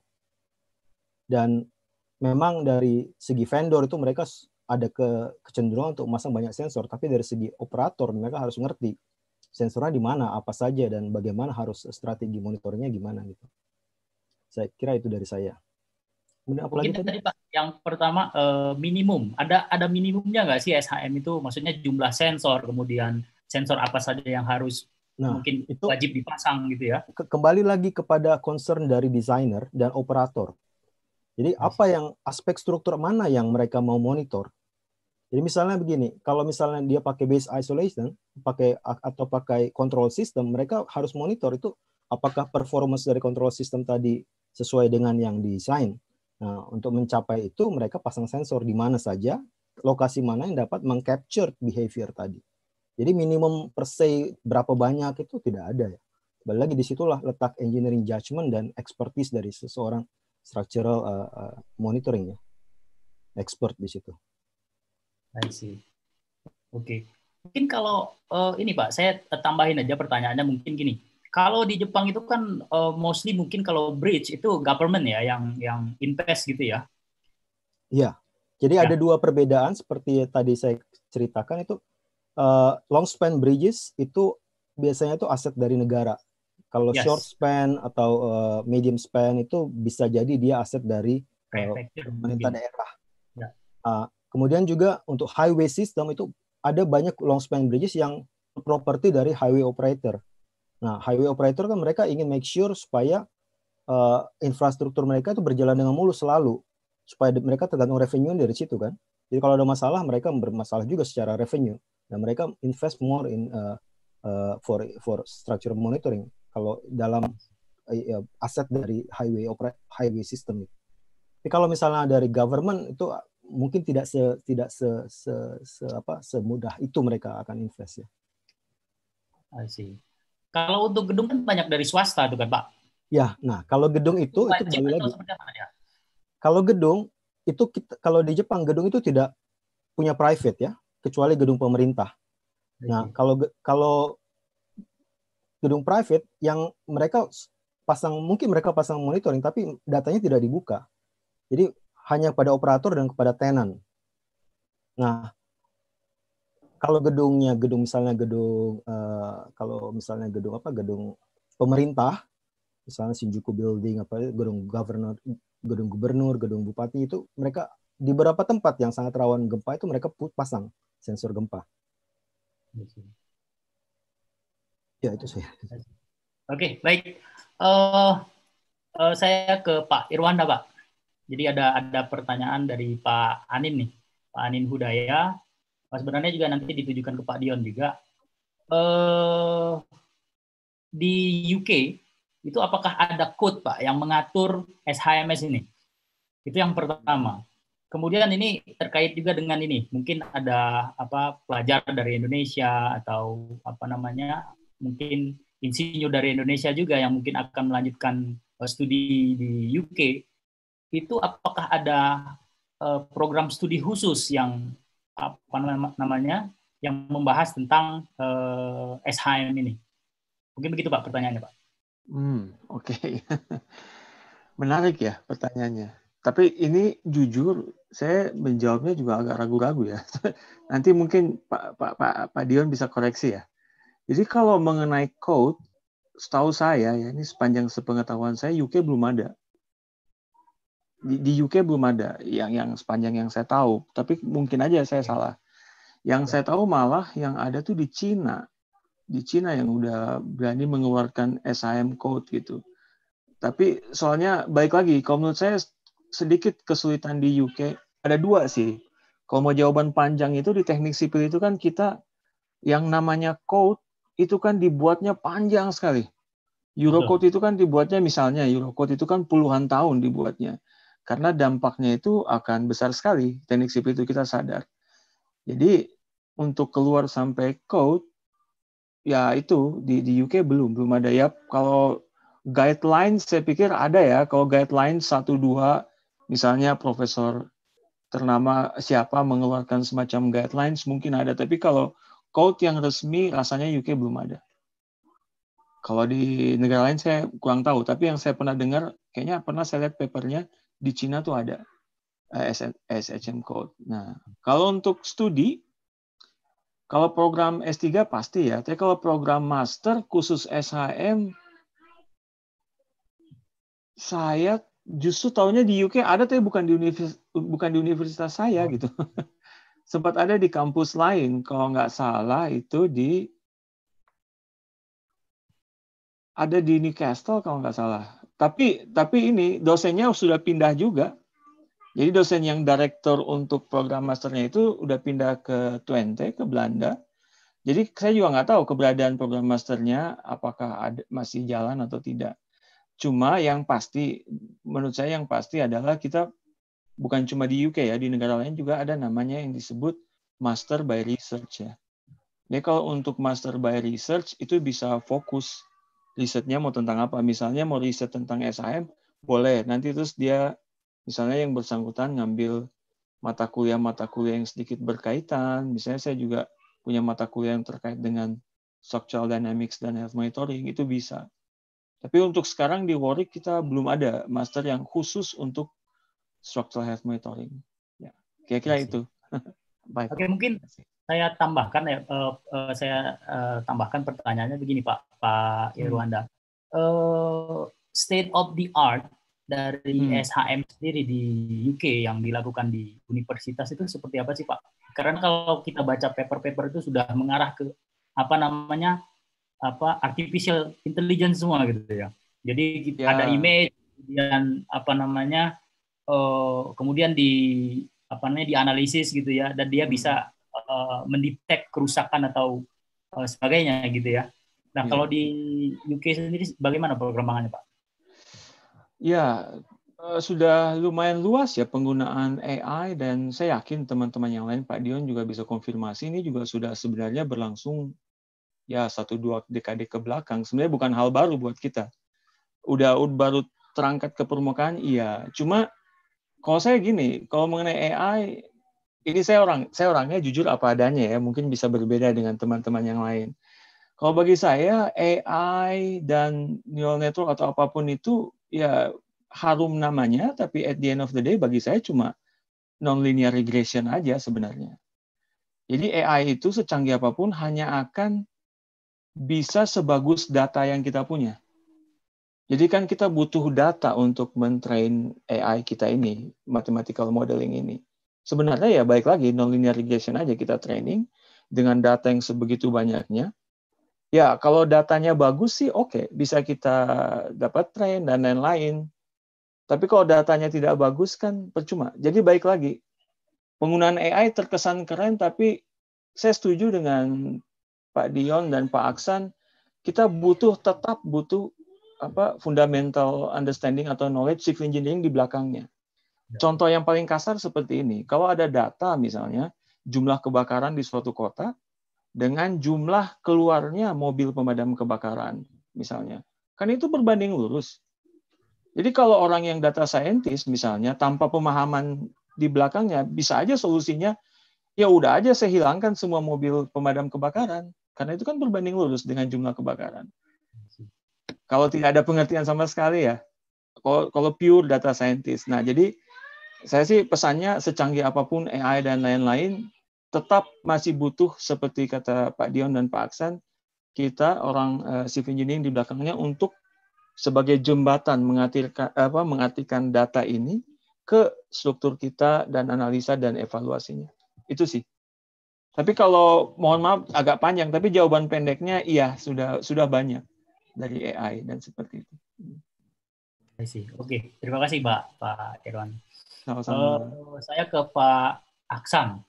Dan memang dari segi vendor itu mereka ada ke kecenderungan untuk memasang banyak sensor, tapi dari segi operator mereka harus ngerti sensornya di mana, apa saja, dan bagaimana harus strategi monitornya? gimana gitu. Saya kira itu dari saya. Kemudian apa lagi tadi Pak? Yang pertama eh, minimum. Ada ada minimumnya nggak sih SHM itu? Maksudnya jumlah sensor, kemudian sensor apa saja yang harus nah, mungkin itu wajib dipasang gitu ya? kembali lagi kepada concern dari desainer dan operator. Jadi apa yang aspek struktur mana yang mereka mau monitor? Jadi misalnya begini, kalau misalnya dia pakai base isolation, pakai atau pakai control system, mereka harus monitor itu apakah performance dari control system tadi sesuai dengan yang desain. Nah, untuk mencapai itu mereka pasang sensor di mana saja, lokasi mana yang dapat mengcapture behavior tadi. Jadi minimum per se berapa banyak itu tidak ada ya. Kembali lagi disitulah letak engineering judgment dan expertise dari seseorang structural uh, uh, monitoring ya. Expert di situ. I see. Oke. Okay mungkin kalau uh, ini Pak, saya tambahin aja pertanyaannya mungkin gini. Kalau di Jepang itu kan uh, mostly mungkin kalau bridge itu government ya yang yang invest gitu ya. Iya. Jadi ya. ada dua perbedaan seperti tadi saya ceritakan itu uh, long span bridges itu biasanya itu aset dari negara. Kalau yes. short span atau uh, medium span itu bisa jadi dia aset dari uh, pemerintah daerah. Ya. Uh, kemudian juga untuk highway system itu ada banyak long span bridges yang properti dari highway operator. Nah, highway operator kan mereka ingin make sure supaya uh, infrastruktur mereka itu berjalan dengan mulus selalu supaya mereka tergantung revenue dari situ kan. Jadi kalau ada masalah mereka bermasalah juga secara revenue dan mereka invest more in uh, uh, for for structure monitoring kalau dalam uh, aset dari highway opera, highway system. Tapi kalau misalnya dari government itu mungkin tidak se tidak se, se, se apa semudah itu mereka akan invest ya. I see. Kalau untuk gedung kan banyak dari swasta tuh kan Pak? Ya, nah kalau gedung itu itu, itu kembali lagi. Ya? Kalau gedung itu kita, kalau di Jepang gedung itu tidak punya private ya, kecuali gedung pemerintah. Nah, kalau kalau gedung private yang mereka pasang mungkin mereka pasang monitoring tapi datanya tidak dibuka. Jadi hanya kepada operator dan kepada tenan. Nah, kalau gedungnya gedung misalnya gedung uh, kalau misalnya gedung apa gedung pemerintah misalnya Shinjuku Building apa gedung gubernur gedung gubernur gedung bupati itu mereka di beberapa tempat yang sangat rawan gempa itu mereka pasang sensor gempa. Ya itu saya. Oke okay, baik. Uh, uh, saya ke Pak Irwanda Pak. Jadi ada ada pertanyaan dari Pak Anin nih, Pak Anin Hudaya. Mas nah, sebenarnya juga nanti ditujukan ke Pak Dion juga. Eh, di UK itu apakah ada code Pak yang mengatur SHMS ini? Itu yang pertama. Kemudian ini terkait juga dengan ini, mungkin ada apa pelajar dari Indonesia atau apa namanya, mungkin insinyur dari Indonesia juga yang mungkin akan melanjutkan eh, studi di UK itu apakah ada eh, program studi khusus yang apa namanya yang membahas tentang eh, SHM ini? Mungkin begitu Pak pertanyaannya Pak. Hmm, oke. Okay. Menarik ya pertanyaannya. Tapi ini jujur saya menjawabnya juga agak ragu-ragu ya. Nanti mungkin Pak Pak Pak, Pak Dion bisa koreksi ya. Jadi kalau mengenai code, setahu saya ya ini sepanjang sepengetahuan saya UK belum ada di, UK belum ada yang yang sepanjang yang saya tahu tapi mungkin aja saya salah yang iya. saya tahu malah yang ada tuh di Cina di Cina yang udah berani mengeluarkan SIM code gitu tapi soalnya baik lagi kalau menurut saya sedikit kesulitan di UK ada dua sih kalau mau jawaban panjang itu di teknik sipil itu kan kita yang namanya code itu kan dibuatnya panjang sekali Eurocode itu kan dibuatnya misalnya Eurocode itu kan puluhan tahun dibuatnya. Karena dampaknya itu akan besar sekali, teknik sipil itu kita sadar. Jadi untuk keluar sampai code, ya itu di, di UK belum, belum ada ya. Kalau guidelines saya pikir ada ya, kalau guidelines satu dua misalnya profesor ternama siapa mengeluarkan semacam guidelines mungkin ada, tapi kalau code yang resmi rasanya UK belum ada kalau di negara lain saya kurang tahu, tapi yang saya pernah dengar, kayaknya pernah saya lihat papernya di Cina tuh ada eh, SHM eh, Code. Nah, kalau untuk studi, kalau program S3 pasti ya, tapi kalau program master khusus SHM, saya justru tahunya di UK ada tapi bukan di universitas, bukan di universitas saya gitu. Sempat ada di kampus lain, kalau nggak salah itu di ada di Newcastle kalau nggak salah tapi tapi ini dosennya sudah pindah juga. Jadi dosen yang direktur untuk program masternya itu udah pindah ke Twente, ke Belanda. Jadi saya juga nggak tahu keberadaan program masternya apakah ada, masih jalan atau tidak. Cuma yang pasti, menurut saya yang pasti adalah kita bukan cuma di UK ya, di negara lain juga ada namanya yang disebut master by research ya. Jadi kalau untuk master by research itu bisa fokus risetnya mau tentang apa. Misalnya mau riset tentang SHM, boleh. Nanti terus dia, misalnya yang bersangkutan ngambil mata kuliah-mata kuliah yang sedikit berkaitan. Misalnya saya juga punya mata kuliah yang terkait dengan structural dynamics dan health monitoring, itu bisa. Tapi untuk sekarang di Warwick kita belum ada master yang khusus untuk structural health monitoring. Ya, kira-kira itu. Baik. Oke, mungkin saya tambahkan ya, uh, uh, saya uh, tambahkan pertanyaannya begini Pak. Pak Irwanda. Hmm. Uh, state of the art dari hmm. SHM sendiri di UK yang dilakukan di universitas itu seperti apa sih Pak? Karena kalau kita baca paper-paper itu sudah mengarah ke apa namanya apa artificial intelligence semua gitu ya. Jadi ya. ada image kemudian apa namanya uh, kemudian di apa namanya analisis gitu ya dan dia hmm. bisa uh, mendetek kerusakan atau uh, sebagainya gitu ya. Nah, ya. kalau di UK sendiri bagaimana perkembangannya, Pak? Ya, eh, sudah lumayan luas ya penggunaan AI dan saya yakin teman-teman yang lain Pak Dion juga bisa konfirmasi ini juga sudah sebenarnya berlangsung ya satu dua dekade ke belakang. Sebenarnya bukan hal baru buat kita. Udah baru terangkat ke permukaan iya. Cuma kalau saya gini, kalau mengenai AI ini saya orang saya orangnya jujur apa adanya ya, mungkin bisa berbeda dengan teman-teman yang lain kalau bagi saya AI dan neural network atau apapun itu ya harum namanya, tapi at the end of the day bagi saya cuma nonlinear regression aja sebenarnya. Jadi AI itu secanggih apapun hanya akan bisa sebagus data yang kita punya. Jadi kan kita butuh data untuk mentrain AI kita ini, mathematical modeling ini. Sebenarnya ya baik lagi nonlinear regression aja kita training dengan data yang sebegitu banyaknya. Ya, kalau datanya bagus sih oke, okay. bisa kita dapat tren dan lain-lain. Tapi kalau datanya tidak bagus kan percuma. Jadi baik lagi, penggunaan AI terkesan keren, tapi saya setuju dengan Pak Dion dan Pak Aksan, kita butuh tetap butuh apa fundamental understanding atau knowledge civil engineering di belakangnya. Ya. Contoh yang paling kasar seperti ini, kalau ada data misalnya jumlah kebakaran di suatu kota, dengan jumlah keluarnya mobil pemadam kebakaran misalnya. Kan itu berbanding lurus. Jadi kalau orang yang data saintis misalnya tanpa pemahaman di belakangnya bisa aja solusinya ya udah aja saya hilangkan semua mobil pemadam kebakaran karena itu kan berbanding lurus dengan jumlah kebakaran. Kalau tidak ada pengertian sama sekali ya. Kalau, kalau pure data scientist. Nah, jadi saya sih pesannya secanggih apapun AI dan lain-lain tetap masih butuh seperti kata Pak Dion dan Pak Aksan, kita orang eh, civil engineering di belakangnya untuk sebagai jembatan mengartikan apa mengartikan data ini ke struktur kita dan analisa dan evaluasinya. Itu sih. Tapi kalau mohon maaf agak panjang, tapi jawaban pendeknya iya sudah sudah banyak dari AI dan seperti itu. Oke, okay. terima kasih Pak Pak Irwan. Sama-sama. Uh, saya ke Pak Aksan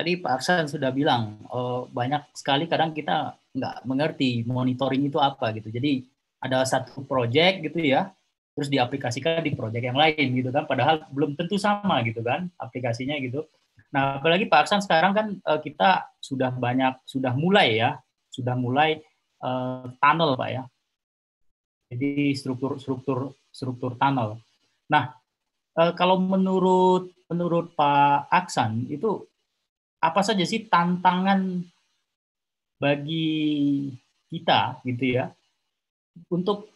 tadi Pak Aksan sudah bilang uh, banyak sekali kadang kita nggak mengerti monitoring itu apa gitu. Jadi ada satu project gitu ya, terus diaplikasikan di project yang lain gitu kan. Padahal belum tentu sama gitu kan aplikasinya gitu. Nah apalagi Pak Aksan sekarang kan uh, kita sudah banyak sudah mulai ya, sudah mulai uh, tunnel Pak ya. Jadi struktur struktur struktur tunnel. Nah uh, kalau menurut menurut Pak Aksan itu apa saja sih tantangan bagi kita gitu ya untuk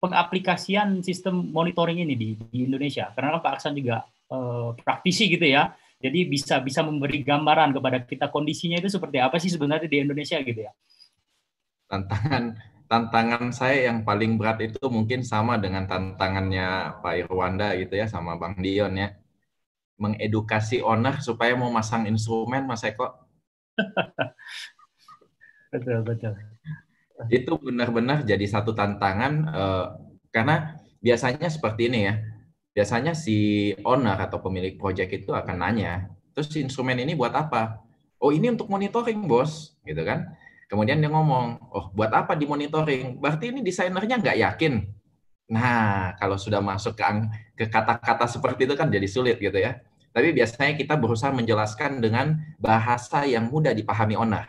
pengaplikasian sistem monitoring ini di, di Indonesia karena Pak Aksan juga eh, praktisi gitu ya jadi bisa bisa memberi gambaran kepada kita kondisinya itu seperti apa sih sebenarnya di Indonesia gitu ya tantangan tantangan saya yang paling berat itu mungkin sama dengan tantangannya Pak Irwanda gitu ya sama Bang Dion ya mengedukasi owner supaya mau masang instrumen Mas Eko. betul betul. Itu benar-benar jadi satu tantangan uh, karena biasanya seperti ini ya. Biasanya si owner atau pemilik proyek itu akan nanya, terus instrumen ini buat apa? Oh ini untuk monitoring bos, gitu kan? Kemudian dia ngomong, oh buat apa di monitoring? Berarti ini desainernya nggak yakin. Nah, kalau sudah masuk ke kata-kata seperti itu kan jadi sulit gitu ya. Tapi biasanya kita berusaha menjelaskan dengan bahasa yang mudah dipahami owner.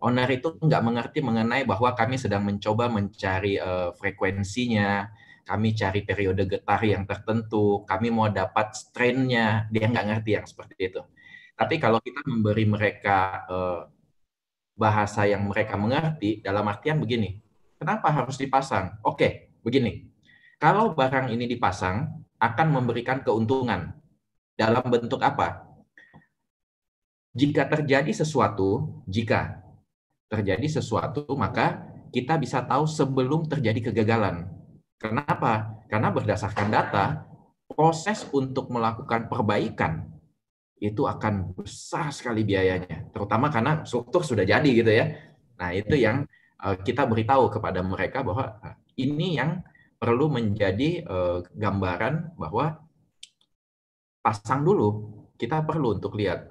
Owner itu nggak mengerti mengenai bahwa kami sedang mencoba mencari uh, frekuensinya, kami cari periode getar yang tertentu, kami mau dapat strain-nya, dia nggak ngerti yang seperti itu. Tapi kalau kita memberi mereka uh, bahasa yang mereka mengerti, dalam artian begini, kenapa harus dipasang? Oke, begini, kalau barang ini dipasang, akan memberikan keuntungan. Dalam bentuk apa? Jika terjadi sesuatu, jika terjadi sesuatu, maka kita bisa tahu sebelum terjadi kegagalan. Kenapa? Karena berdasarkan data, proses untuk melakukan perbaikan itu akan besar sekali biayanya, terutama karena struktur sudah jadi gitu ya. Nah, itu iya. yang eh, kita beritahu kepada mereka bahwa eh, ini yang perlu menjadi eh, gambaran bahwa pasang dulu kita perlu untuk lihat.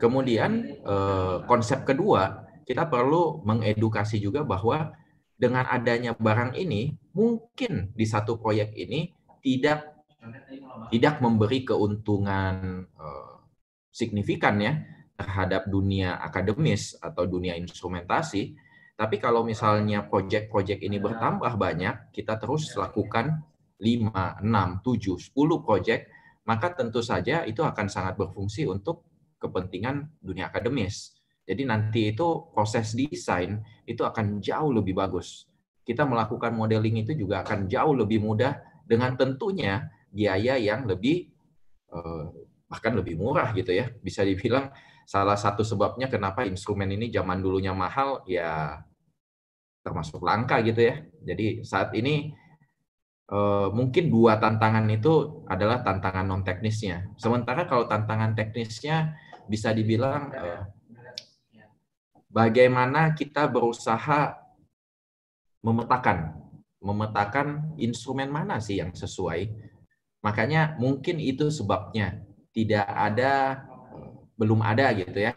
Kemudian eh, konsep kedua, kita perlu mengedukasi juga bahwa dengan adanya barang ini mungkin di satu proyek ini tidak tidak memberi keuntungan eh, signifikan ya terhadap dunia akademis atau dunia instrumentasi. Tapi kalau misalnya proyek-proyek ini bertambah banyak, kita terus lakukan 5, 6, 7, 10 proyek maka tentu saja itu akan sangat berfungsi untuk kepentingan dunia akademis. Jadi nanti itu proses desain itu akan jauh lebih bagus. Kita melakukan modeling itu juga akan jauh lebih mudah dengan tentunya biaya yang lebih eh, bahkan lebih murah gitu ya. Bisa dibilang salah satu sebabnya kenapa instrumen ini zaman dulunya mahal ya termasuk langka gitu ya. Jadi saat ini Eh, mungkin dua tantangan itu adalah tantangan non teknisnya. Sementara kalau tantangan teknisnya bisa dibilang uh, bagaimana kita berusaha memetakan, memetakan instrumen mana sih yang sesuai. Makanya mungkin itu sebabnya tidak ada, belum ada gitu ya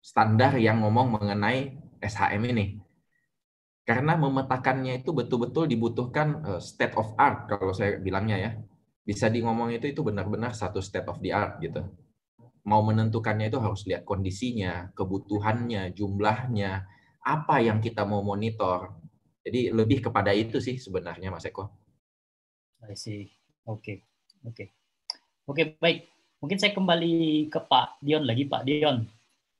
standar yang ngomong mengenai SHM ini. Karena memetakannya itu betul-betul dibutuhkan eh, state of art kalau saya bilangnya ya. Bisa di ngomong itu itu benar-benar satu state of the art gitu. Mau menentukannya itu harus lihat kondisinya, kebutuhannya, jumlahnya, apa yang kita mau monitor. Jadi lebih kepada itu sih sebenarnya Mas Eko. I see. Oke. Okay. Oke. Okay. Oke, okay, baik. Mungkin saya kembali ke Pak Dion lagi, Pak Dion.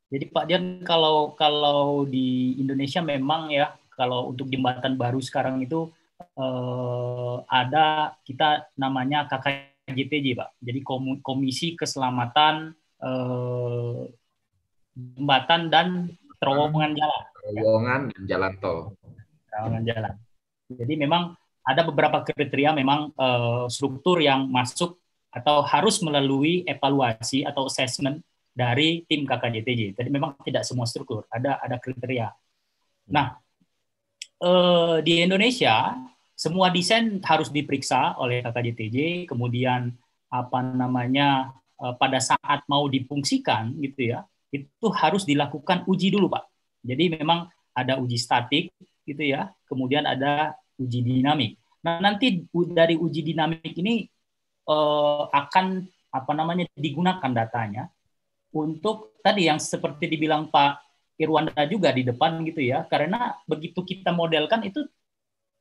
Jadi Pak Dion kalau kalau di Indonesia memang ya kalau untuk jembatan baru sekarang itu eh, ada kita namanya KKJPJ, Pak. Jadi Komisi Keselamatan eh, Jembatan dan Terowongan Jalan. Terowongan dan jalan tol. Terowongan jalan. Jadi memang ada beberapa kriteria memang eh, struktur yang masuk atau harus melalui evaluasi atau assessment dari tim KKJTJ. Jadi memang tidak semua struktur, ada ada kriteria. Nah, eh, di Indonesia semua desain harus diperiksa oleh KKJTJ, kemudian apa namanya eh, pada saat mau difungsikan gitu ya, itu harus dilakukan uji dulu Pak. Jadi memang ada uji statik gitu ya, kemudian ada uji dinamik. Nah nanti dari uji dinamik ini eh, akan apa namanya digunakan datanya untuk tadi yang seperti dibilang Pak Irwanda juga di depan gitu ya karena begitu kita modelkan itu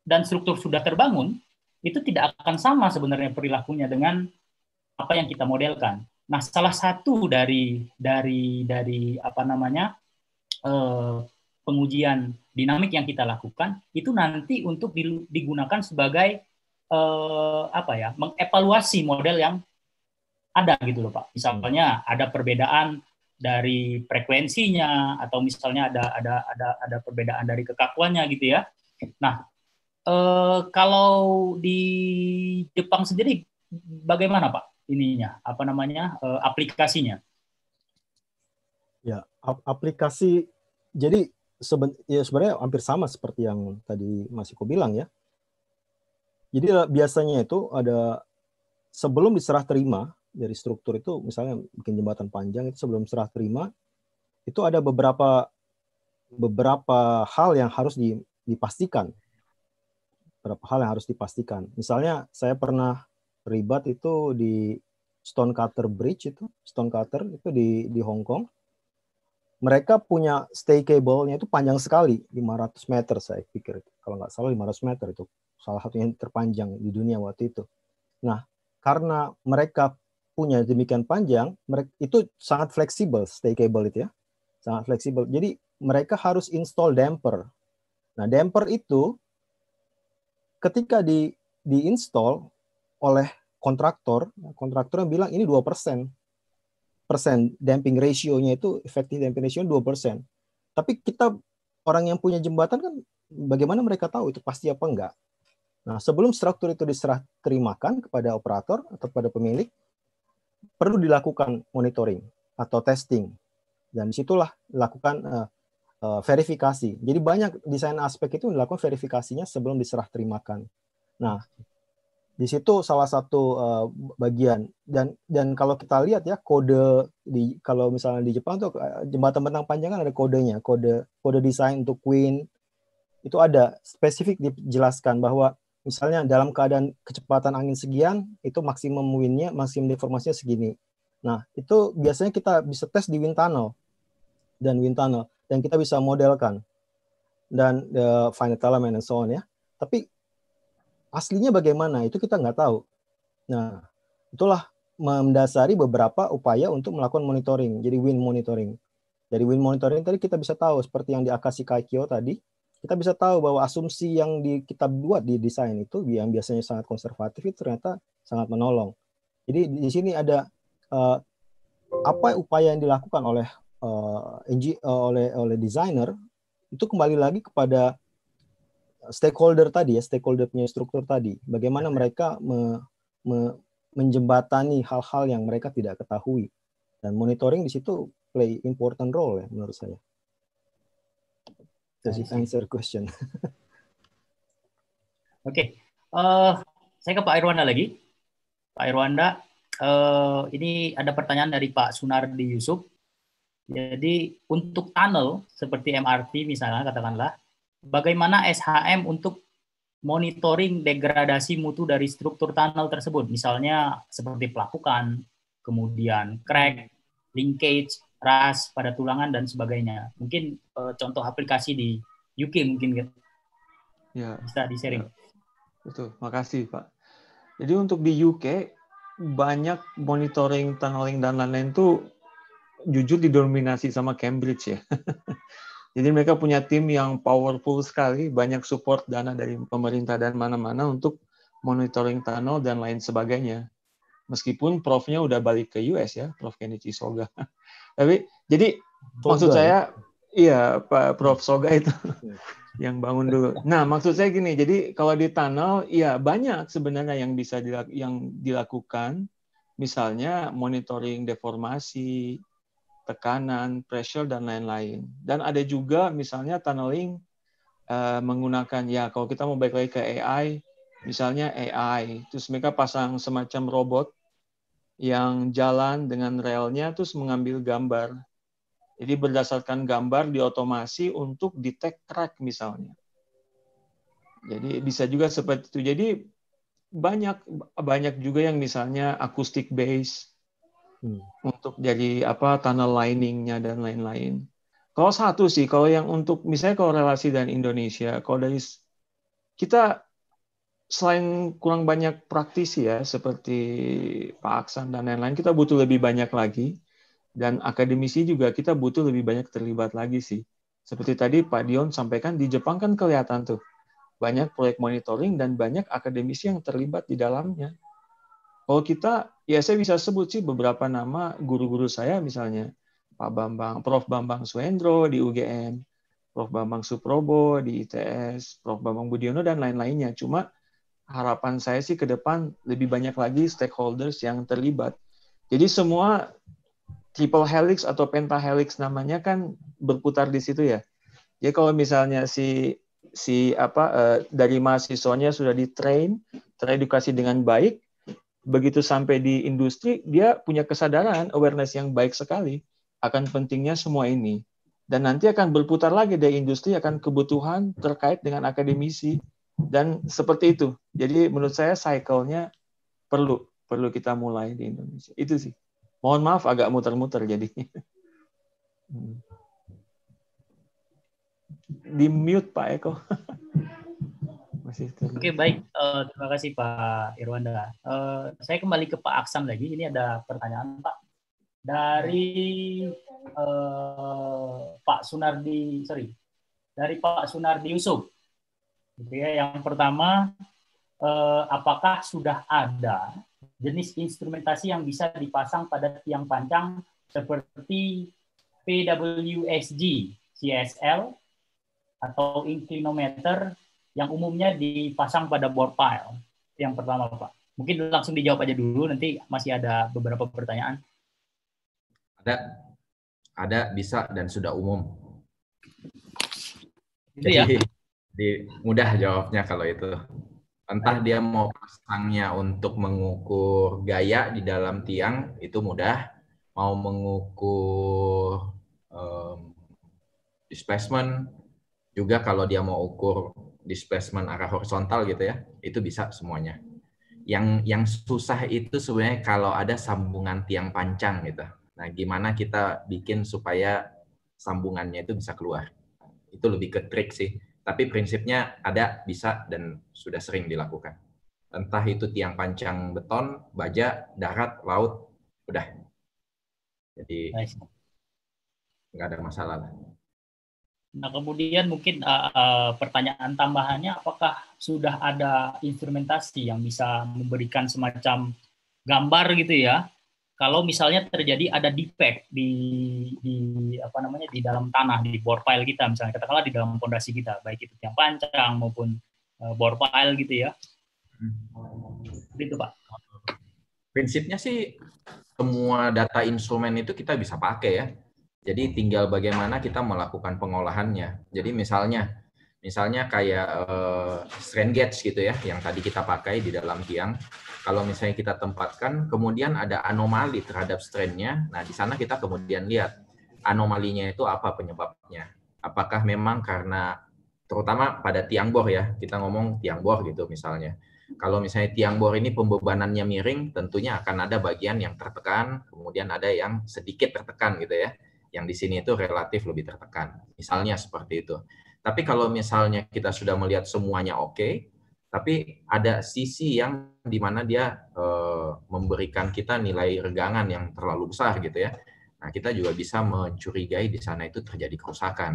dan struktur sudah terbangun itu tidak akan sama sebenarnya perilakunya dengan apa yang kita modelkan. Nah, salah satu dari dari dari apa namanya eh, pengujian dinamik yang kita lakukan itu nanti untuk digunakan sebagai eh, apa ya mengevaluasi model yang ada gitu loh pak. Misalnya ada perbedaan dari frekuensinya atau misalnya ada ada ada ada perbedaan dari kekakuannya gitu ya. Nah, eh, kalau di Jepang sendiri bagaimana Pak ininya apa namanya eh, aplikasinya? Ya, aplikasi jadi seben, ya sebenarnya hampir sama seperti yang tadi Mas Iko bilang ya. Jadi eh, biasanya itu ada sebelum diserah terima dari struktur itu misalnya bikin jembatan panjang itu sebelum serah terima itu ada beberapa beberapa hal yang harus dipastikan beberapa hal yang harus dipastikan misalnya saya pernah terlibat itu di Stonecutter Bridge itu Stonecutter itu di di Hong Kong mereka punya stay cable-nya itu panjang sekali 500 meter saya pikir kalau nggak salah 500 meter itu salah satu yang terpanjang di dunia waktu itu nah karena mereka waktunya demikian panjang, mereka itu sangat fleksibel cable itu ya. Sangat fleksibel. Jadi mereka harus install damper. Nah, damper itu ketika di install oleh kontraktor, kontraktor yang bilang ini 2% persen damping ratio-nya itu efektif damping ratio 2%. Tapi kita orang yang punya jembatan kan bagaimana mereka tahu itu pasti apa enggak? Nah, sebelum struktur itu diserah terimakan kepada operator atau kepada pemilik, perlu dilakukan monitoring atau testing dan disitulah lakukan uh, eh, uh, eh, verifikasi. Jadi banyak desain aspek itu dilakukan verifikasinya sebelum diserah terimakan. Nah, di situ salah satu uh, bagian dan dan kalau kita lihat ya kode di kalau misalnya di Jepang tuh jembatan bentang panjang kan ada kodenya kode kode desain untuk Queen itu ada spesifik dijelaskan bahwa misalnya dalam keadaan kecepatan angin sekian itu maksimum windnya maksimum deformasinya segini nah itu biasanya kita bisa tes di wind tunnel dan wind tunnel dan kita bisa modelkan dan the eh, finite element and so on ya tapi aslinya bagaimana itu kita nggak tahu nah itulah mendasari beberapa upaya untuk melakukan monitoring jadi wind monitoring dari wind monitoring tadi kita bisa tahu seperti yang di Akashi Kyo tadi kita bisa tahu bahwa asumsi yang di, kita buat di desain itu yang biasanya sangat konservatif itu ternyata sangat menolong. Jadi di sini ada uh, apa upaya yang dilakukan oleh uh, eh, NG, uh, eh, oleh oleh desainer itu kembali lagi kepada stakeholder tadi ya stakeholder punya struktur tadi. Bagaimana mereka me, me, menjembatani hal-hal yang mereka tidak ketahui dan monitoring di situ play important role ya menurut saya. Does it answer question? Oke, okay. uh, eh, saya ke Pak Irwanda lagi. Pak Irwanda, uh, ini ada pertanyaan dari Pak Sunardi Yusuf. Jadi untuk tunnel seperti MRT misalnya katakanlah, bagaimana SHM untuk monitoring degradasi mutu dari struktur tunnel tersebut, misalnya seperti pelapukan, kemudian crack, linkage, ras, pada tulangan dan sebagainya. Mungkin uh, contoh aplikasi di UK mungkin gitu. Ya. Bisa di sharing. Ya. makasih Pak. Jadi untuk di UK banyak monitoring tunneling dan lain-lain itu jujur didominasi sama Cambridge ya. Jadi mereka punya tim yang powerful sekali, banyak support dana dari pemerintah dan mana-mana untuk monitoring tunnel dan lain sebagainya. Meskipun profnya udah balik ke US ya, Prof Kenichi Soga. Tapi jadi Soga. maksud saya ya? iya Pak Prof Soga itu iya. yang bangun dulu. Nah, maksud saya gini, jadi kalau di tunnel ya banyak sebenarnya yang bisa dilak yang dilakukan misalnya monitoring deformasi, tekanan, pressure dan lain-lain. Dan ada juga misalnya tunneling uh, menggunakan ya kalau kita mau balik lagi ke AI, misalnya AI, terus mereka pasang semacam robot yang jalan dengan relnya terus mengambil gambar. Jadi berdasarkan gambar diotomasi untuk detect crack misalnya. Jadi bisa juga seperti itu. Jadi banyak banyak juga yang misalnya acoustic base hmm. untuk jadi apa tunnel liningnya dan lain-lain. Kalau satu sih, kalau yang untuk misalnya kalau relasi dan Indonesia, kalau dari kita selain kurang banyak praktisi ya seperti Pak Aksan dan lain-lain, kita butuh lebih banyak lagi dan akademisi juga kita butuh lebih banyak terlibat lagi sih. Seperti tadi Pak Dion sampaikan di Jepang kan kelihatan tuh banyak proyek monitoring dan banyak akademisi yang terlibat di dalamnya. Kalau kita, ya saya bisa sebut sih beberapa nama guru-guru saya misalnya Pak Bambang, Prof. Bambang Suendro di UGM, Prof. Bambang Suprobo di ITS, Prof. Bambang Budiono dan lain-lainnya. Cuma harapan saya sih ke depan lebih banyak lagi stakeholders yang terlibat. Jadi semua triple helix atau pentahelix namanya kan berputar di situ ya. Jadi kalau misalnya si si apa uh, dari mahasiswanya sudah di train, teredukasi dengan baik, begitu sampai di industri dia punya kesadaran awareness yang baik sekali akan pentingnya semua ini. Dan nanti akan berputar lagi dari industri akan kebutuhan terkait dengan akademisi dan seperti itu. Jadi menurut saya cycle-nya perlu perlu kita mulai di Indonesia. Itu sih. Mohon maaf agak muter-muter jadinya. Di mute Pak Eko. Masih Oke baik, uh, terima kasih Pak Irwanda. Uh, saya kembali ke Pak Aksan lagi. Ini ada pertanyaan Pak dari uh, Pak Sunardi, sorry, dari Pak Sunardi Yusuf. Gitu ya. Yang pertama, eh, apakah sudah ada jenis instrumentasi yang bisa dipasang pada tiang panjang seperti PWSG, CSL, atau inclinometer yang umumnya dipasang pada bor pile? Yang pertama, Pak. Mungkin langsung dijawab aja dulu, nanti masih ada beberapa pertanyaan. Ada, ada, bisa, dan sudah umum. Gitu ya. Jadi, di, mudah jawabnya kalau itu. Entah dia mau pasangnya untuk mengukur gaya di dalam tiang itu mudah, mau mengukur um, displacement juga kalau dia mau ukur displacement arah horizontal gitu ya, itu bisa semuanya. Yang yang susah itu sebenarnya kalau ada sambungan tiang panjang gitu. Nah, gimana kita bikin supaya sambungannya itu bisa keluar? Itu lebih ke trik sih tapi prinsipnya ada, bisa, dan sudah sering dilakukan. Entah itu tiang pancang beton, baja, darat, laut, udah. Jadi nggak ada masalah lah. Nah kemudian mungkin uh, uh, pertanyaan tambahannya, apakah sudah ada instrumentasi yang bisa memberikan semacam gambar gitu ya kalau misalnya terjadi ada defect di, di apa namanya di dalam tanah di bore pile kita misalnya katakanlah di dalam pondasi kita baik itu yang pancang maupun eh, bore pile gitu ya hmm. itu pak prinsipnya sih semua data instrumen itu kita bisa pakai ya jadi tinggal bagaimana kita melakukan pengolahannya jadi misalnya misalnya kayak uh, strain gauge gitu ya yang tadi kita pakai di dalam tiang kalau misalnya kita tempatkan, kemudian ada anomali terhadap strain-nya. nah di sana kita kemudian lihat anomalinya itu apa penyebabnya. Apakah memang karena, terutama pada tiang bor ya, kita ngomong tiang bor gitu misalnya. Kalau misalnya tiang bor ini pembebanannya miring, tentunya akan ada bagian yang tertekan, kemudian ada yang sedikit tertekan gitu ya. Yang di sini itu relatif lebih tertekan, misalnya seperti itu. Tapi kalau misalnya kita sudah melihat semuanya oke, okay, tapi ada sisi yang dimana dia e, memberikan kita nilai regangan yang terlalu besar gitu ya. Nah kita juga bisa mencurigai di sana itu terjadi kerusakan.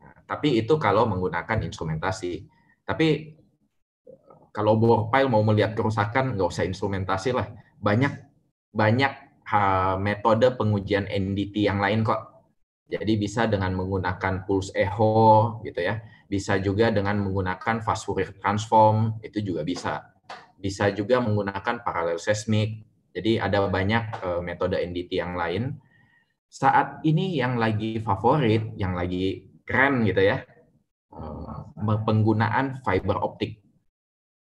Nah, tapi itu kalau menggunakan instrumentasi. Tapi eh, kalau pile mau melihat kerusakan nggak usah instrumentasi lah. Banyak banyak ha, eh, metode pengujian NDT yang lain kok. Jadi bisa dengan menggunakan pulse echo gitu ya bisa juga dengan menggunakan fast Fourier transform itu juga bisa bisa juga menggunakan paralel seismik jadi ada banyak uh, metode NDT yang lain saat ini yang lagi favorit yang lagi keren gitu ya uh, penggunaan fiber optik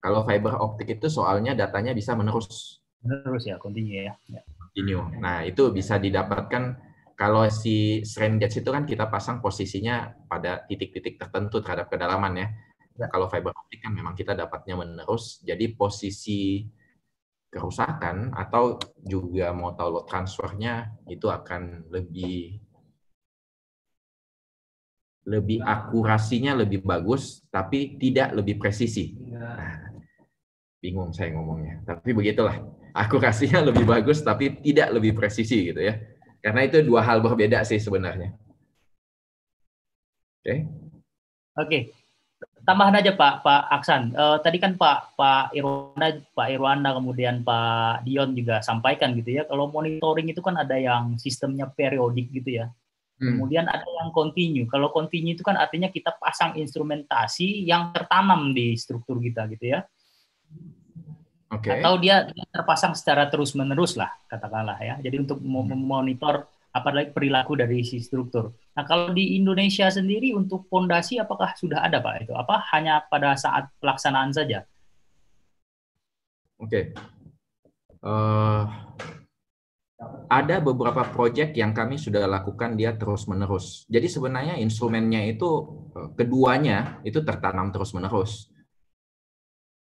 kalau fiber optik itu soalnya datanya bisa menerus menerus ya continue ya, ya. continue nah itu bisa didapatkan kalau si strain gauge itu kan kita pasang posisinya pada titik-titik tertentu terhadap kedalaman ya. ya. Kalau fiber optik kan memang kita dapatnya menerus, jadi posisi kerusakan atau juga mau tahu load transfernya itu akan lebih lebih akurasinya lebih bagus tapi tidak lebih presisi. Iya. Nah, bingung saya ngomongnya, tapi begitulah. Akurasinya lebih bagus tapi tidak lebih presisi gitu ya karena itu dua hal berbeda sih sebenarnya. Oke. Okay. Oke. Okay. Tambahan aja Pak Pak Aksan. Uh, tadi kan Pak Pak Irwanda Pak Irwanda kemudian Pak Dion juga sampaikan gitu ya. Kalau monitoring itu kan ada yang sistemnya periodik gitu ya. Hmm. Kemudian ada yang continue. Kalau continue itu kan artinya kita pasang instrumentasi yang tertanam di struktur kita gitu ya okay. atau dia terpasang secara terus menerus lah katakanlah ya jadi untuk hmm. memonitor apalagi perilaku dari si struktur nah kalau di Indonesia sendiri untuk fondasi apakah sudah ada pak itu apa hanya pada saat pelaksanaan saja oke okay. uh, eh, ada beberapa proyek yang kami sudah lakukan dia terus menerus jadi sebenarnya instrumennya itu eh, keduanya itu tertanam terus menerus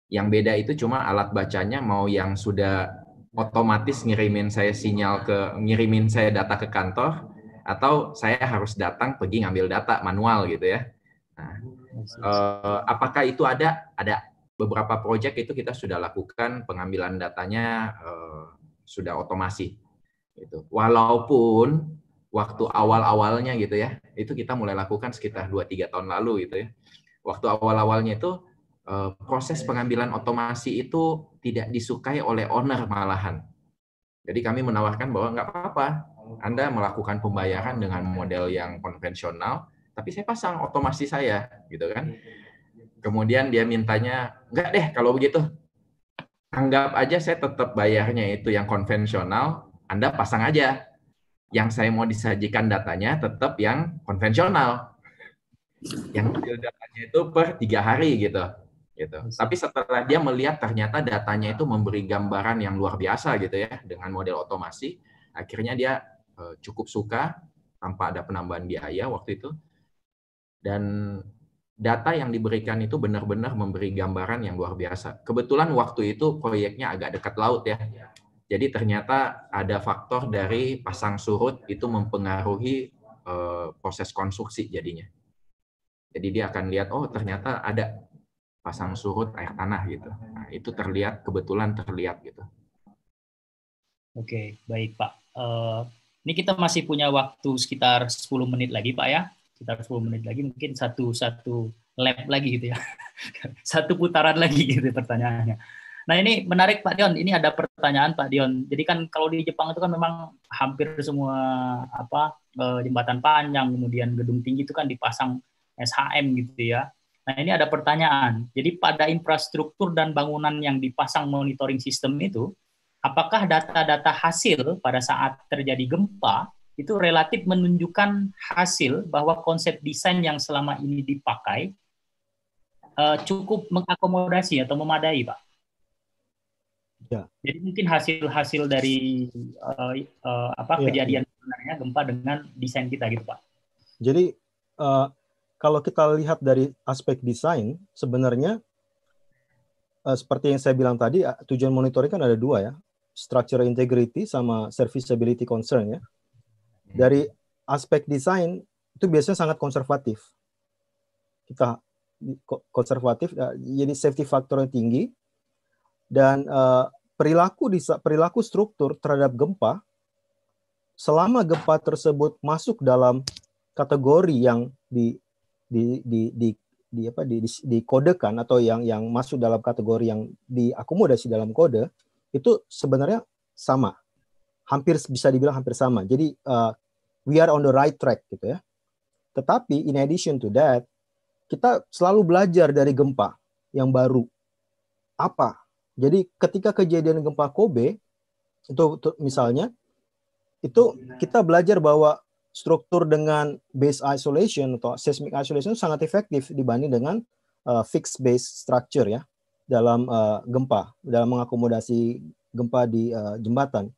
yang beda itu cuma alat bacanya mau yang sudah otomatis ngirimin saya sinyal ke ngirimin saya data ke kantor atau saya harus datang pergi ngambil data manual gitu ya. Nah, eh, apakah itu ada? Ada beberapa proyek itu kita sudah lakukan pengambilan datanya eh, sudah otomasi. Gitu. Walaupun waktu awal-awalnya gitu ya, itu kita mulai lakukan sekitar 2-3 tahun lalu gitu ya. Waktu awal-awalnya itu Eh, proses pengambilan otomasi itu tidak disukai oleh owner malahan. Jadi kami menawarkan bahwa nggak apa-apa, Anda melakukan pembayaran dengan model yang konvensional, tapi saya pasang otomasi saya, gitu kan. Iya, iya, iya. Kemudian dia mintanya, nggak deh kalau begitu, anggap aja saya tetap bayarnya itu yang konvensional, Anda pasang aja. Yang saya mau disajikan datanya tetap yang konvensional. Yang datanya itu per tiga hari gitu gitu. Tapi setelah dia melihat ternyata datanya itu memberi gambaran yang luar biasa gitu ya dengan model otomasi, akhirnya dia eh, cukup suka tanpa ada penambahan biaya waktu itu. Dan data yang diberikan itu benar-benar memberi gambaran yang luar biasa. Kebetulan waktu itu proyeknya agak dekat laut ya. Jadi ternyata ada faktor dari pasang surut itu mempengaruhi eh, proses konstruksi jadinya. Jadi dia akan lihat oh ternyata ada pasang surut air tanah gitu. Nah, itu terlihat kebetulan terlihat gitu. Oke, baik Pak. Uh, ini kita masih punya waktu sekitar 10 menit lagi Pak ya. Sekitar 10 menit lagi mungkin satu satu lab lagi gitu ya. satu putaran lagi gitu pertanyaannya. Nah ini menarik Pak Dion, ini ada pertanyaan Pak Dion. Jadi kan kalau di Jepang itu kan memang hampir semua apa eh, jembatan panjang kemudian gedung tinggi itu kan dipasang SHM gitu ya. Nah, ini ada pertanyaan. Jadi pada infrastruktur dan bangunan yang dipasang monitoring sistem itu, apakah data-data hasil pada saat terjadi gempa itu relatif menunjukkan hasil bahwa konsep desain yang selama ini dipakai uh, cukup mengakomodasi atau memadai, Pak? Ya. Jadi mungkin hasil-hasil dari uh, uh, apa ya, kejadian ya. sebenarnya gempa dengan desain kita gitu, Pak. Jadi uh, kalau kita lihat dari aspek desain, sebenarnya uh, seperti yang saya bilang tadi, eh, tujuan monitoring kan ada dua ya, structure integrity sama serviceability concern ya. Hmm. Dari aspek desain itu biasanya sangat konservatif. Kita konservatif, eh, jadi safety factor yang tinggi dan uh, perilaku perilaku struktur terhadap gempa selama gempa tersebut masuk dalam kategori yang di di di di di apa di, di, dikodekan atau yang yang masuk dalam kategori yang diakomodasi dalam kode itu sebenarnya sama hampir bisa dibilang hampir sama jadi uh, we are on the right track gitu ya tetapi in addition to that kita selalu belajar dari gempa yang baru apa jadi ketika kejadian gempa Kobe itu, itu misalnya itu kita belajar bahwa struktur dengan base isolation atau seismic isolation sangat efektif dibanding dengan uh, fixed base structure ya dalam uh, gempa dalam mengakomodasi gempa di uh, jembatan.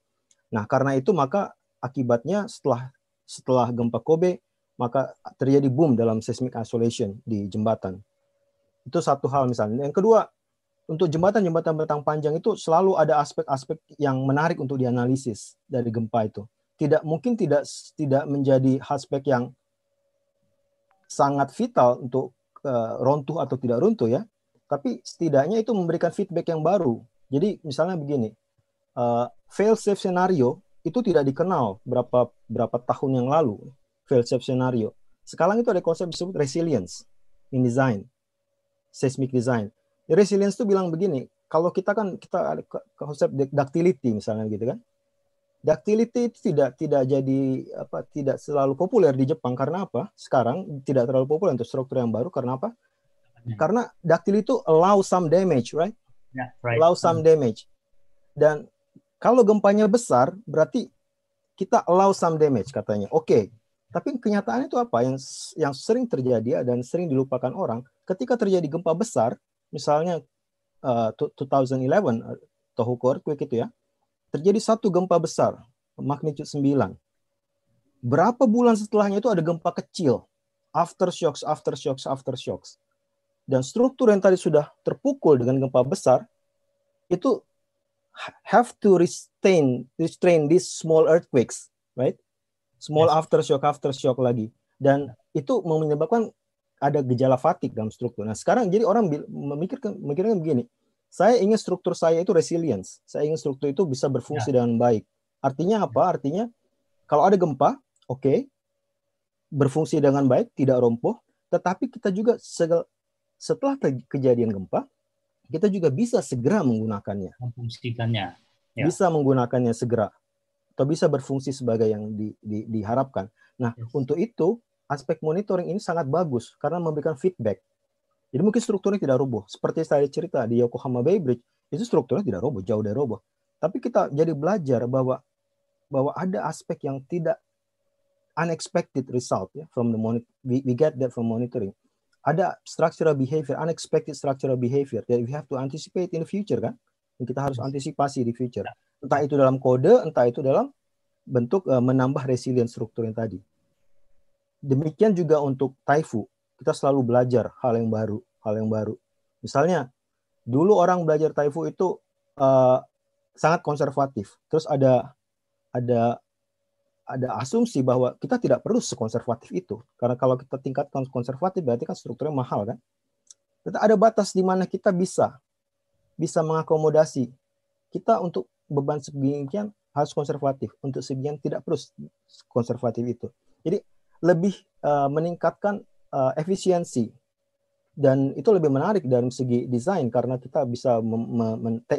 Nah karena itu maka akibatnya setelah setelah gempa Kobe maka terjadi boom dalam seismic isolation di jembatan. Itu satu hal misalnya. Yang kedua untuk jembatan-jembatan bertang panjang itu selalu ada aspek-aspek yang menarik untuk dianalisis dari gempa itu tidak mungkin tidak tidak menjadi aspek yang sangat vital untuk uh, runtuh atau tidak runtuh ya. Tapi setidaknya itu memberikan feedback yang baru. Jadi misalnya begini, uh, eh, fail safe scenario itu tidak dikenal berapa berapa tahun yang lalu fail safe scenario. Sekarang itu ada konsep disebut resilience in design, seismic design. Resilience itu bilang begini, kalau kita kan kita konsep ductility misalnya gitu kan ductility itu tidak tidak jadi apa tidak selalu populer di Jepang karena apa? Sekarang tidak terlalu populer untuk struktur yang baru karena apa? Ya. Karena ductility itu allow some damage, right? Ya, right. Allow some damage. Dan kalau gempanya besar berarti kita allow some damage katanya. Oke. Okay. Tapi kenyataannya itu apa yang yang sering terjadi dan sering dilupakan orang ketika terjadi gempa besar, misalnya uh, eh, 2011 eh, Tohoku earthquake itu ya terjadi satu gempa besar, magnitude 9. Berapa bulan setelahnya itu ada gempa kecil, aftershocks, aftershocks, aftershocks. Dan struktur yang tadi sudah terpukul dengan gempa besar, itu have to restrain, restrain these small earthquakes, right? Small yes. aftershock, aftershock lagi. Dan itu menyebabkan ada gejala fatigue dalam struktur. Nah sekarang jadi orang memikirkan, memikirkan begini, saya ingin struktur saya itu resilience. Saya ingin struktur itu bisa berfungsi ya. dengan baik. Artinya apa? Ya. Artinya kalau ada gempa, oke, okay, berfungsi dengan baik, tidak rompoh. Tetapi kita juga setelah kejadian gempa, kita juga bisa segera menggunakannya. Memfungsikannya. Ya. Bisa menggunakannya segera atau bisa berfungsi sebagai yang di, di, diharapkan. Nah, yes. untuk itu aspek monitoring ini sangat bagus karena memberikan feedback. Jadi mungkin strukturnya tidak roboh. Seperti saya cerita di Yokohama Bay Bridge, itu strukturnya tidak roboh, jauh dari roboh. Tapi kita jadi belajar bahwa bahwa ada aspek yang tidak unexpected result ya from the monitor, we, get that from monitoring. Ada structural behavior, unexpected structural behavior that we have to anticipate in the future kan. Yang kita harus antisipasi di future. Ya. Entah itu dalam kode, entah itu dalam bentuk eh, menambah resilient struktur yang tadi. Demikian juga untuk Taifu kita selalu belajar hal yang baru, hal yang baru. Misalnya, dulu orang belajar taifu itu uh, sangat konservatif. Terus ada ada ada asumsi bahwa kita tidak perlu sekonservatif itu. Karena kalau kita tingkatkan konservatif berarti kan strukturnya mahal kan. Tetapi ada batas di mana kita bisa bisa mengakomodasi. Kita untuk beban sebagian harus konservatif, untuk sebagian tidak perlu konservatif itu. Jadi lebih uh, meningkatkan uh, efisiensi dan itu lebih menarik dari segi desain karena kita bisa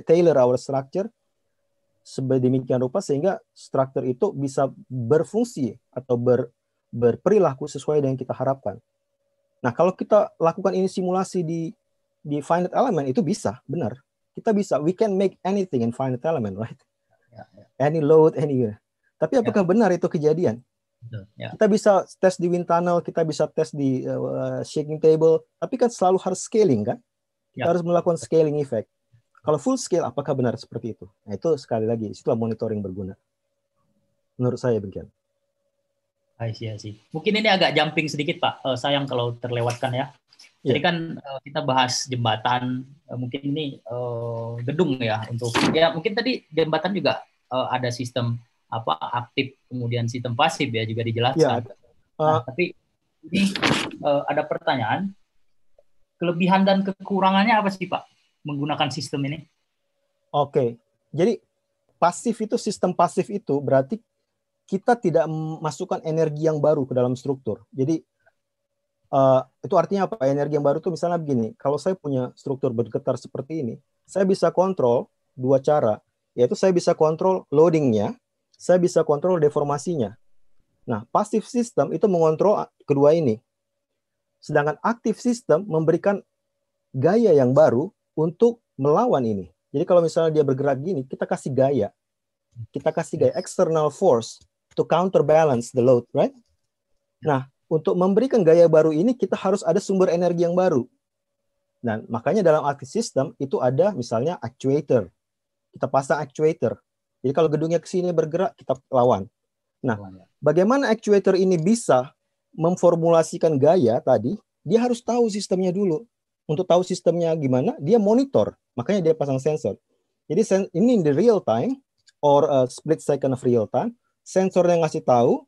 tailor our structure demikian rupa sehingga structure itu bisa berfungsi atau ber berperilaku sesuai dengan yang kita harapkan. Nah, kalau kita lakukan ini simulasi di di finite element itu bisa, benar. Kita bisa we can make anything in finite element, right? Ya, ya. Any load, any. Tapi ya. apakah benar itu kejadian? Ya. Kita bisa tes di wind tunnel, kita bisa tes di uh, shaking table, tapi kan selalu harus scaling kan? Kita ya. harus melakukan scaling effect. Kalau full scale, apakah benar seperti itu? Nah, itu sekali lagi, itulah monitoring berguna. Menurut saya begitu. I see, I Mungkin ini agak jumping sedikit Pak, uh, sayang kalau terlewatkan ya. Yeah. kan uh, kita bahas jembatan, uh, mungkin ini uh, gedung ya untuk ya mungkin tadi jembatan juga uh, ada sistem apa aktif kemudian sistem pasif ya juga dijelaskan. Ya. Uh, nah, eh, tapi ini uh, ada pertanyaan kelebihan dan kekurangannya apa sih Pak menggunakan sistem ini? Oke. Jadi pasif itu sistem pasif itu berarti kita tidak memasukkan energi yang baru ke dalam struktur. Jadi uh, itu artinya apa? Energi yang baru itu misalnya begini, kalau saya punya struktur bergetar seperti ini, saya bisa kontrol dua cara, yaitu saya bisa kontrol loadingnya saya bisa kontrol deformasinya. Nah, pasif sistem itu mengontrol kedua ini. Sedangkan aktif sistem memberikan gaya yang baru untuk melawan ini. Jadi kalau misalnya dia bergerak gini, kita kasih gaya. Kita kasih gaya external force to counterbalance the load, right? Nah, untuk memberikan gaya baru ini kita harus ada sumber energi yang baru. Dan makanya dalam aktif sistem itu ada misalnya actuator. Kita pasang actuator. Jadi kalau gedungnya ke sini bergerak, kita lawan. Nah, ya. bagaimana actuator ini bisa memformulasikan gaya tadi? Dia harus tahu sistemnya dulu. Untuk tahu sistemnya gimana, dia monitor. Makanya dia pasang sensor. Jadi ini in the real time or a split second of real time, sensor yang ngasih tahu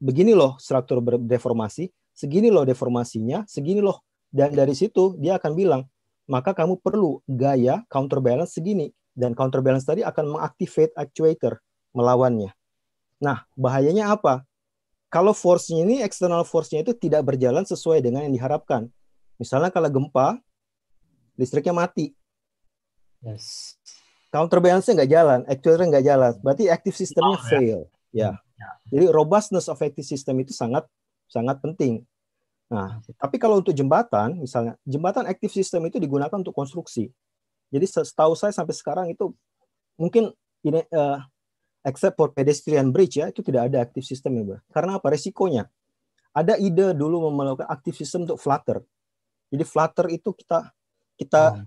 begini loh struktur deformasi, segini loh deformasinya, segini loh dan dari situ dia akan bilang maka kamu perlu gaya counterbalance segini dan counterbalance tadi akan mengactivate actuator melawannya. Nah, bahayanya apa? Kalau force-nya ini, external force-nya itu tidak berjalan sesuai dengan yang diharapkan. Misalnya kalau gempa, listriknya mati. Yes. Counterbalance-nya nggak jalan, actuator nggak jalan. Berarti active systemnya oh, ya. fail. Ya. Yeah. Jadi robustness of active system itu sangat sangat penting. Nah, nah gitu. tapi kalau untuk jembatan, misalnya jembatan active system itu digunakan untuk konstruksi. Jadi setahu saya sampai sekarang itu mungkin ini uh, except for pedestrian bridge ya itu tidak ada aktif sistem ya, Bro. Karena apa resikonya? Ada ide dulu melakukan aktif sistem untuk Flutter. Jadi Flutter itu kita kita hmm.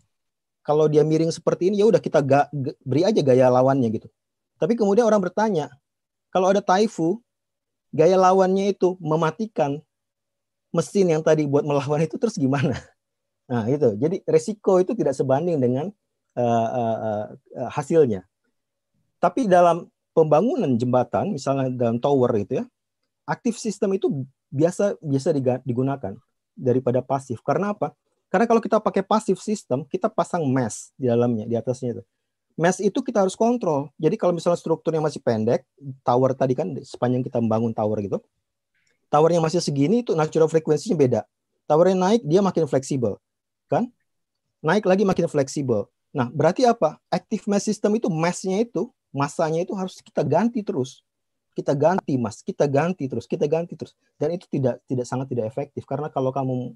kalau dia miring seperti ini ya udah kita ga, ga, beri aja gaya lawannya gitu. Tapi kemudian orang bertanya, kalau ada taifu, gaya lawannya itu mematikan mesin yang tadi buat melawan itu terus gimana? Nah, itu. Jadi resiko itu tidak sebanding dengan uh, uh, uh, hasilnya. Tapi dalam pembangunan jembatan, misalnya dalam tower itu ya, aktif sistem itu biasa biasa digunakan daripada pasif. Karena apa? Karena kalau kita pakai pasif sistem, kita pasang mesh di dalamnya, di atasnya itu. Mesh itu kita harus kontrol. Jadi kalau misalnya strukturnya masih pendek, tower tadi kan sepanjang kita membangun tower gitu, towernya masih segini itu natural frekuensinya beda. Towernya naik, dia makin fleksibel kan naik lagi makin fleksibel. Nah, berarti apa? Active mass system itu mass-nya itu, masanya itu harus kita ganti terus. Kita ganti mas, kita ganti terus, kita ganti terus. Dan itu tidak tidak sangat tidak efektif karena kalau kamu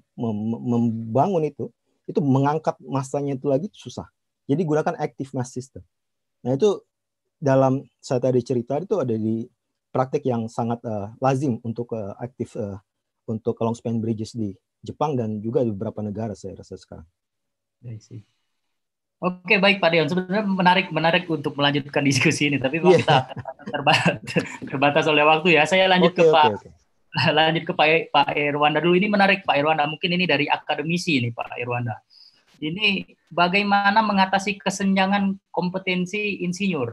membangun itu, itu mengangkat masanya itu lagi susah. Jadi gunakan active mass system. Nah, itu dalam saya tadi cerita itu ada di praktik yang sangat uh, lazim untuk uh, eh, aktif uh, eh, untuk long span bridges di Jepang dan juga beberapa negara saya rasa sekarang. Oke baik Pak Dion, sebenarnya menarik menarik untuk melanjutkan diskusi ini, tapi yeah. kita terbatas, terbatas oleh waktu ya. Saya lanjut okay, ke okay, Pak okay. lanjut ke Pak e, Pak Irwanda dulu. Ini menarik Pak Irwanda, mungkin ini dari akademisi ini Pak Irwanda. Ini bagaimana mengatasi kesenjangan kompetensi insinyur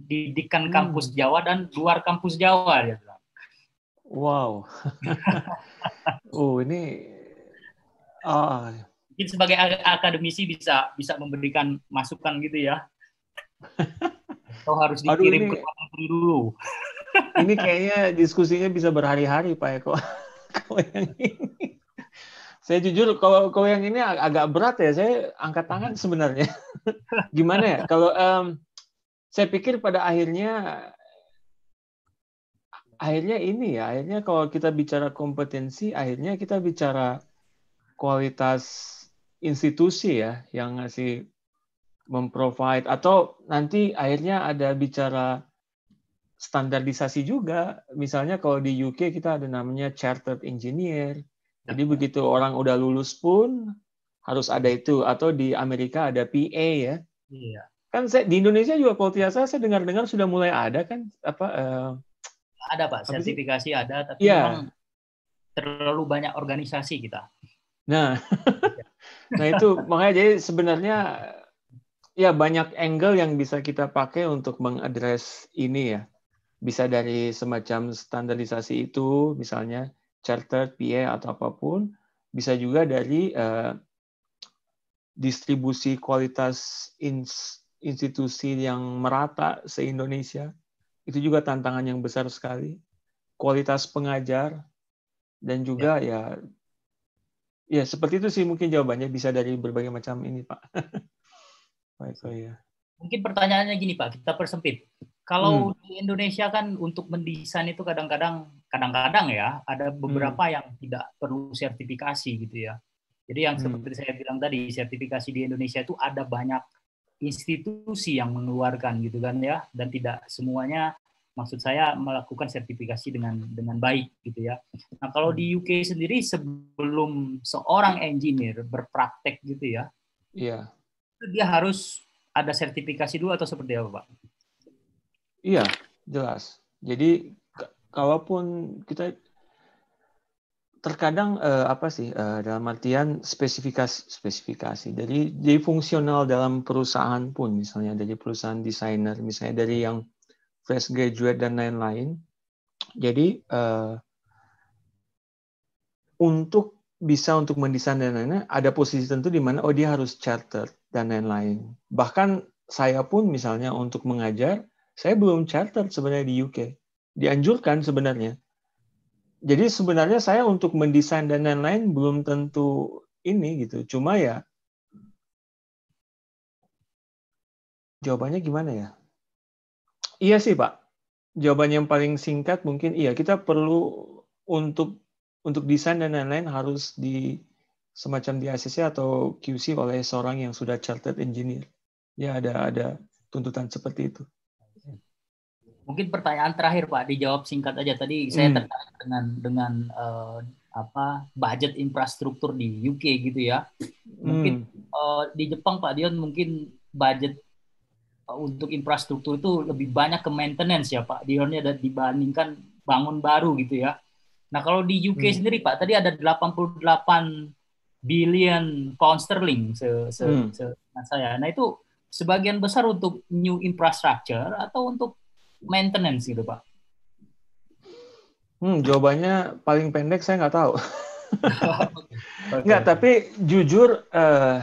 didikan hmm. kampus Jawa dan luar kampus Jawa ya. Wow. uh, ini ah. Mungkin sebagai akademisi bisa bisa memberikan masukan gitu ya. Atau harus dikirim Aduh, ini, ke dulu. ini kayaknya diskusinya bisa berhari-hari Pak Eko. Ya, kalau yang ini. Saya jujur kalau kalau yang ini agak berat ya. Saya angkat tangan hmm. sebenarnya. Gimana ya? Kalau um, saya pikir pada akhirnya akhirnya ini ya, akhirnya kalau kita bicara kompetensi, akhirnya kita bicara kualitas institusi ya yang ngasih memprovide atau nanti akhirnya ada bicara standarisasi juga. Misalnya kalau di UK kita ada namanya chartered engineer. Jadi ya. begitu orang udah lulus pun harus ada itu atau di Amerika ada PA ya. Iya. Kan saya di Indonesia juga kalau tidak salah saya dengar-dengar sudah mulai ada kan apa uh, ada pak sertifikasi itu? ada tapi ya. memang terlalu banyak organisasi kita nah nah itu makanya jadi sebenarnya ya banyak angle yang bisa kita pakai untuk mengadres ini ya bisa dari semacam standarisasi itu misalnya charter PA atau apapun bisa juga dari uh, distribusi kualitas institusi yang merata se-Indonesia itu juga tantangan yang besar sekali. Kualitas pengajar dan juga ya ya, ya seperti itu sih mungkin jawabannya bisa dari berbagai macam ini Pak. Baik, oh ya. Mungkin pertanyaannya gini Pak, kita persempit. Kalau hmm. di Indonesia kan untuk mendesain itu kadang-kadang kadang-kadang ya ada hmm. beberapa hmm. yang tidak perlu sertifikasi gitu ya. Jadi yang hmm. seperti hmm. saya bilang tadi sertifikasi di Indonesia itu ada banyak institusi yang mengeluarkan gitu kan ya dan tidak semuanya maksud saya melakukan sertifikasi dengan dengan baik gitu ya. Nah kalau di UK sendiri sebelum seorang engineer berpraktek gitu ya, iya. dia harus ada sertifikasi dulu atau seperti apa pak? Iya jelas. Jadi kalaupun kita terkadang eh, apa sih eh, dalam artian spesifikasi spesifikasi dari jadi fungsional dalam perusahaan pun misalnya dari perusahaan desainer misalnya dari yang fresh graduate dan lain-lain jadi eh, untuk bisa untuk mendesain dan lain-lain ada posisi tentu di mana oh dia harus charter dan lain-lain bahkan saya pun misalnya untuk mengajar saya belum charter sebenarnya di UK dianjurkan sebenarnya jadi sebenarnya saya untuk mendesain dan lain-lain belum tentu ini gitu. Cuma ya jawabannya gimana ya? Iya sih Pak. Jawaban yang paling singkat mungkin iya kita perlu untuk untuk desain dan lain-lain harus di semacam di ACC atau QC oleh seorang yang sudah chartered engineer. Ya ada ada tuntutan seperti itu. Mungkin pertanyaan terakhir Pak dijawab singkat aja tadi saya hmm. tertarik dengan dengan uh, apa budget infrastruktur di UK gitu ya. Mungkin hmm. uh, di Jepang Pak Dion mungkin budget eh, untuk infrastruktur itu lebih banyak ke maintenance ya Pak Dionnya dibandingkan bangun baru gitu ya. Nah, kalau di UK hmm. sendiri Pak tadi ada 88 billion pound sterling se, se, hmm. se saya. Nah, itu sebagian besar untuk new infrastructure atau untuk maintenance gitu Pak? Hmm, jawabannya paling pendek saya nggak tahu. nggak, tapi jujur, uh,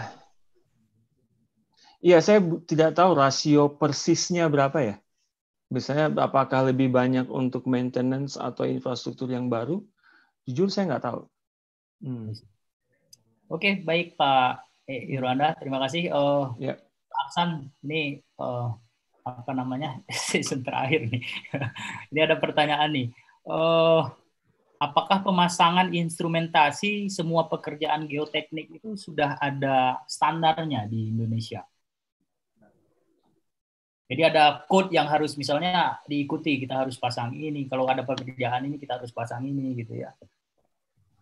ya saya tidak tahu rasio persisnya berapa ya. Misalnya apakah lebih banyak untuk maintenance atau infrastruktur yang baru? Jujur saya nggak tahu. Hmm. Oke, okay, baik Pak eh, Irwanda, terima kasih. Uh, ya. Pak Aksan, ini uh, apa namanya season terakhir nih. Ini ada pertanyaan nih. Uh, apakah pemasangan instrumentasi semua pekerjaan geoteknik itu sudah ada standarnya di Indonesia? Jadi ada code yang harus misalnya diikuti, kita harus pasang ini. Kalau ada pekerjaan ini kita harus pasang ini gitu ya.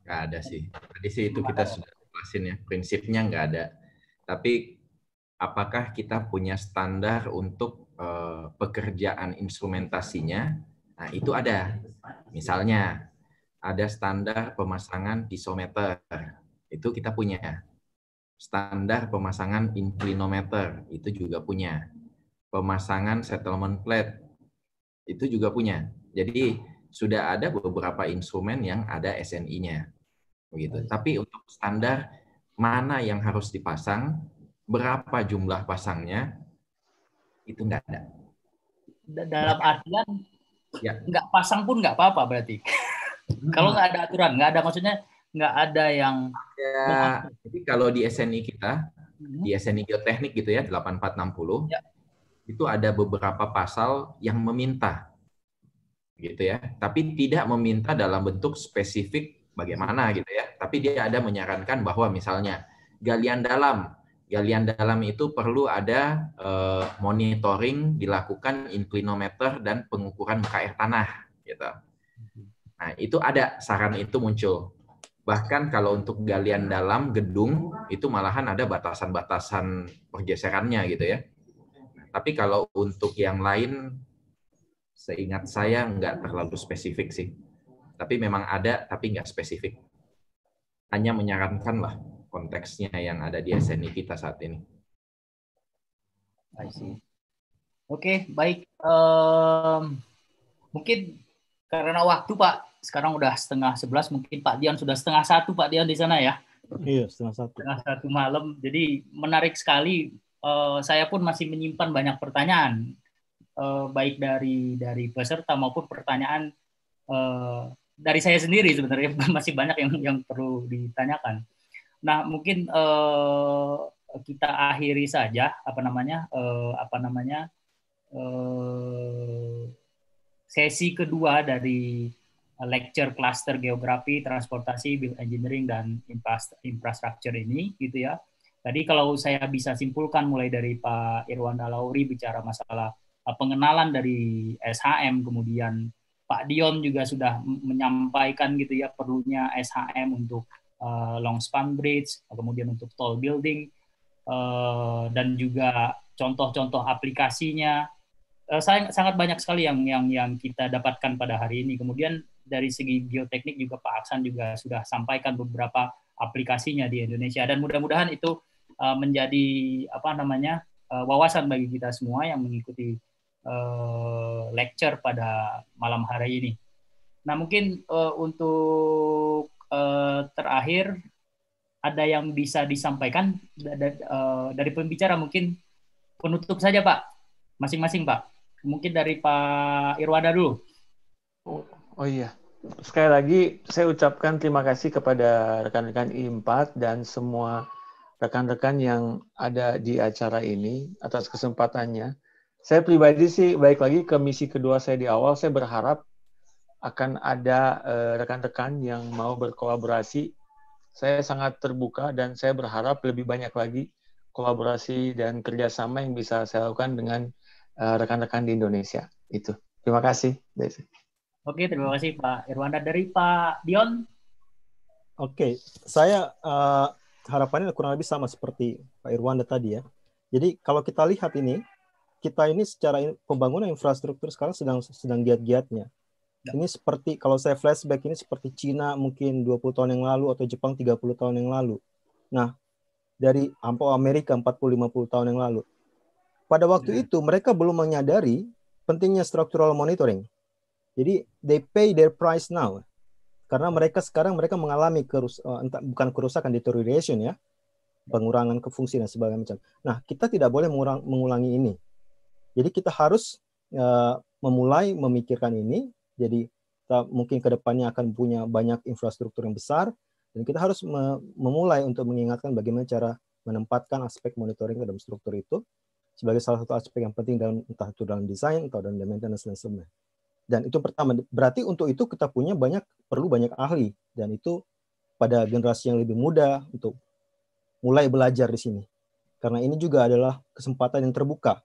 Nggak ada sih. Tadi sih itu kita sudah jelasin ya. Prinsipnya nggak ada. Tapi apakah kita punya standar untuk Eh, pekerjaan instrumentasinya, nah itu ada. Misalnya ada standar pemasangan pisometer, itu kita punya. Standar pemasangan inclinometer, itu juga punya. Pemasangan settlement plate, itu juga punya. Jadi sudah ada beberapa instrumen yang ada SNI-nya. Begitu. Tapi untuk standar mana yang harus dipasang, berapa jumlah pasangnya, itu nggak ada. Dalam artian ya. nggak pasang pun nggak apa-apa berarti. Hmm. kalau nggak ada aturan, nggak ada maksudnya nggak ada yang. Ya, jadi kalau di SNI kita, hmm. di SNI geoteknik gitu ya 8460, ya. itu ada beberapa pasal yang meminta, gitu ya. Tapi tidak meminta dalam bentuk spesifik bagaimana gitu ya. Tapi dia ada menyarankan bahwa misalnya galian dalam galian dalam itu perlu ada uh, monitoring dilakukan inclinometer dan pengukuran muka air tanah gitu. Nah, itu ada saran itu muncul. Bahkan kalau untuk galian dalam gedung itu malahan ada batasan-batasan pergeserannya gitu ya. tapi kalau untuk yang lain seingat saya nggak terlalu spesifik sih. Tapi memang ada tapi nggak spesifik. Hanya menyarankan lah konteksnya yang ada di SNI kita saat ini. I see. Oke, okay, baik. Um, mungkin karena waktu Pak, sekarang udah setengah sebelas, mungkin Pak Dion sudah setengah satu Pak Dion di sana ya. Iya, setengah satu. Setengah satu malam. Jadi menarik sekali. Uh, saya pun masih menyimpan banyak pertanyaan, uh, baik dari dari peserta maupun pertanyaan uh, dari saya sendiri sebenarnya masih banyak yang yang perlu ditanyakan. Nah, mungkin uh, kita akhiri saja apa namanya Uh, apa namanya Uh, sesi kedua dari lecture cluster geografi, transportasi, build engineering dan infrastruktur ini gitu ya. Tadi kalau saya bisa simpulkan mulai dari Pak irwan dalauri bicara masalah pengenalan dari SHM kemudian Pak Dion juga sudah menyampaikan gitu ya perlunya SHM untuk uh, long span bridge, kemudian untuk tall building, uh, dan juga contoh-contoh aplikasinya. Uh, sangat banyak sekali yang yang yang kita dapatkan pada hari ini. Kemudian dari segi geoteknik juga Pak Aksan juga sudah sampaikan beberapa aplikasinya di Indonesia dan mudah-mudahan itu uh, menjadi apa namanya uh, wawasan bagi kita semua yang mengikuti uh, lecture pada malam hari ini. Nah mungkin uh, untuk Eh, terakhir ada yang bisa disampaikan eh, dari, pembicara mungkin penutup saja Pak, masing-masing Pak. Mungkin dari Pak Irwada dulu. Oh, oh iya, sekali lagi saya ucapkan terima kasih kepada rekan-rekan I4 dan semua rekan-rekan yang ada di acara ini atas kesempatannya. Saya pribadi sih baik lagi ke misi kedua saya di awal, saya berharap akan ada eh, rekan-rekan uh, yang mau berkolaborasi. Saya sangat terbuka dan saya berharap lebih banyak lagi kolaborasi dan kerjasama yang bisa saya lakukan dengan eh, rekan-rekan uh, di Indonesia. Itu. Terima kasih. Oke, terima kasih Pak Irwanda. Dari Pak Dion? Oke, saya uh, harapannya kurang lebih sama seperti Pak Irwanda tadi ya. Jadi kalau kita lihat ini, kita ini secara pembangunan infrastruktur sekarang sedang sedang giat-giatnya Ya. Ini seperti kalau saya flashback ini seperti Cina mungkin 20 tahun yang lalu atau Jepang 30 tahun yang lalu. Nah, dari ampau Amerika 40 50 tahun yang lalu. Pada waktu hmm. itu mereka belum menyadari pentingnya structural monitoring. Jadi they pay their price now. Karena mereka sekarang mereka mengalami kerus eh, entah, bukan kerusakan deterioration ya, pengurangan kefungsian dan sebagainya macam. Nah, kita tidak boleh mengurang, mengulangi ini. Jadi kita harus uh, memulai memikirkan ini jadi kita mungkin kedepannya akan punya banyak infrastruktur yang besar dan kita harus memulai untuk mengingatkan bagaimana cara menempatkan aspek monitoring ke dalam struktur itu sebagai salah satu aspek yang penting dalam entah itu dalam desain atau dalam maintenance dan sebagainya. Dan itu pertama. Berarti untuk itu kita punya banyak perlu banyak ahli dan itu pada generasi yang lebih muda untuk mulai belajar di sini. Karena ini juga adalah kesempatan yang terbuka.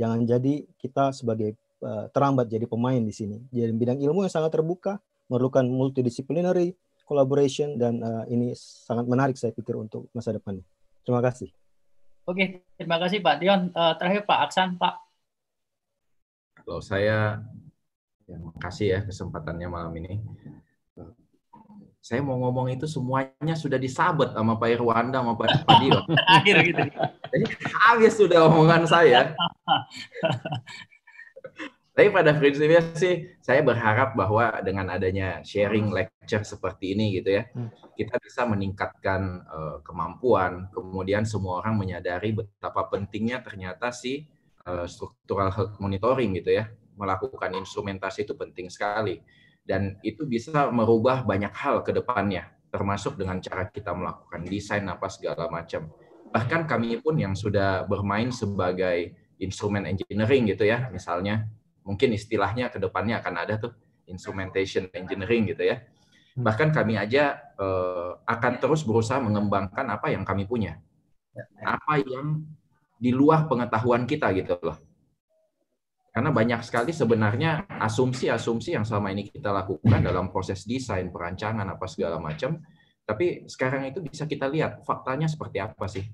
Jangan jadi kita sebagai Eh, terlambat jadi pemain di sini. Jadi bidang ilmu yang sangat terbuka, memerlukan multidisciplinary collaboration dan uh, ini sangat menarik saya pikir untuk masa depannya. Terima kasih. Oke, terima kasih Pak Dion. Uh, terakhir Pak Aksan, Pak. Kalau saya, ya, makasih ya kesempatannya malam ini. Saya mau ngomong itu semuanya sudah disabet sama Pak Irwanda sama Pak Dion. Akhir gitu. Jadi habis sudah omongan saya. Tapi pada prinsipnya sih saya berharap bahwa dengan adanya sharing hmm. lecture seperti ini gitu ya, hmm. kita bisa meningkatkan uh, kemampuan. Kemudian semua orang menyadari betapa pentingnya ternyata si uh, structural health monitoring gitu ya, melakukan instrumentasi itu penting sekali. Dan itu bisa merubah banyak hal ke depannya, termasuk dengan cara kita melakukan desain apa segala macam. Bahkan kami pun yang sudah bermain sebagai instrumen engineering gitu ya, misalnya mungkin istilahnya ke depannya akan ada tuh instrumentation engineering gitu ya. Hmm. Bahkan kami aja uh, akan terus berusaha mengembangkan apa yang kami punya. Apa yang di luar pengetahuan kita gitu loh. Karena banyak sekali sebenarnya asumsi-asumsi yang selama ini kita lakukan hmm. dalam proses desain, perancangan, apa segala macam. Tapi sekarang itu bisa kita lihat faktanya seperti apa sih.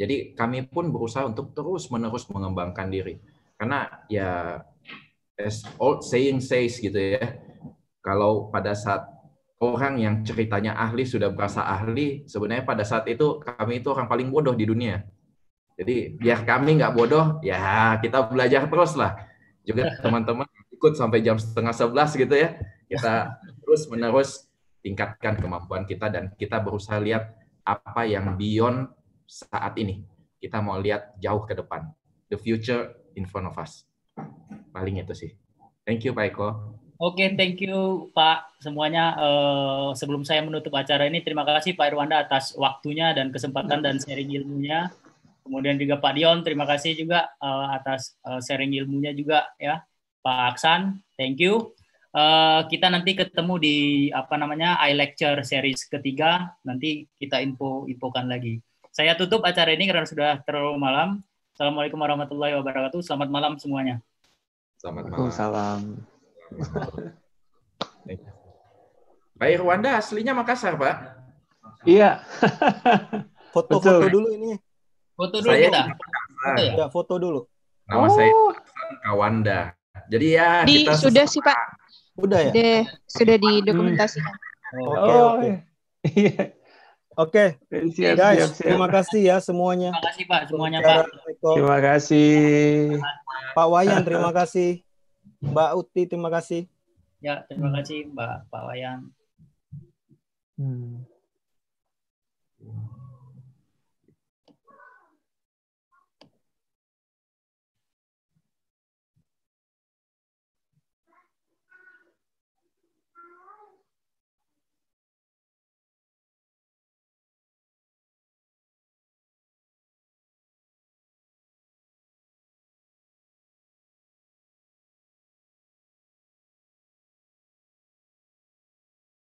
Jadi kami pun berusaha untuk terus-menerus mengembangkan diri. Karena ya as old oh, saying says gitu ya. Kalau pada saat orang yang ceritanya ahli sudah merasa ahli, sebenarnya pada saat itu kami itu orang paling bodoh di dunia. Jadi biar kami nggak bodoh, ya kita belajar terus lah. Juga teman-teman ikut sampai jam setengah sebelas gitu ya. Kita terus menerus tingkatkan kemampuan kita dan kita berusaha lihat apa yang beyond saat ini. Kita mau lihat jauh ke depan. The future in front of us. Paling itu sih. Thank you Pak Eko. Oke, okay, thank you Pak semuanya. Uh, sebelum saya menutup acara ini, terima kasih Pak Irwanda atas waktunya dan kesempatan dan sharing ilmunya. Kemudian juga Pak Dion, terima kasih juga uh, atas uh, sharing ilmunya juga ya. Pak Aksan, thank you. Uh, kita nanti ketemu di apa namanya i lecture series ketiga. Nanti kita info infokan lagi. Saya tutup acara ini karena sudah terlalu malam. Assalamualaikum warahmatullahi wabarakatuh. Selamat malam semuanya. Selamat malam. Salam. Pak Irwanda aslinya Makassar, Pak. Iya. Foto-foto dulu ini. Foto dulu saya kita. Foto, ya? foto dulu. Nama oh. saya Kawanda. Jadi ya Di, kita sudah sih, Pak. Sudah ya? Sudah, sudah didokumentasikan. Oke, oke. Oh, iya. Oke, okay. guys, siap, siap. terima kasih ya semuanya. Terima kasih Pak, semuanya Pak. Terima kasih. Pak Wayan, terima kasih. Mbak Uti, terima kasih. Ya, terima kasih Mbak Pak Wayan. Hmm.